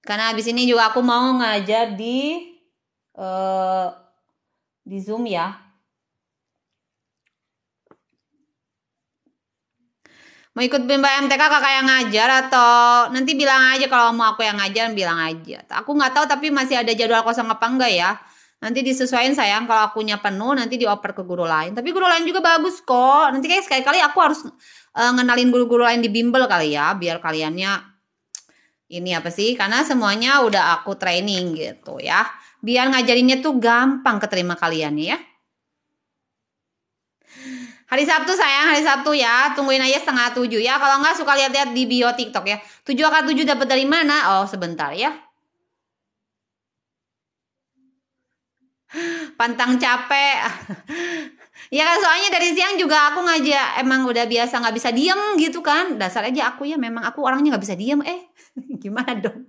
Karena abis ini juga aku mau ngajar di uh, di Zoom ya. Mau ikut bimba MTK kakak yang ngajar atau nanti bilang aja kalau mau aku yang ngajar bilang aja. Aku nggak tahu tapi masih ada jadwal kosong apa enggak ya. Nanti disesuaikan sayang kalau akunya penuh nanti dioper ke guru lain. Tapi guru lain juga bagus kok. Nanti kayak sekali-kali aku harus uh, ngenalin guru-guru lain di bimbel kali ya biar kaliannya ini apa sih? Karena semuanya udah aku training gitu ya. Biar ngajarinnya tuh gampang keterima kalian ya. Hari Sabtu sayang, hari Sabtu ya. Tungguin aja setengah tujuh ya. Kalau nggak suka lihat-lihat di bio TikTok ya. Tujuh akan tujuh dapat dari mana? Oh sebentar ya. pantang capek [laughs] ya kan soalnya dari siang juga aku ngajak emang udah biasa nggak bisa diem gitu kan dasar aja aku ya memang aku orangnya nggak bisa diem eh [laughs] gimana dong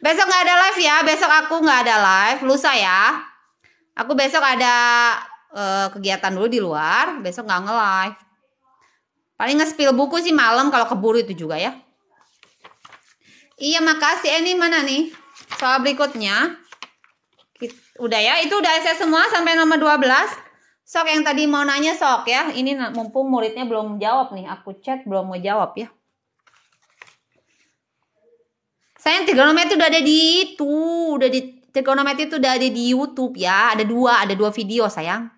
besok nggak ada live ya besok aku nggak ada live lusa ya aku besok ada uh, kegiatan dulu di luar besok nggak nge live paling nge-spill buku sih malam kalau keburu itu juga ya iya makasih eh, ini mana nih soal berikutnya Udah ya, itu udah saya semua sampai nomor 12. Sok yang tadi mau nanya sok ya. Ini mumpung muridnya belum jawab nih. Aku chat belum mau jawab ya. Sayang trigonometri udah ada di itu, udah di trigonometri itu udah ada di YouTube ya. Ada dua, ada dua video sayang.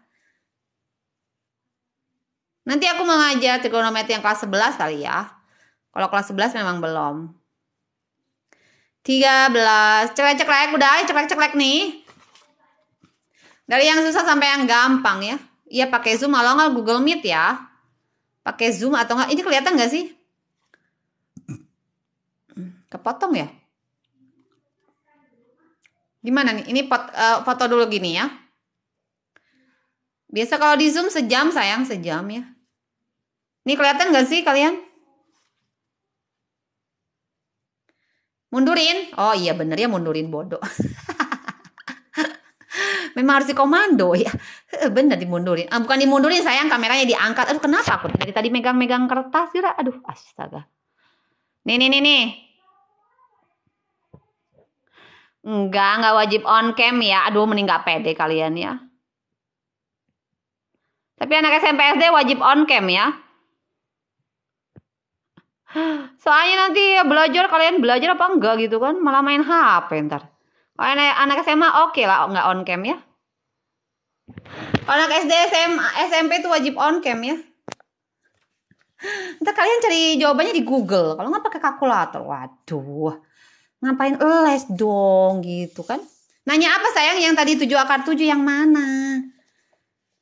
Nanti aku mau ngajar trigonometri yang kelas 11 kali ya. Kalau kelas 11 memang belum. 13. Ceklek-ceklek udah, ceklek-ceklek nih. Dari yang susah sampai yang gampang ya. Iya pakai Zoom atau nggak Google Meet ya. Pakai Zoom atau nggak? Ini kelihatan nggak sih? Kepotong ya? Gimana nih? Ini eh, foto dulu gini ya. Biasa kalau di Zoom sejam sayang, sejam ya. Ini kelihatan nggak sih kalian? Mundurin? Oh iya bener ya mundurin bodoh. [laughs] memang harus dikomando ya benar dimundurin ah, bukan dimundurin sayang kameranya diangkat aduh kenapa aku Tadi tadi megang-megang kertas sih? aduh astaga nih nih nih nih Enggak, enggak wajib on cam ya. Aduh, mending enggak pede kalian ya. Tapi anak SMP SD wajib on cam ya. Soalnya nanti belajar kalian belajar apa enggak gitu kan, malah main HP ntar. Oh, anak, anak SMA oke okay lah nggak on cam ya. Anak SD SMA, SMP itu wajib on cam ya. Ntar kalian cari jawabannya di Google. Kalau nggak pakai kalkulator, waduh, ngapain les dong gitu kan? Nanya apa sayang yang tadi tujuh akar tujuh yang mana?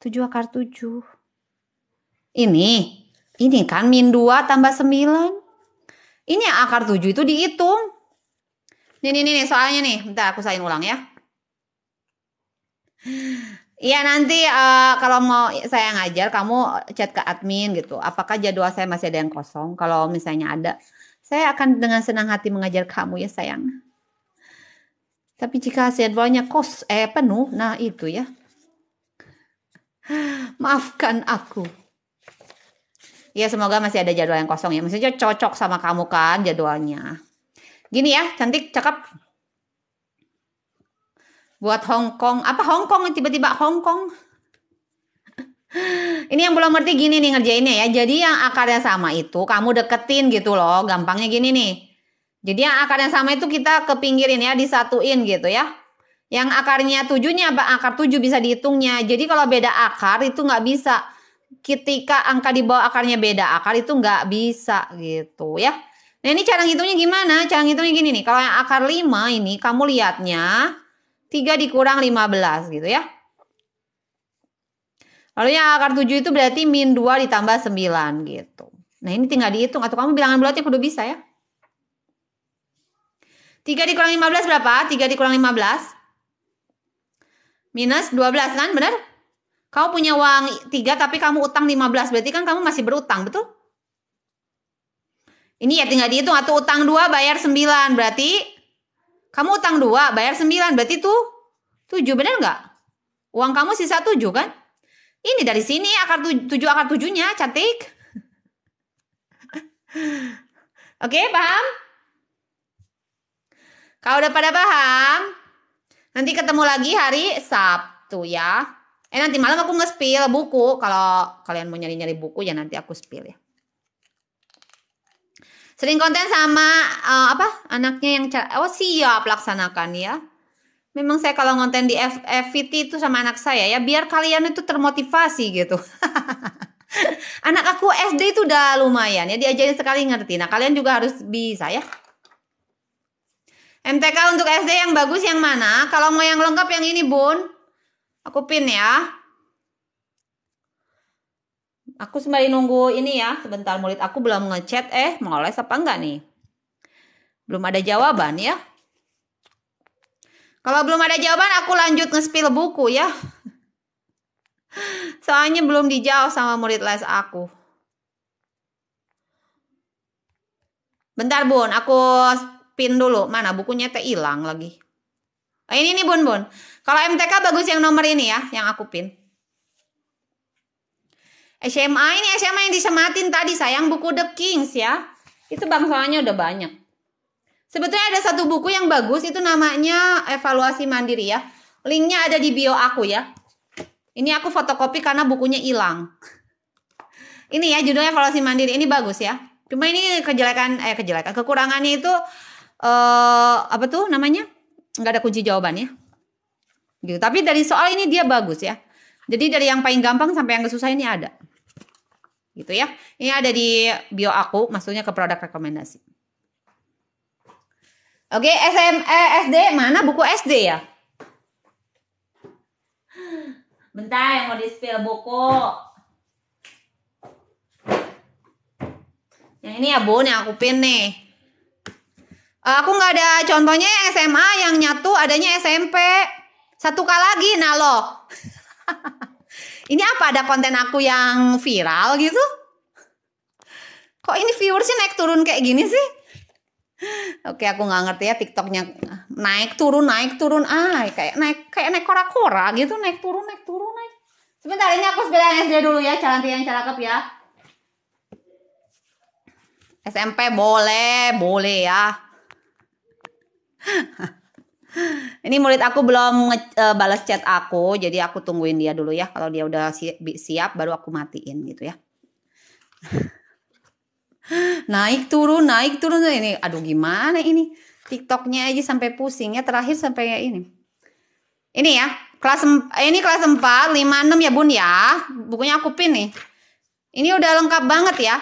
Tujuh akar tujuh. Ini, ini kan min dua tambah sembilan. Ini akar tujuh itu dihitung. Nih, nih, nih, soalnya nih. Bentar aku sain ulang ya. Iya nanti uh, kalau mau saya ngajar kamu chat ke admin gitu. Apakah jadwal saya masih ada yang kosong? Kalau misalnya ada, saya akan dengan senang hati mengajar kamu ya sayang. Tapi jika jadwalnya kos eh penuh, nah itu ya. Maafkan aku. Iya semoga masih ada jadwal yang kosong ya. Maksudnya cocok sama kamu kan jadwalnya. Gini ya, cantik, cakep. Buat Hong Kong, apa Hong Kong tiba-tiba Hong Kong? [laughs] Ini yang belum ngerti gini nih ngerjainnya ya. Jadi yang akarnya sama itu kamu deketin gitu loh, gampangnya gini nih. Jadi yang akarnya sama itu kita ke pinggirin ya, disatuin gitu ya. Yang akarnya tujuhnya apa? Akar tujuh bisa dihitungnya. Jadi kalau beda akar itu nggak bisa. Ketika angka di bawah akarnya beda akar itu nggak bisa gitu ya. Nah ini cara ngitungnya gimana? Cara ngitungnya gini nih. Kalau yang akar 5 ini kamu lihatnya 3 dikurang 15 gitu ya. Lalu yang akar 7 itu berarti min 2 ditambah 9 gitu. Nah ini tinggal dihitung. Atau kamu bilangan bulatnya kudu bisa ya. 3 dikurang 15 berapa? 3 dikurang 15. Minus 12 kan benar? Kamu punya uang 3 tapi kamu utang 15. Berarti kan kamu masih berutang betul? Ini ya tinggal dihitung atau utang dua bayar sembilan berarti kamu utang dua bayar sembilan berarti tuh tujuh benar nggak? Uang kamu sisa tujuh kan? Ini dari sini akar tujuh akar tujuhnya cantik. [laughs] Oke, okay, paham? Kalau udah pada paham, nanti ketemu lagi hari Sabtu ya. Eh nanti malam aku nge-spill buku. Kalau kalian mau nyari-nyari buku ya nanti aku spill ya. Sering konten sama uh, apa anaknya yang oh siap laksanakan ya. Memang saya kalau konten di F FVT itu sama anak saya ya biar kalian itu termotivasi gitu. [laughs] anak aku SD itu udah lumayan ya diajarin sekali ngerti. Nah kalian juga harus bisa ya. MTK untuk SD yang bagus yang mana? Kalau mau yang lengkap yang ini bun. Aku pin ya. Aku sembari nunggu ini ya, sebentar murid aku belum ngechat eh mengoles apa enggak nih. Belum ada jawaban ya. Kalau belum ada jawaban aku lanjut nge-spill buku ya. [laughs] Soalnya belum dijawab sama murid les aku. Bentar bun, aku pin dulu. Mana bukunya teh hilang lagi. Oh, ini nih bun bun. Kalau MTK bagus yang nomor ini ya, yang aku pin. SMA ini SMA yang disematin tadi sayang buku The Kings ya. Itu bangsawannya udah banyak. Sebetulnya ada satu buku yang bagus itu namanya Evaluasi Mandiri ya. Linknya ada di bio aku ya. Ini aku fotokopi karena bukunya hilang. Ini ya judulnya Evaluasi Mandiri. Ini bagus ya. Cuma ini kejelekan eh kejelekan kekurangannya itu eh apa tuh namanya? nggak ada kunci jawabannya. Gitu. Tapi dari soal ini dia bagus ya. Jadi dari yang paling gampang sampai yang susah ini ada gitu ya. Ini ada di bio aku, maksudnya ke produk rekomendasi. Oke, SM, eh, SD mana buku SD ya? Bentar yang mau di spill buku. Yang ini ya bun yang aku pin nih. Aku nggak ada contohnya SMA, yang nyatu adanya SMP. Satu kali lagi, nah lo [laughs] Ini apa ada konten aku yang viral gitu? Kok ini viewersnya naik turun kayak gini sih? Oke, aku nggak ngerti ya TikToknya naik turun naik turun ah kayak naik kayak naik kora-kora gitu naik turun naik turun naik. Sebentar ini aku sebelah SD dulu ya, jalan yang cakep ya. SMP boleh, boleh ya. [laughs] Ini murid aku belum eh, balas chat aku, jadi aku tungguin dia dulu ya. Kalau dia udah siap, siap baru aku matiin gitu ya. [laughs] naik turun, naik turun ini. Aduh gimana ini? TikToknya aja sampai pusingnya terakhir sampai ya ini. Ini ya, kelas ini kelas 4, 5, 6 ya Bun ya. Bukunya aku pin nih. Ini udah lengkap banget ya.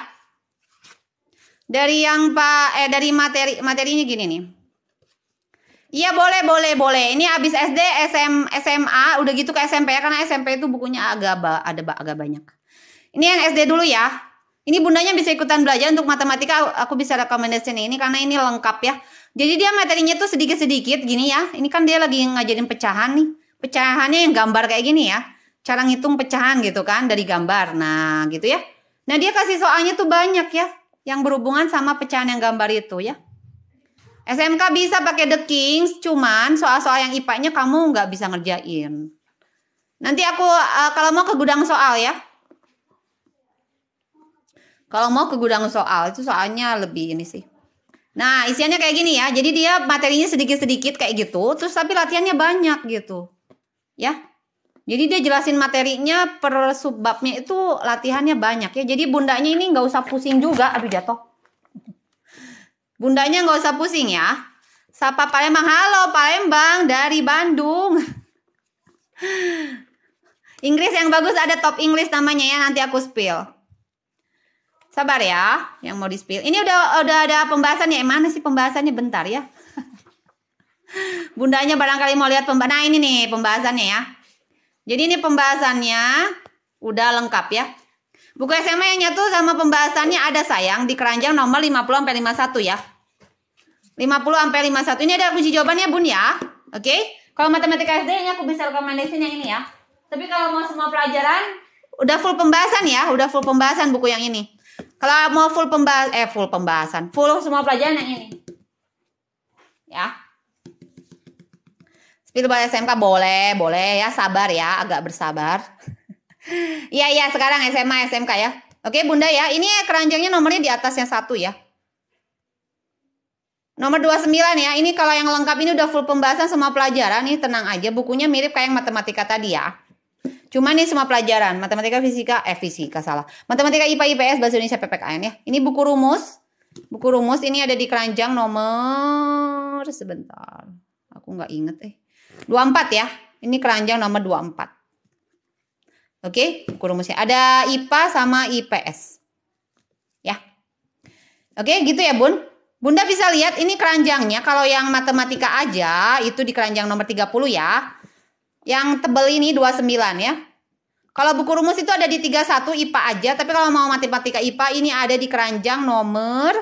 Dari yang Pak eh dari materi materinya gini nih. Iya boleh boleh boleh. Ini abis SD SM SMA udah gitu ke SMP ya karena SMP itu bukunya agak ba, ada ba, agak banyak. Ini yang SD dulu ya. Ini bundanya bisa ikutan belajar untuk matematika aku bisa rekomendasi ini karena ini lengkap ya. Jadi dia materinya tuh sedikit-sedikit gini ya. Ini kan dia lagi ngajarin pecahan nih. Pecahannya yang gambar kayak gini ya. Cara ngitung pecahan gitu kan dari gambar. Nah, gitu ya. Nah, dia kasih soalnya tuh banyak ya yang berhubungan sama pecahan yang gambar itu ya. SMK bisa pakai The Kings, cuman soal-soal yang IPA-nya kamu nggak bisa ngerjain. Nanti aku uh, kalau mau ke gudang soal ya. Kalau mau ke gudang soal itu soalnya lebih ini sih. Nah isiannya kayak gini ya. Jadi dia materinya sedikit-sedikit kayak gitu. Terus tapi latihannya banyak gitu. Ya. Jadi dia jelasin materinya per subbabnya itu latihannya banyak ya. Jadi bundanya ini nggak usah pusing juga. Aduh jatuh. Bundanya nggak usah pusing ya. Sapa Palembang, halo Palembang dari Bandung. Inggris yang bagus ada top Inggris namanya ya nanti aku spill. Sabar ya, yang mau di spill. Ini udah udah ada pembahasan ya. Eh, mana sih pembahasannya bentar ya? [laughs] Bundanya barangkali mau lihat pembahasan. Nah, ini nih pembahasannya ya. Jadi ini pembahasannya udah lengkap ya. Buku SMA yang nyatu sama pembahasannya ada sayang di keranjang nomor 50 sampai 51 ya. 50 sampai 51. Ini ada kunci jawabannya Bun ya. Oke. Okay? Kalau matematika SD ini aku bisa rekomendasiin yang ini ya. Tapi kalau mau semua pelajaran udah full pembahasan ya, udah full pembahasan buku yang ini. Kalau mau full pembahasan eh full pembahasan, full semua pelajaran yang ini. Ya. Spielball SMK boleh, boleh ya, sabar ya, agak bersabar. Iya iya sekarang SMA SMK ya. Oke Bunda ya, ini keranjangnya nomornya di atasnya satu ya. Nomor 29 ya, ini kalau yang lengkap ini udah full pembahasan semua pelajaran Ini tenang aja bukunya mirip kayak yang matematika tadi ya. Cuma nih semua pelajaran, matematika, fisika, eh fisika salah. Matematika, IPA, IPS, bahasa Indonesia, PPKN ya. Ini buku rumus. Buku rumus ini ada di keranjang nomor sebentar. Aku nggak inget eh. 24 ya. Ini keranjang nomor 24. Oke, kurumusnya ada IPA sama IPS. Ya. Oke, gitu ya, Bun. Bunda bisa lihat ini keranjangnya kalau yang matematika aja itu di keranjang nomor 30 ya. Yang tebel ini 29 ya. Kalau buku rumus itu ada di 31 IPA aja, tapi kalau mau matematika IPA ini ada di keranjang nomor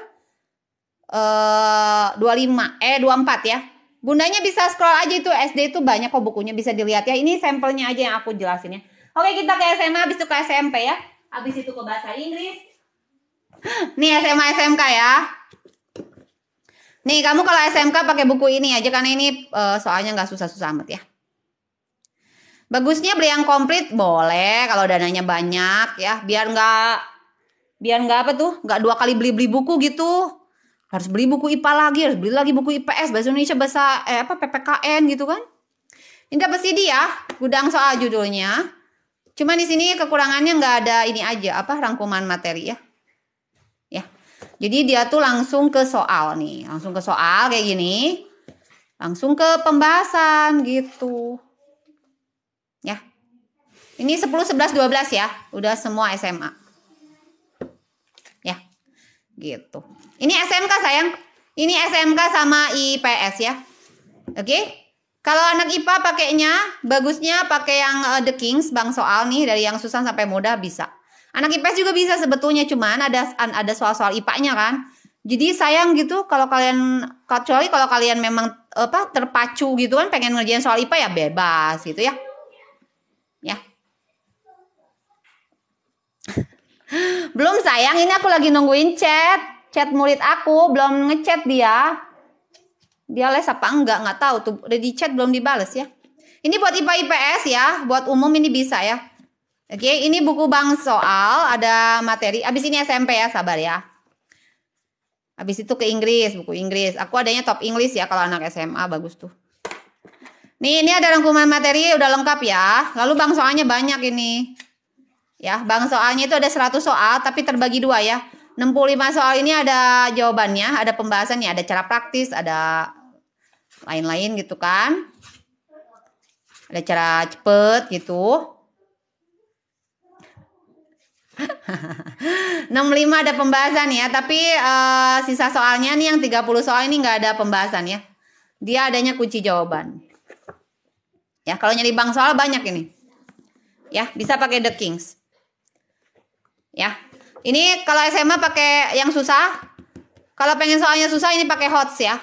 eh 25 eh 24 ya. Bundanya bisa scroll aja itu SD itu banyak kok bukunya bisa dilihat ya. Ini sampelnya aja yang aku jelasin ya. Oke kita ke SMA abis itu ke SMP ya. Abis itu ke bahasa Inggris. Nih SMA SMK ya. Nih kamu kalau SMK pakai buku ini aja karena ini uh, soalnya nggak susah-susah amat ya. Bagusnya beli yang komplit boleh kalau dananya banyak ya biar nggak biar nggak apa tuh nggak dua kali beli beli buku gitu harus beli buku IPA lagi harus beli lagi buku IPS bahasa Indonesia bahasa eh, apa PPKN gitu kan ini apa sih dia gudang soal judulnya Cuma di sini kekurangannya nggak ada ini aja apa rangkuman materi ya. Ya. Jadi dia tuh langsung ke soal nih, langsung ke soal kayak gini. Langsung ke pembahasan gitu. Ya. Ini 10 11 12 ya, udah semua SMA. Ya. Gitu. Ini SMK sayang. Ini SMK sama IPS ya. Oke. Okay? Kalau anak IPA pakainya bagusnya pakai yang uh, The Kings Bang Soal nih dari yang susah sampai mudah bisa. Anak IPS juga bisa sebetulnya cuman ada ada soal-soal IPA-nya kan. Jadi sayang gitu kalau kalian kecuali kalau kalian memang apa terpacu gitu kan pengen ngerjain soal IPA ya bebas gitu ya. Ya. [laughs] belum sayang ini aku lagi nungguin chat, chat murid aku belum ngechat dia. Dia les apa enggak nggak tahu tuh. Udah di chat belum dibales ya. Ini buat IPA IPS ya, buat umum ini bisa ya. Oke, ini buku bang soal, ada materi. Abis ini SMP ya, sabar ya. Abis itu ke Inggris, buku Inggris. Aku adanya top Inggris ya kalau anak SMA bagus tuh. Nih, ini ada rangkuman materi udah lengkap ya. Lalu bang soalnya banyak ini. Ya, bang soalnya itu ada 100 soal tapi terbagi dua ya. 65 soal ini ada jawabannya, ada pembahasannya, ada cara praktis, ada lain-lain gitu kan ada cara cepet gitu 65 [laughs] ada pembahasan ya tapi uh, sisa soalnya nih yang 30 soal ini nggak ada pembahasan ya dia adanya kunci jawaban ya kalau nyari bank soal banyak ini ya bisa pakai The Kings ya ini kalau SMA pakai yang susah kalau pengen soalnya susah ini pakai HOTS ya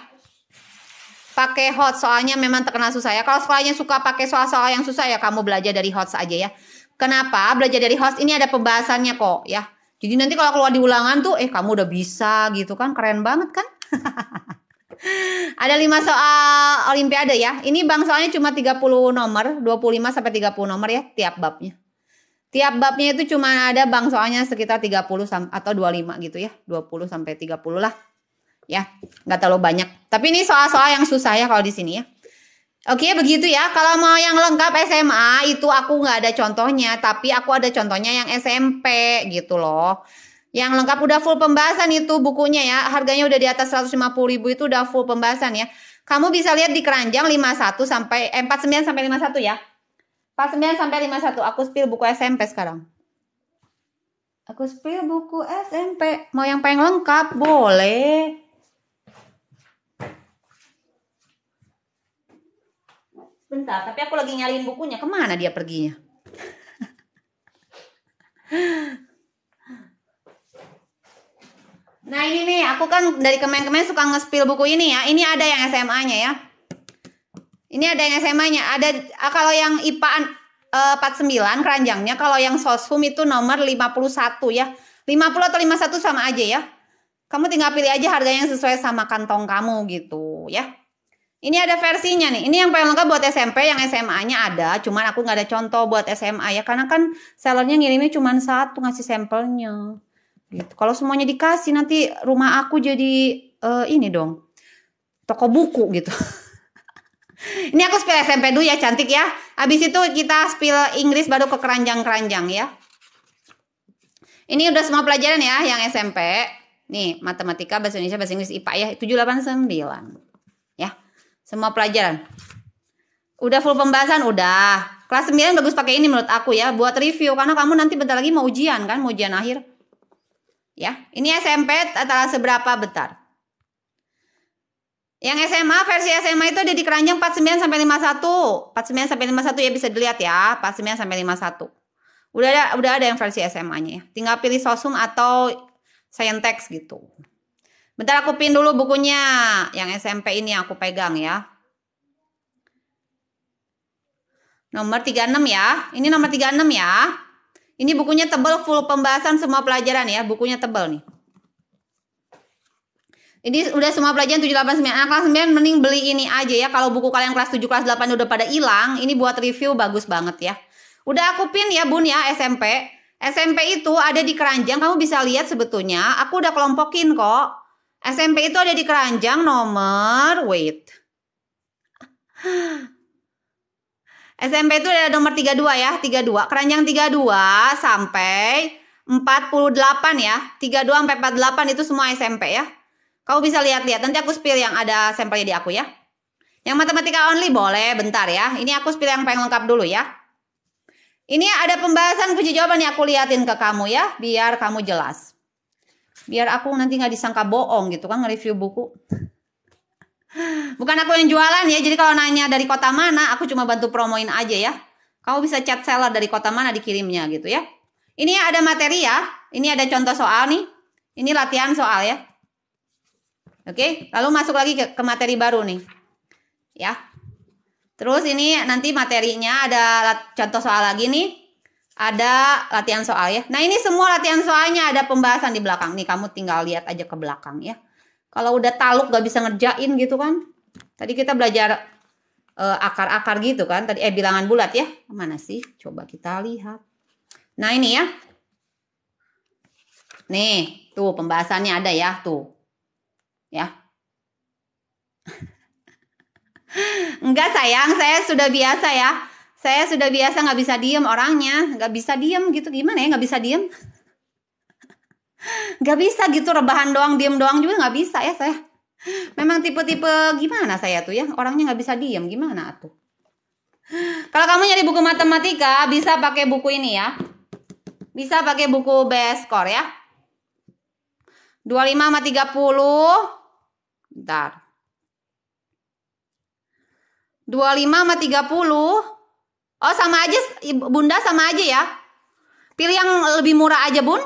pakai hot soalnya memang terkenal susah ya. Kalau sekolahnya suka pakai soal-soal yang susah ya kamu belajar dari hot aja ya. Kenapa? Belajar dari hot ini ada pembahasannya kok ya. Jadi nanti kalau keluar di ulangan tuh eh kamu udah bisa gitu kan keren banget kan? [laughs] ada 5 soal olimpiade ya. Ini bang soalnya cuma 30 nomor, 25 sampai 30 nomor ya tiap babnya. Tiap babnya itu cuma ada bang soalnya sekitar 30 atau 25 gitu ya. 20 sampai 30 lah ya nggak terlalu banyak tapi ini soal-soal yang susah ya kalau di sini ya Oke begitu ya kalau mau yang lengkap SMA itu aku nggak ada contohnya tapi aku ada contohnya yang SMP gitu loh yang lengkap udah full pembahasan itu bukunya ya harganya udah di atas 150 ribu itu udah full pembahasan ya kamu bisa lihat di keranjang 51 sampai eh, 49 sampai 51 ya 49 sampai 51 aku spill buku SMP sekarang Aku spill buku SMP. Mau yang pengen lengkap? Boleh. Bentar, tapi aku lagi nyalin bukunya. Kemana dia perginya? [laughs] nah ini nih, aku kan dari kemen kemen suka ngespil buku ini ya. Ini ada yang SMA-nya ya. Ini ada yang SMA-nya. Ada eh, kalau yang IPA eh, 49 keranjangnya, kalau yang sosum itu nomor 51 ya. 50 atau 51 sama aja ya. Kamu tinggal pilih aja harganya yang sesuai sama kantong kamu gitu ya. Ini ada versinya nih. Ini yang paling lengkap buat SMP, yang SMA-nya ada. Cuman aku nggak ada contoh buat SMA ya, karena kan sellernya ngirimnya cuma satu ngasih sampelnya. Gitu. Kalau semuanya dikasih nanti rumah aku jadi uh, ini dong toko buku gitu. [laughs] ini aku spill SMP dulu ya, cantik ya. Abis itu kita spill Inggris baru ke keranjang-keranjang ya. Ini udah semua pelajaran ya yang SMP. Nih, matematika, bahasa Indonesia, bahasa Inggris, IPA ya, tujuh, delapan, sembilan. Semua pelajaran. Udah full pembahasan, udah. Kelas 9 bagus pakai ini menurut aku ya, buat review karena kamu nanti bentar lagi mau ujian kan, mau ujian akhir. Ya, ini SMP atau seberapa bentar. Yang SMA versi SMA itu ada di keranjang 49 sampai 51. 49 sampai 51 ya bisa dilihat ya, 49 sampai 51. Udah ada udah ada yang versi SMA-nya ya. Tinggal pilih sosum atau saintex gitu. Bentar aku pin dulu bukunya yang SMP ini yang aku pegang ya. Nomor 36 ya. Ini nomor 36 ya. Ini bukunya tebal full pembahasan semua pelajaran ya. Bukunya tebal nih. Ini udah semua pelajaran 7, 8, 9. kelas 9 mending beli ini aja ya. Kalau buku kalian kelas 7, kelas 8 udah pada hilang. Ini buat review bagus banget ya. Udah aku pin ya bun ya SMP. SMP itu ada di keranjang. Kamu bisa lihat sebetulnya. Aku udah kelompokin kok. SMP itu ada di Keranjang nomor wait. SMP itu ada nomor 32 ya, 32. Keranjang 32 sampai 48 ya. 32 sampai 48 itu semua SMP ya. Kau bisa lihat-lihat, nanti aku spill yang ada sampelnya di aku ya. Yang matematika only boleh, bentar ya. Ini aku spill yang paling lengkap dulu ya. Ini ada pembahasan kunci jawaban yang aku liatin ke kamu ya, biar kamu jelas biar aku nanti nggak disangka bohong gitu kan nge-review buku bukan aku yang jualan ya jadi kalau nanya dari kota mana aku cuma bantu promoin aja ya kamu bisa chat seller dari kota mana dikirimnya gitu ya ini ya ada materi ya ini ada contoh soal nih ini latihan soal ya oke lalu masuk lagi ke, ke materi baru nih ya terus ini nanti materinya ada contoh soal lagi nih ada latihan soal ya. Nah ini semua latihan soalnya ada pembahasan di belakang. Nih kamu tinggal lihat aja ke belakang ya. Kalau udah taluk gak bisa ngerjain gitu kan. Tadi kita belajar eh, akar-akar e, gitu kan. Tadi eh bilangan bulat ya. Mana sih? Coba kita lihat. Nah ini ya. Nih tuh pembahasannya ada ya tuh. Ya. [laughs] Enggak sayang, saya sudah biasa ya saya sudah biasa nggak bisa diem orangnya, nggak bisa diem gitu gimana ya nggak bisa diem? [laughs] Nggak bisa gitu rebahan doang diem doang juga nggak bisa ya saya. Memang tipe-tipe gimana saya tuh ya orangnya nggak bisa diem gimana tuh? Kalau kamu nyari buku matematika bisa pakai buku ini ya, bisa pakai buku best score ya. 25 sama 30. Bentar. 25 sama 30 Oh sama aja bunda sama aja ya. Pilih yang lebih murah aja bun.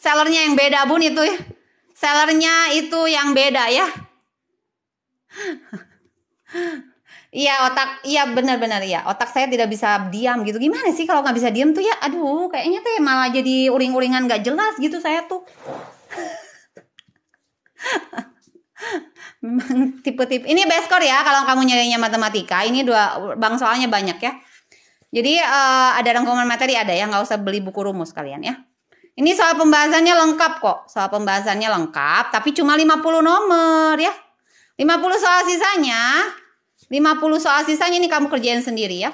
Sellernya yang beda bun itu ya. Sellernya itu yang beda ya. Iya otak, iya benar-benar ya. Otak saya tidak bisa diam gitu. Gimana sih kalau nggak bisa diam tuh ya? Aduh, kayaknya tuh ya malah jadi uring-uringan nggak jelas gitu saya tuh. [laughs] tipe-tipe ini best score ya kalau kamu nyarinya matematika ini dua bang soalnya banyak ya jadi uh, ada rangkuman materi ada ya nggak usah beli buku rumus kalian ya ini soal pembahasannya lengkap kok soal pembahasannya lengkap tapi cuma 50 nomor ya 50 soal sisanya 50 soal sisanya ini kamu kerjain sendiri ya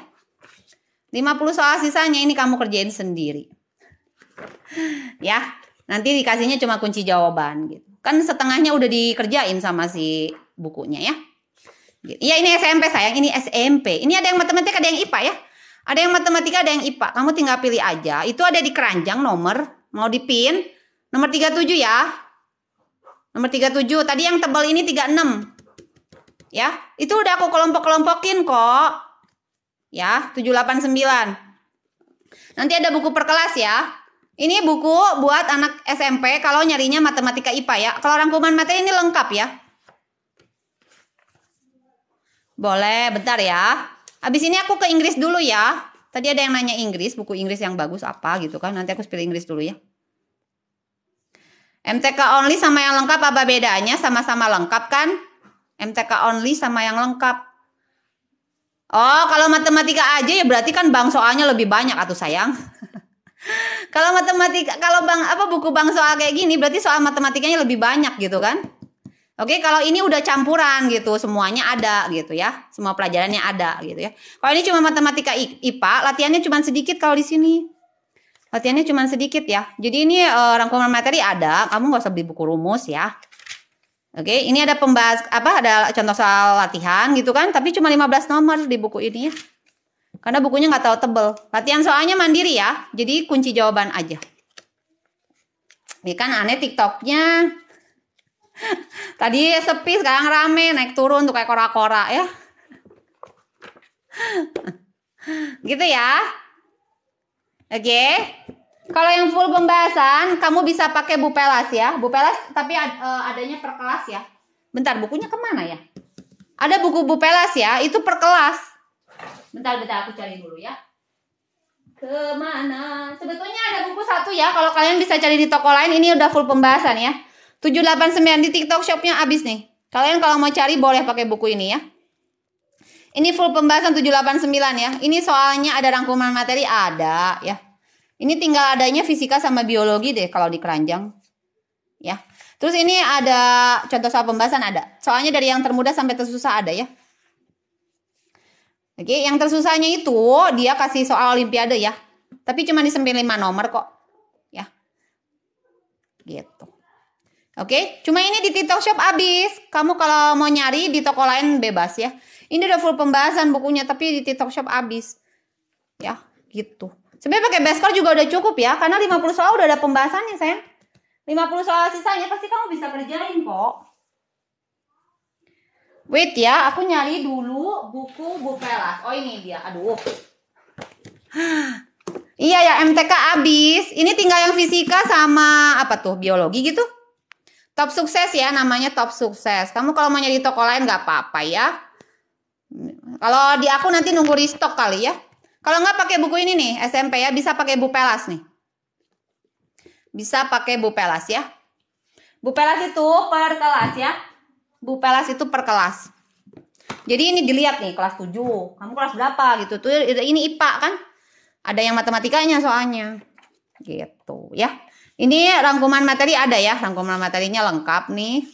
50 soal sisanya ini kamu kerjain sendiri [laughs] ya nanti dikasihnya cuma kunci jawaban gitu Kan setengahnya udah dikerjain sama si bukunya ya. Iya ini SMP sayang, ini SMP. Ini ada yang matematika, ada yang IPA ya. Ada yang matematika, ada yang IPA. Kamu tinggal pilih aja. Itu ada di keranjang nomor. Mau dipin. Nomor 37 ya. Nomor 37. Tadi yang tebal ini 36. Ya. Itu udah aku kelompok-kelompokin kok. Ya. 789. Nanti ada buku perkelas ya. Ini buku buat anak SMP kalau nyarinya matematika IPA ya. Kalau rangkuman materi ini lengkap ya. Boleh, bentar ya. Abis ini aku ke Inggris dulu ya. Tadi ada yang nanya Inggris, buku Inggris yang bagus apa gitu kan. Nanti aku pilih Inggris dulu ya. MTK only sama yang lengkap apa bedanya? Sama-sama lengkap kan? MTK only sama yang lengkap. Oh, kalau matematika aja ya berarti kan bang soalnya lebih banyak atau sayang. [laughs] kalau matematika kalau bang apa buku bang soal kayak gini berarti soal matematikanya lebih banyak gitu kan Oke, kalau ini udah campuran gitu, semuanya ada gitu ya, semua pelajarannya ada gitu ya. Kalau ini cuma matematika IPA, latihannya cuma sedikit kalau di sini. Latihannya cuma sedikit ya. Jadi ini uh, rangkuman materi ada, kamu nggak usah beli buku rumus ya. Oke, ini ada pembahas apa ada contoh soal latihan gitu kan, tapi cuma 15 nomor di buku ini ya. Karena bukunya nggak tahu tebel. Latihan soalnya mandiri ya. Jadi kunci jawaban aja. Ini kan aneh TikToknya. [laughs] Tadi sepi sekarang rame naik turun tuh kayak kora-kora ya. [laughs] Gitu ya. Oke. Okay. Kalau yang full pembahasan, kamu bisa pakai Bu Pelas ya. Bu Pelas tapi ad, e, adanya per kelas ya. Bentar, bukunya kemana ya? Ada buku Bu Pelas ya, itu per kelas bentar bentar aku cari dulu ya kemana sebetulnya ada buku satu ya kalau kalian bisa cari di toko lain ini udah full pembahasan ya 789 di tiktok shopnya abis nih kalian kalau mau cari boleh pakai buku ini ya ini full pembahasan 789 ya ini soalnya ada rangkuman materi ada ya ini tinggal adanya fisika sama biologi deh kalau di keranjang ya Terus ini ada contoh soal pembahasan ada. Soalnya dari yang termudah sampai tersusah ada ya. Oke, okay, yang tersusahnya itu dia kasih soal olimpiade ya. Tapi cuma disempil 5 nomor kok. Ya. Gitu. Oke, okay? cuma ini di TikTok Shop habis. Kamu kalau mau nyari di toko lain bebas ya. Ini udah full pembahasan bukunya tapi di TikTok Shop habis. Ya, gitu. Sebenarnya pakai beskor juga udah cukup ya karena 50 soal udah ada pembahasannya, sayang. 50 soal sisanya pasti kamu bisa kerjain kok. Wait ya, aku nyari dulu buku Bupelas. Oh ini dia, aduh. iya ya, MTK abis. Ini tinggal yang fisika sama apa tuh, biologi gitu. Top sukses ya, namanya top sukses. Kamu kalau mau nyari toko lain nggak apa-apa ya. Kalau di aku nanti nunggu restock kali ya. Kalau nggak pakai buku ini nih, SMP ya, bisa pakai Bupelas nih. Bisa pakai Bupelas ya. Bupelas itu per kelas ya. Bu Pelas itu per kelas. Jadi ini dilihat nih kelas 7, kamu kelas berapa gitu. Tuh ini IPA kan. Ada yang matematikanya soalnya. Gitu ya. Ini rangkuman materi ada ya, rangkuman materinya lengkap nih.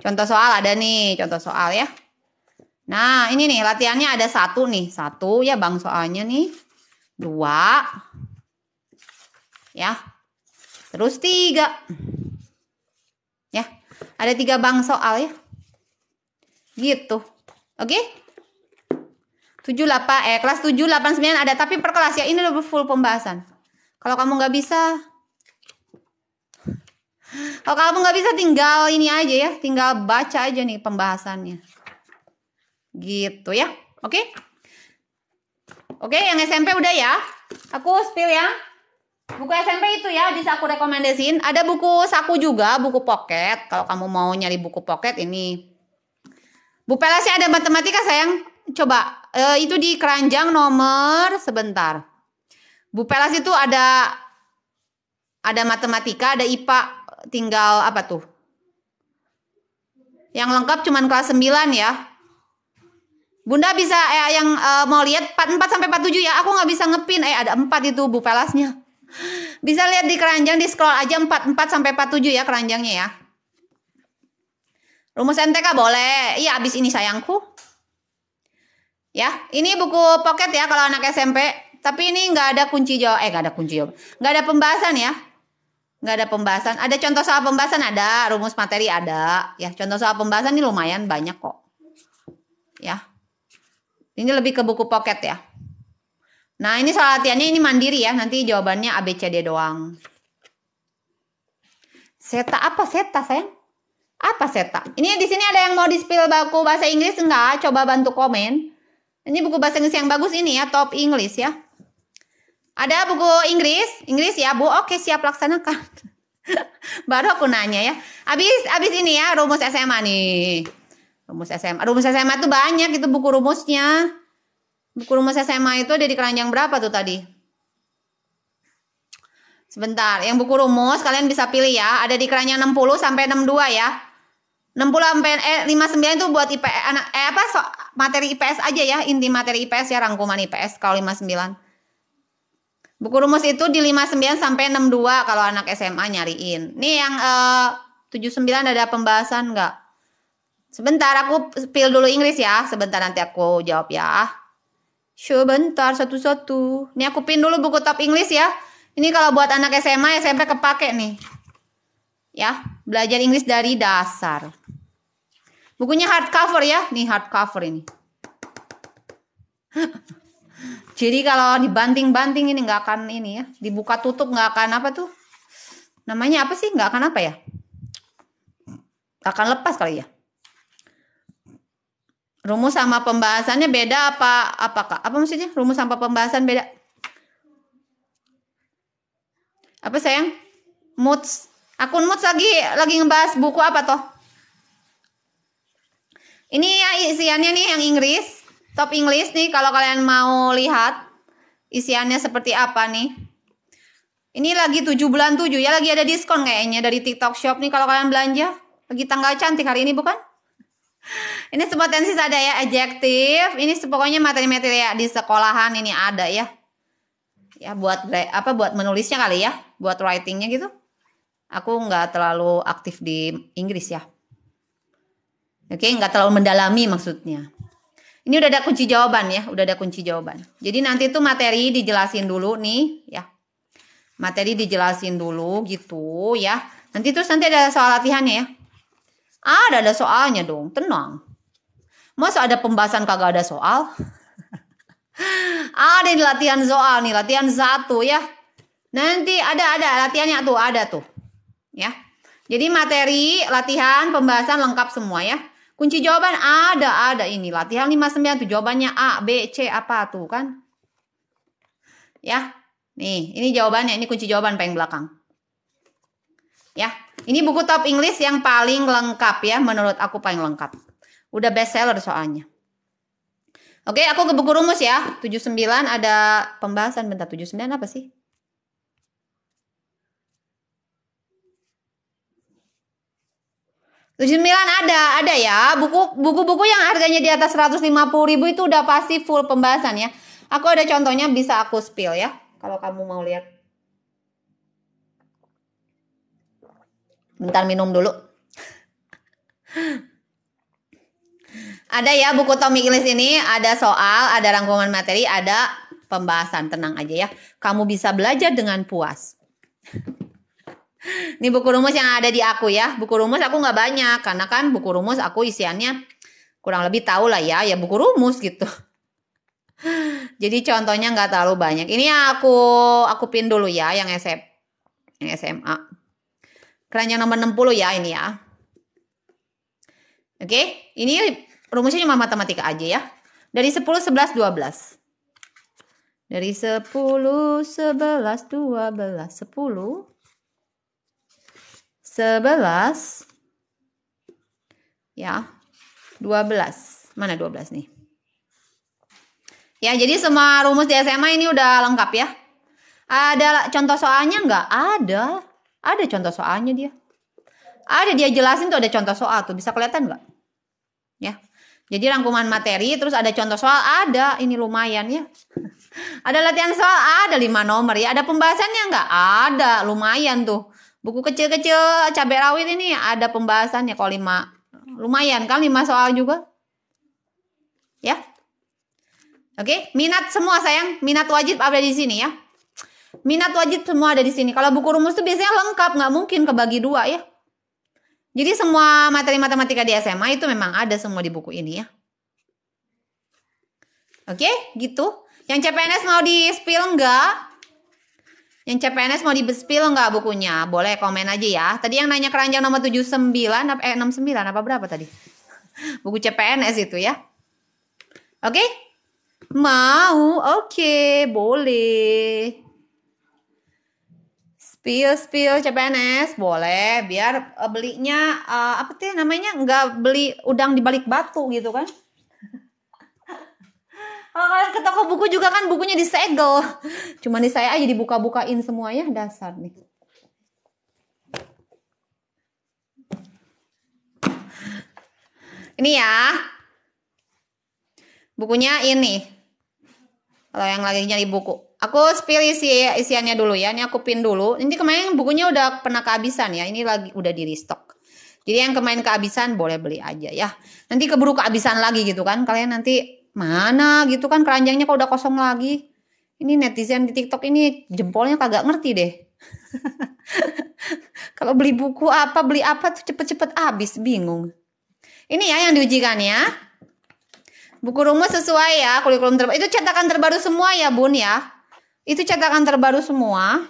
Contoh soal ada nih, contoh soal ya. Nah, ini nih latihannya ada satu nih, satu ya bang soalnya nih, dua, ya, terus tiga. Ada tiga bang soal ya. Gitu. Oke? Okay? 78 eh kelas 789 ada tapi per kelas ya. Ini udah full pembahasan. Kalau kamu nggak bisa kalau kamu nggak bisa tinggal ini aja ya, tinggal baca aja nih pembahasannya. Gitu ya. Oke? Okay? Oke, okay, yang SMP udah ya. Aku spill ya buku SMP itu ya bisa aku rekomendasiin ada buku saku juga buku pocket kalau kamu mau nyari buku pocket ini Bu Pelasnya ada matematika sayang coba e, itu di keranjang nomor sebentar Bu Pelas itu ada ada matematika ada IPA tinggal apa tuh yang lengkap cuman kelas 9 ya Bunda bisa eh, yang eh, mau lihat 44 sampai 47 ya. Aku nggak bisa ngepin. Eh ada 4 itu Bu Pelasnya. Bisa lihat di keranjang di scroll aja 44 sampai 47 ya keranjangnya ya. Rumus MTK boleh. Iya abis ini sayangku. Ya, ini buku pocket ya kalau anak SMP. Tapi ini nggak ada kunci jawab. Eh nggak ada kunci jawab. Nggak ada pembahasan ya. Nggak ada pembahasan. Ada contoh soal pembahasan ada. Rumus materi ada. Ya contoh soal pembahasan ini lumayan banyak kok. Ya. Ini lebih ke buku pocket ya. Nah ini soal latihannya ini mandiri ya. Nanti jawabannya ABCD doang. Seta apa seta sayang? Apa seta? Ini di sini ada yang mau dispil buku bahasa Inggris enggak? Coba bantu komen. Ini buku bahasa Inggris yang bagus ini ya, top English ya. Ada buku Inggris, Inggris ya, Bu. Oke, siap laksanakan. [laughs] Baru aku nanya ya. Abis abis ini ya rumus SMA nih. Rumus SMA. Rumus SMA tuh banyak itu buku rumusnya. Buku rumus SMA itu ada di keranjang berapa tuh tadi? Sebentar, yang buku rumus kalian bisa pilih ya. Ada di keranjang 60 sampai 62 ya. 60 sampai eh 59 itu buat IPS eh, anak eh apa so, materi IPS aja ya, inti materi IPS ya rangkuman IPS kalau 59. Buku rumus itu di 59 sampai 62 kalau anak SMA nyariin. Nih yang eh, 79 ada pembahasan nggak? Sebentar aku pil dulu Inggris ya. Sebentar nanti aku jawab ya show bentar, satu-satu. Ini aku pin dulu buku top English ya. Ini kalau buat anak SMA, SMP kepake nih. Ya, belajar Inggris dari dasar. Bukunya hardcover ya. Nih hardcover ini. [gasps] Jadi kalau dibanting-banting ini nggak akan ini ya. Dibuka tutup nggak akan apa tuh. Namanya apa sih? Nggak akan apa ya? akan lepas kali ya. Rumus sama pembahasannya beda apa? Apakah? Apa maksudnya? Rumus sama pembahasan beda? Apa sayang? Moods. Akun Moods lagi lagi ngebahas buku apa toh? Ini ya isiannya nih yang Inggris. Top Inggris nih kalau kalian mau lihat isiannya seperti apa nih. Ini lagi 7 bulan 7 ya lagi ada diskon kayaknya dari TikTok Shop nih kalau kalian belanja. Lagi tanggal cantik hari ini bukan? ini semua tensis ada ya, adjektif. Ini pokoknya materi-materi ya di sekolahan ini ada ya. Ya buat apa buat menulisnya kali ya, buat writingnya gitu. Aku nggak terlalu aktif di Inggris ya. Oke, nggak terlalu mendalami maksudnya. Ini udah ada kunci jawaban ya, udah ada kunci jawaban. Jadi nanti tuh materi dijelasin dulu nih ya. Materi dijelasin dulu gitu ya. Nanti terus nanti ada soal latihannya ya. Ada ada soalnya dong, tenang. Masa ada pembahasan kagak ada soal? [laughs] ada di latihan soal nih, latihan satu ya. Nanti ada ada latihannya tuh, ada tuh. Ya. Jadi materi, latihan, pembahasan lengkap semua ya. Kunci jawaban ada, ada ini. Latihan 59 tuh jawabannya A, B, C apa tuh kan? Ya. Nih, ini jawabannya, ini kunci jawaban paling belakang. Ya. Ini buku top English yang paling lengkap ya menurut aku paling lengkap. Udah best seller soalnya. Oke, aku ke buku rumus ya. 79 ada pembahasan bentar. 79 apa sih? tujuh sembilan ada, ada ya. Buku buku-buku yang harganya di atas seratus lima itu udah pasti full pembahasan ya. Aku ada contohnya bisa aku spill ya kalau kamu mau lihat. Bentar minum dulu. ada ya buku Tommy Gillis ini, ada soal, ada rangkuman materi, ada pembahasan. Tenang aja ya. Kamu bisa belajar dengan puas. Ini buku rumus yang ada di aku ya. Buku rumus aku nggak banyak karena kan buku rumus aku isiannya kurang lebih tahu lah ya, ya buku rumus gitu. Jadi contohnya nggak terlalu banyak. Ini aku aku pin dulu ya yang yang SMA keranjang nomor 60 ya ini ya. Oke, okay? ini rumusnya cuma matematika aja ya. Dari 10, 11, 12. Dari 10, 11, 12, 10. 11. Ya, 12. Mana 12 nih? Ya, jadi semua rumus di SMA ini udah lengkap ya. Ada contoh soalnya nggak? Ada. Ada contoh soalnya dia. Ada dia jelasin tuh ada contoh soal tuh bisa kelihatan nggak? Ya. Jadi rangkuman materi terus ada contoh soal ada ini lumayan ya. [laughs] Ada latihan soal ada lima nomor ya. Ada pembahasannya nggak? Ada lumayan tuh. Buku kecil-kecil cabai rawit ini ada pembahasannya kalau lima lumayan kan lima soal juga. Ya. Oke, minat semua sayang, minat wajib ada di sini ya. Minat wajib semua ada di sini. Kalau buku rumus itu biasanya lengkap, nggak mungkin kebagi dua ya. Jadi semua materi matematika di SMA itu memang ada semua di buku ini ya. Oke, gitu. Yang CPNS mau di spill nggak? Yang CPNS mau di spill nggak bukunya? Boleh komen aja ya. Tadi yang nanya keranjang nomor 79 apa eh 69 apa berapa tadi? [laughs] Buku CPNS itu ya. Oke? Mau? Oke, boleh. Spill, spill, CPNS boleh biar eh, belinya uh, apa sih namanya nggak beli udang di balik batu gitu kan? Kalau [laughs] oh, kalian ke toko buku juga kan bukunya disegel. [laughs] Cuman di saya aja dibuka-bukain semuanya dasar nih. Ini ya. Bukunya ini. Kalau yang lagi nyari buku. Aku spill isi isiannya dulu ya. Ini aku pin dulu. Ini kemarin bukunya udah pernah kehabisan ya. Ini lagi udah di restock. Jadi yang kemarin kehabisan boleh beli aja ya. Nanti keburu kehabisan lagi gitu kan. Kalian nanti mana gitu kan keranjangnya kok udah kosong lagi. Ini netizen di TikTok ini jempolnya kagak ngerti deh. [laughs] Kalau beli buku apa, beli apa tuh cepet-cepet habis, bingung. Ini ya yang diujikan ya. Buku rumus sesuai ya, kurikulum terbaru. Itu cetakan terbaru semua ya, Bun ya. Itu cetakan terbaru semua.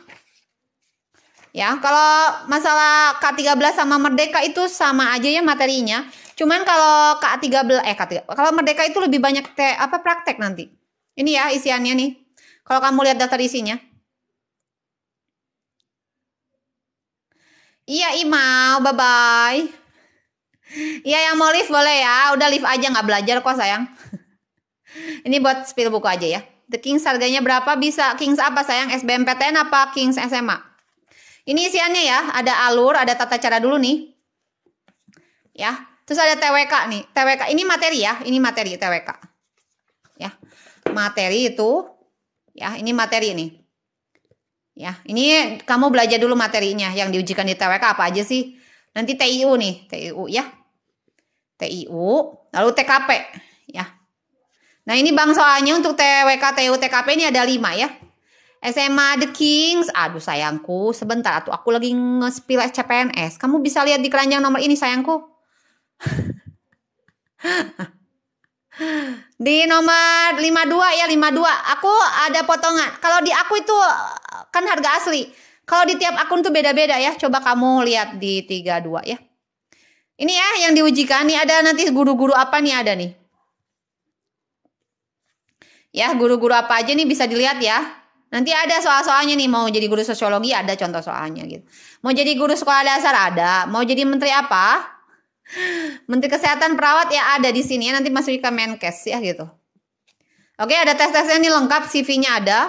Ya, kalau masalah K13 sama Merdeka itu sama aja ya materinya. Cuman kalau K13 eh k 13 kalau Merdeka itu lebih banyak te, apa praktek nanti. Ini ya isiannya nih. Kalau kamu lihat daftar isinya. Iya Imau, bye bye. Iya yang mau live boleh ya, udah live aja nggak belajar kok sayang. [laughs] Ini buat spill buku aja ya. The Kings harganya berapa? Bisa Kings apa sayang? SBMPTN apa Kings SMA? Ini isiannya ya, ada alur, ada tata cara dulu nih. Ya. Terus ada TWK nih. TWK ini materi ya, ini materi TWK. Ya. Materi itu ya, ini materi nih. Ya, ini kamu belajar dulu materinya yang diujikan di TWK apa aja sih? Nanti TIU nih, TIU ya. TIU, lalu TKP Nah ini bang soalnya untuk TWK, TU, TKP ini ada lima ya. SMA The Kings, aduh sayangku sebentar atuh aku lagi nge-spill SCPNS. Kamu bisa lihat di keranjang nomor ini sayangku. [laughs] di nomor 52 ya 52 aku ada potongan kalau di aku itu kan harga asli kalau di tiap akun tuh beda-beda ya coba kamu lihat di 32 ya ini ya yang diujikan nih ada nanti guru-guru apa nih ada nih Ya, guru-guru apa aja nih bisa dilihat ya. Nanti ada soal-soalnya nih, mau jadi guru sosiologi ada contoh soalnya gitu. Mau jadi guru sekolah dasar ada, mau jadi menteri apa? Menteri kesehatan perawat ya ada di sini ya, nanti masuk ke Menkes ya gitu. Oke, ada tes-tesnya nih lengkap, CV-nya ada.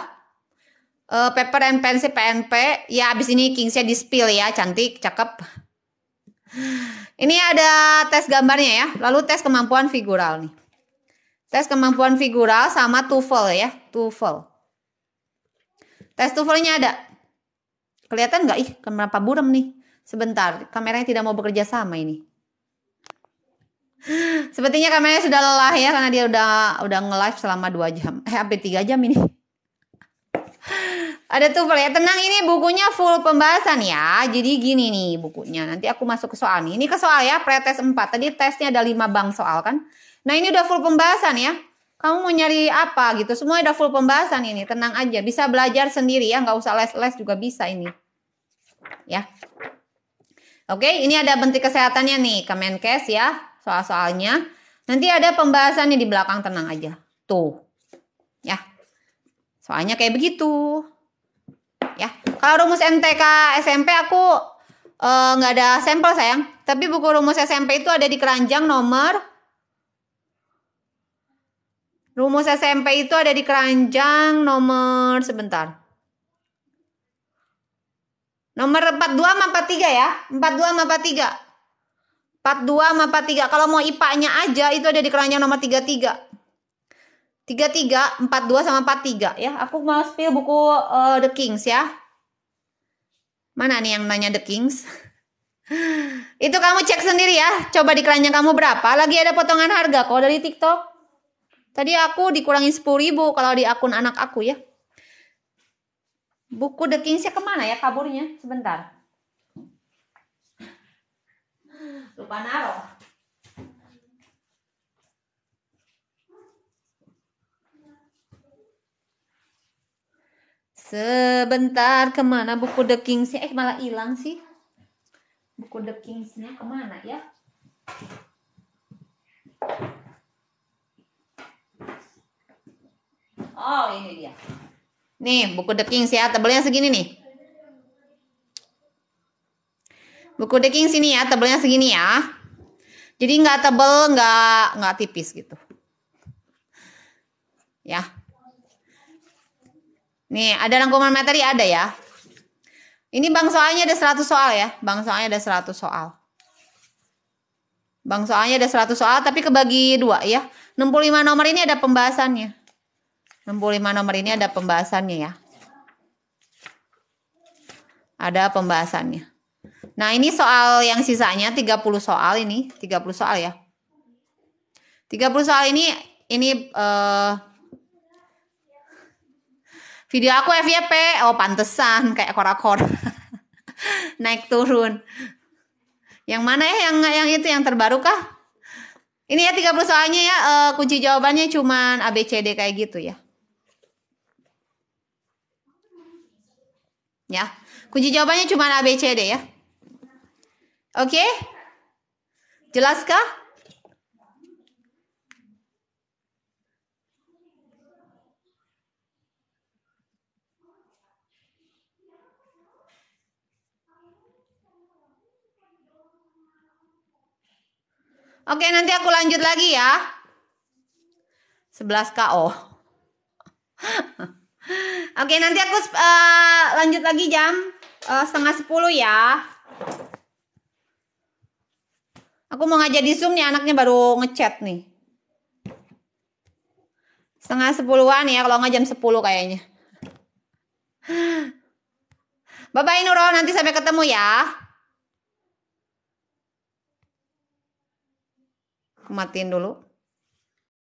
Uh, paper and pencil PNP, ya abis ini Kingsnya di spill ya, cantik, cakep. Ini ada tes gambarnya ya, lalu tes kemampuan figural nih. Tes kemampuan figural sama TOEFL ya, TOEFL. Tes TOEFL-nya ada. Kelihatan nggak? Ih, kenapa buram nih? Sebentar, kameranya tidak mau bekerja sama ini. [gasps] Sepertinya kameranya sudah lelah ya karena dia udah udah nge-live selama 2 jam. Eh, hampir 3 jam ini. [laughs] Ada TOEFL ya, tenang ini bukunya full pembahasan ya. Jadi gini nih bukunya. Nanti aku masuk ke soal nih. Ini ke soal ya, pretest 4. Tadi tesnya ada 5 bang soal kan. Nah ini udah full pembahasan ya. Kamu mau nyari apa gitu. Semua udah full pembahasan ini. Tenang aja. Bisa belajar sendiri ya. Nggak usah les-les juga bisa ini. Ya. Oke ini ada bentuk kesehatannya nih. Kemenkes ya. Soal-soalnya. Nanti ada pembahasannya di belakang. Tenang aja. Tuh. Ya. Soalnya kayak begitu. Ya. Kalau rumus MTK SMP aku eh, nggak uh, ada sampel sayang. Tapi buku rumus SMP itu ada di keranjang nomor Rumus SMP itu ada di keranjang nomor sebentar. Nomor 42 sama 43 ya. 42 sama 43. 42 sama 43. Kalau mau IPA-nya aja itu ada di keranjang nomor 33. 33, 42 sama 43 ya. Aku mau spill buku uh, The Kings ya. Mana nih yang nanya The Kings? [laughs] itu kamu cek sendiri ya. Coba di keranjang kamu berapa. Lagi ada potongan harga kok dari TikTok. Tadi aku dikurangin 10 ribu kalau di akun anak aku ya. Buku The Kingsnya kemana ya kaburnya? Sebentar. Lupa naro. Sebentar kemana buku The Kingsnya? Eh malah hilang sih. Buku The Kingsnya kemana ya? Oh, ini dia. Nih, buku The Kings ya, tebelnya segini nih. Buku The Kings ini ya, tebelnya segini ya. Jadi nggak tebel, nggak nggak tipis gitu. Ya. Nih, ada rangkuman materi ada ya. Ini bang soalnya ada 100 soal ya. Bang soalnya ada 100 soal. Bang soalnya ada 100 soal tapi kebagi dua ya. 65 nomor ini ada pembahasannya. 65 nomor ini ada pembahasannya ya. Ada pembahasannya. Nah, ini soal yang sisanya 30 soal ini, 30 soal ya. 30 soal ini ini uh, video aku FYP. Oh, pantesan kayak korakor. [laughs] Naik turun. Yang mana ya yang yang itu yang terbaru kah? Ini ya 30 soalnya ya uh, kunci jawabannya cuman ABCD kayak gitu ya. Ya. Kunci jawabannya cuma A, B, C, D ya. Oke? Okay? Jelaskah? Oke, nanti aku lanjut lagi ya. 11 KO. [laughs] Oke, okay, nanti aku uh, lanjut lagi jam uh, setengah sepuluh ya. Aku mau ngajak di Zoom nih anaknya baru ngechat nih. Setengah sepuluhan ya, kalau nggak jam sepuluh kayaknya. Bye-bye Nuro, nanti sampai ketemu ya. Aku matiin dulu.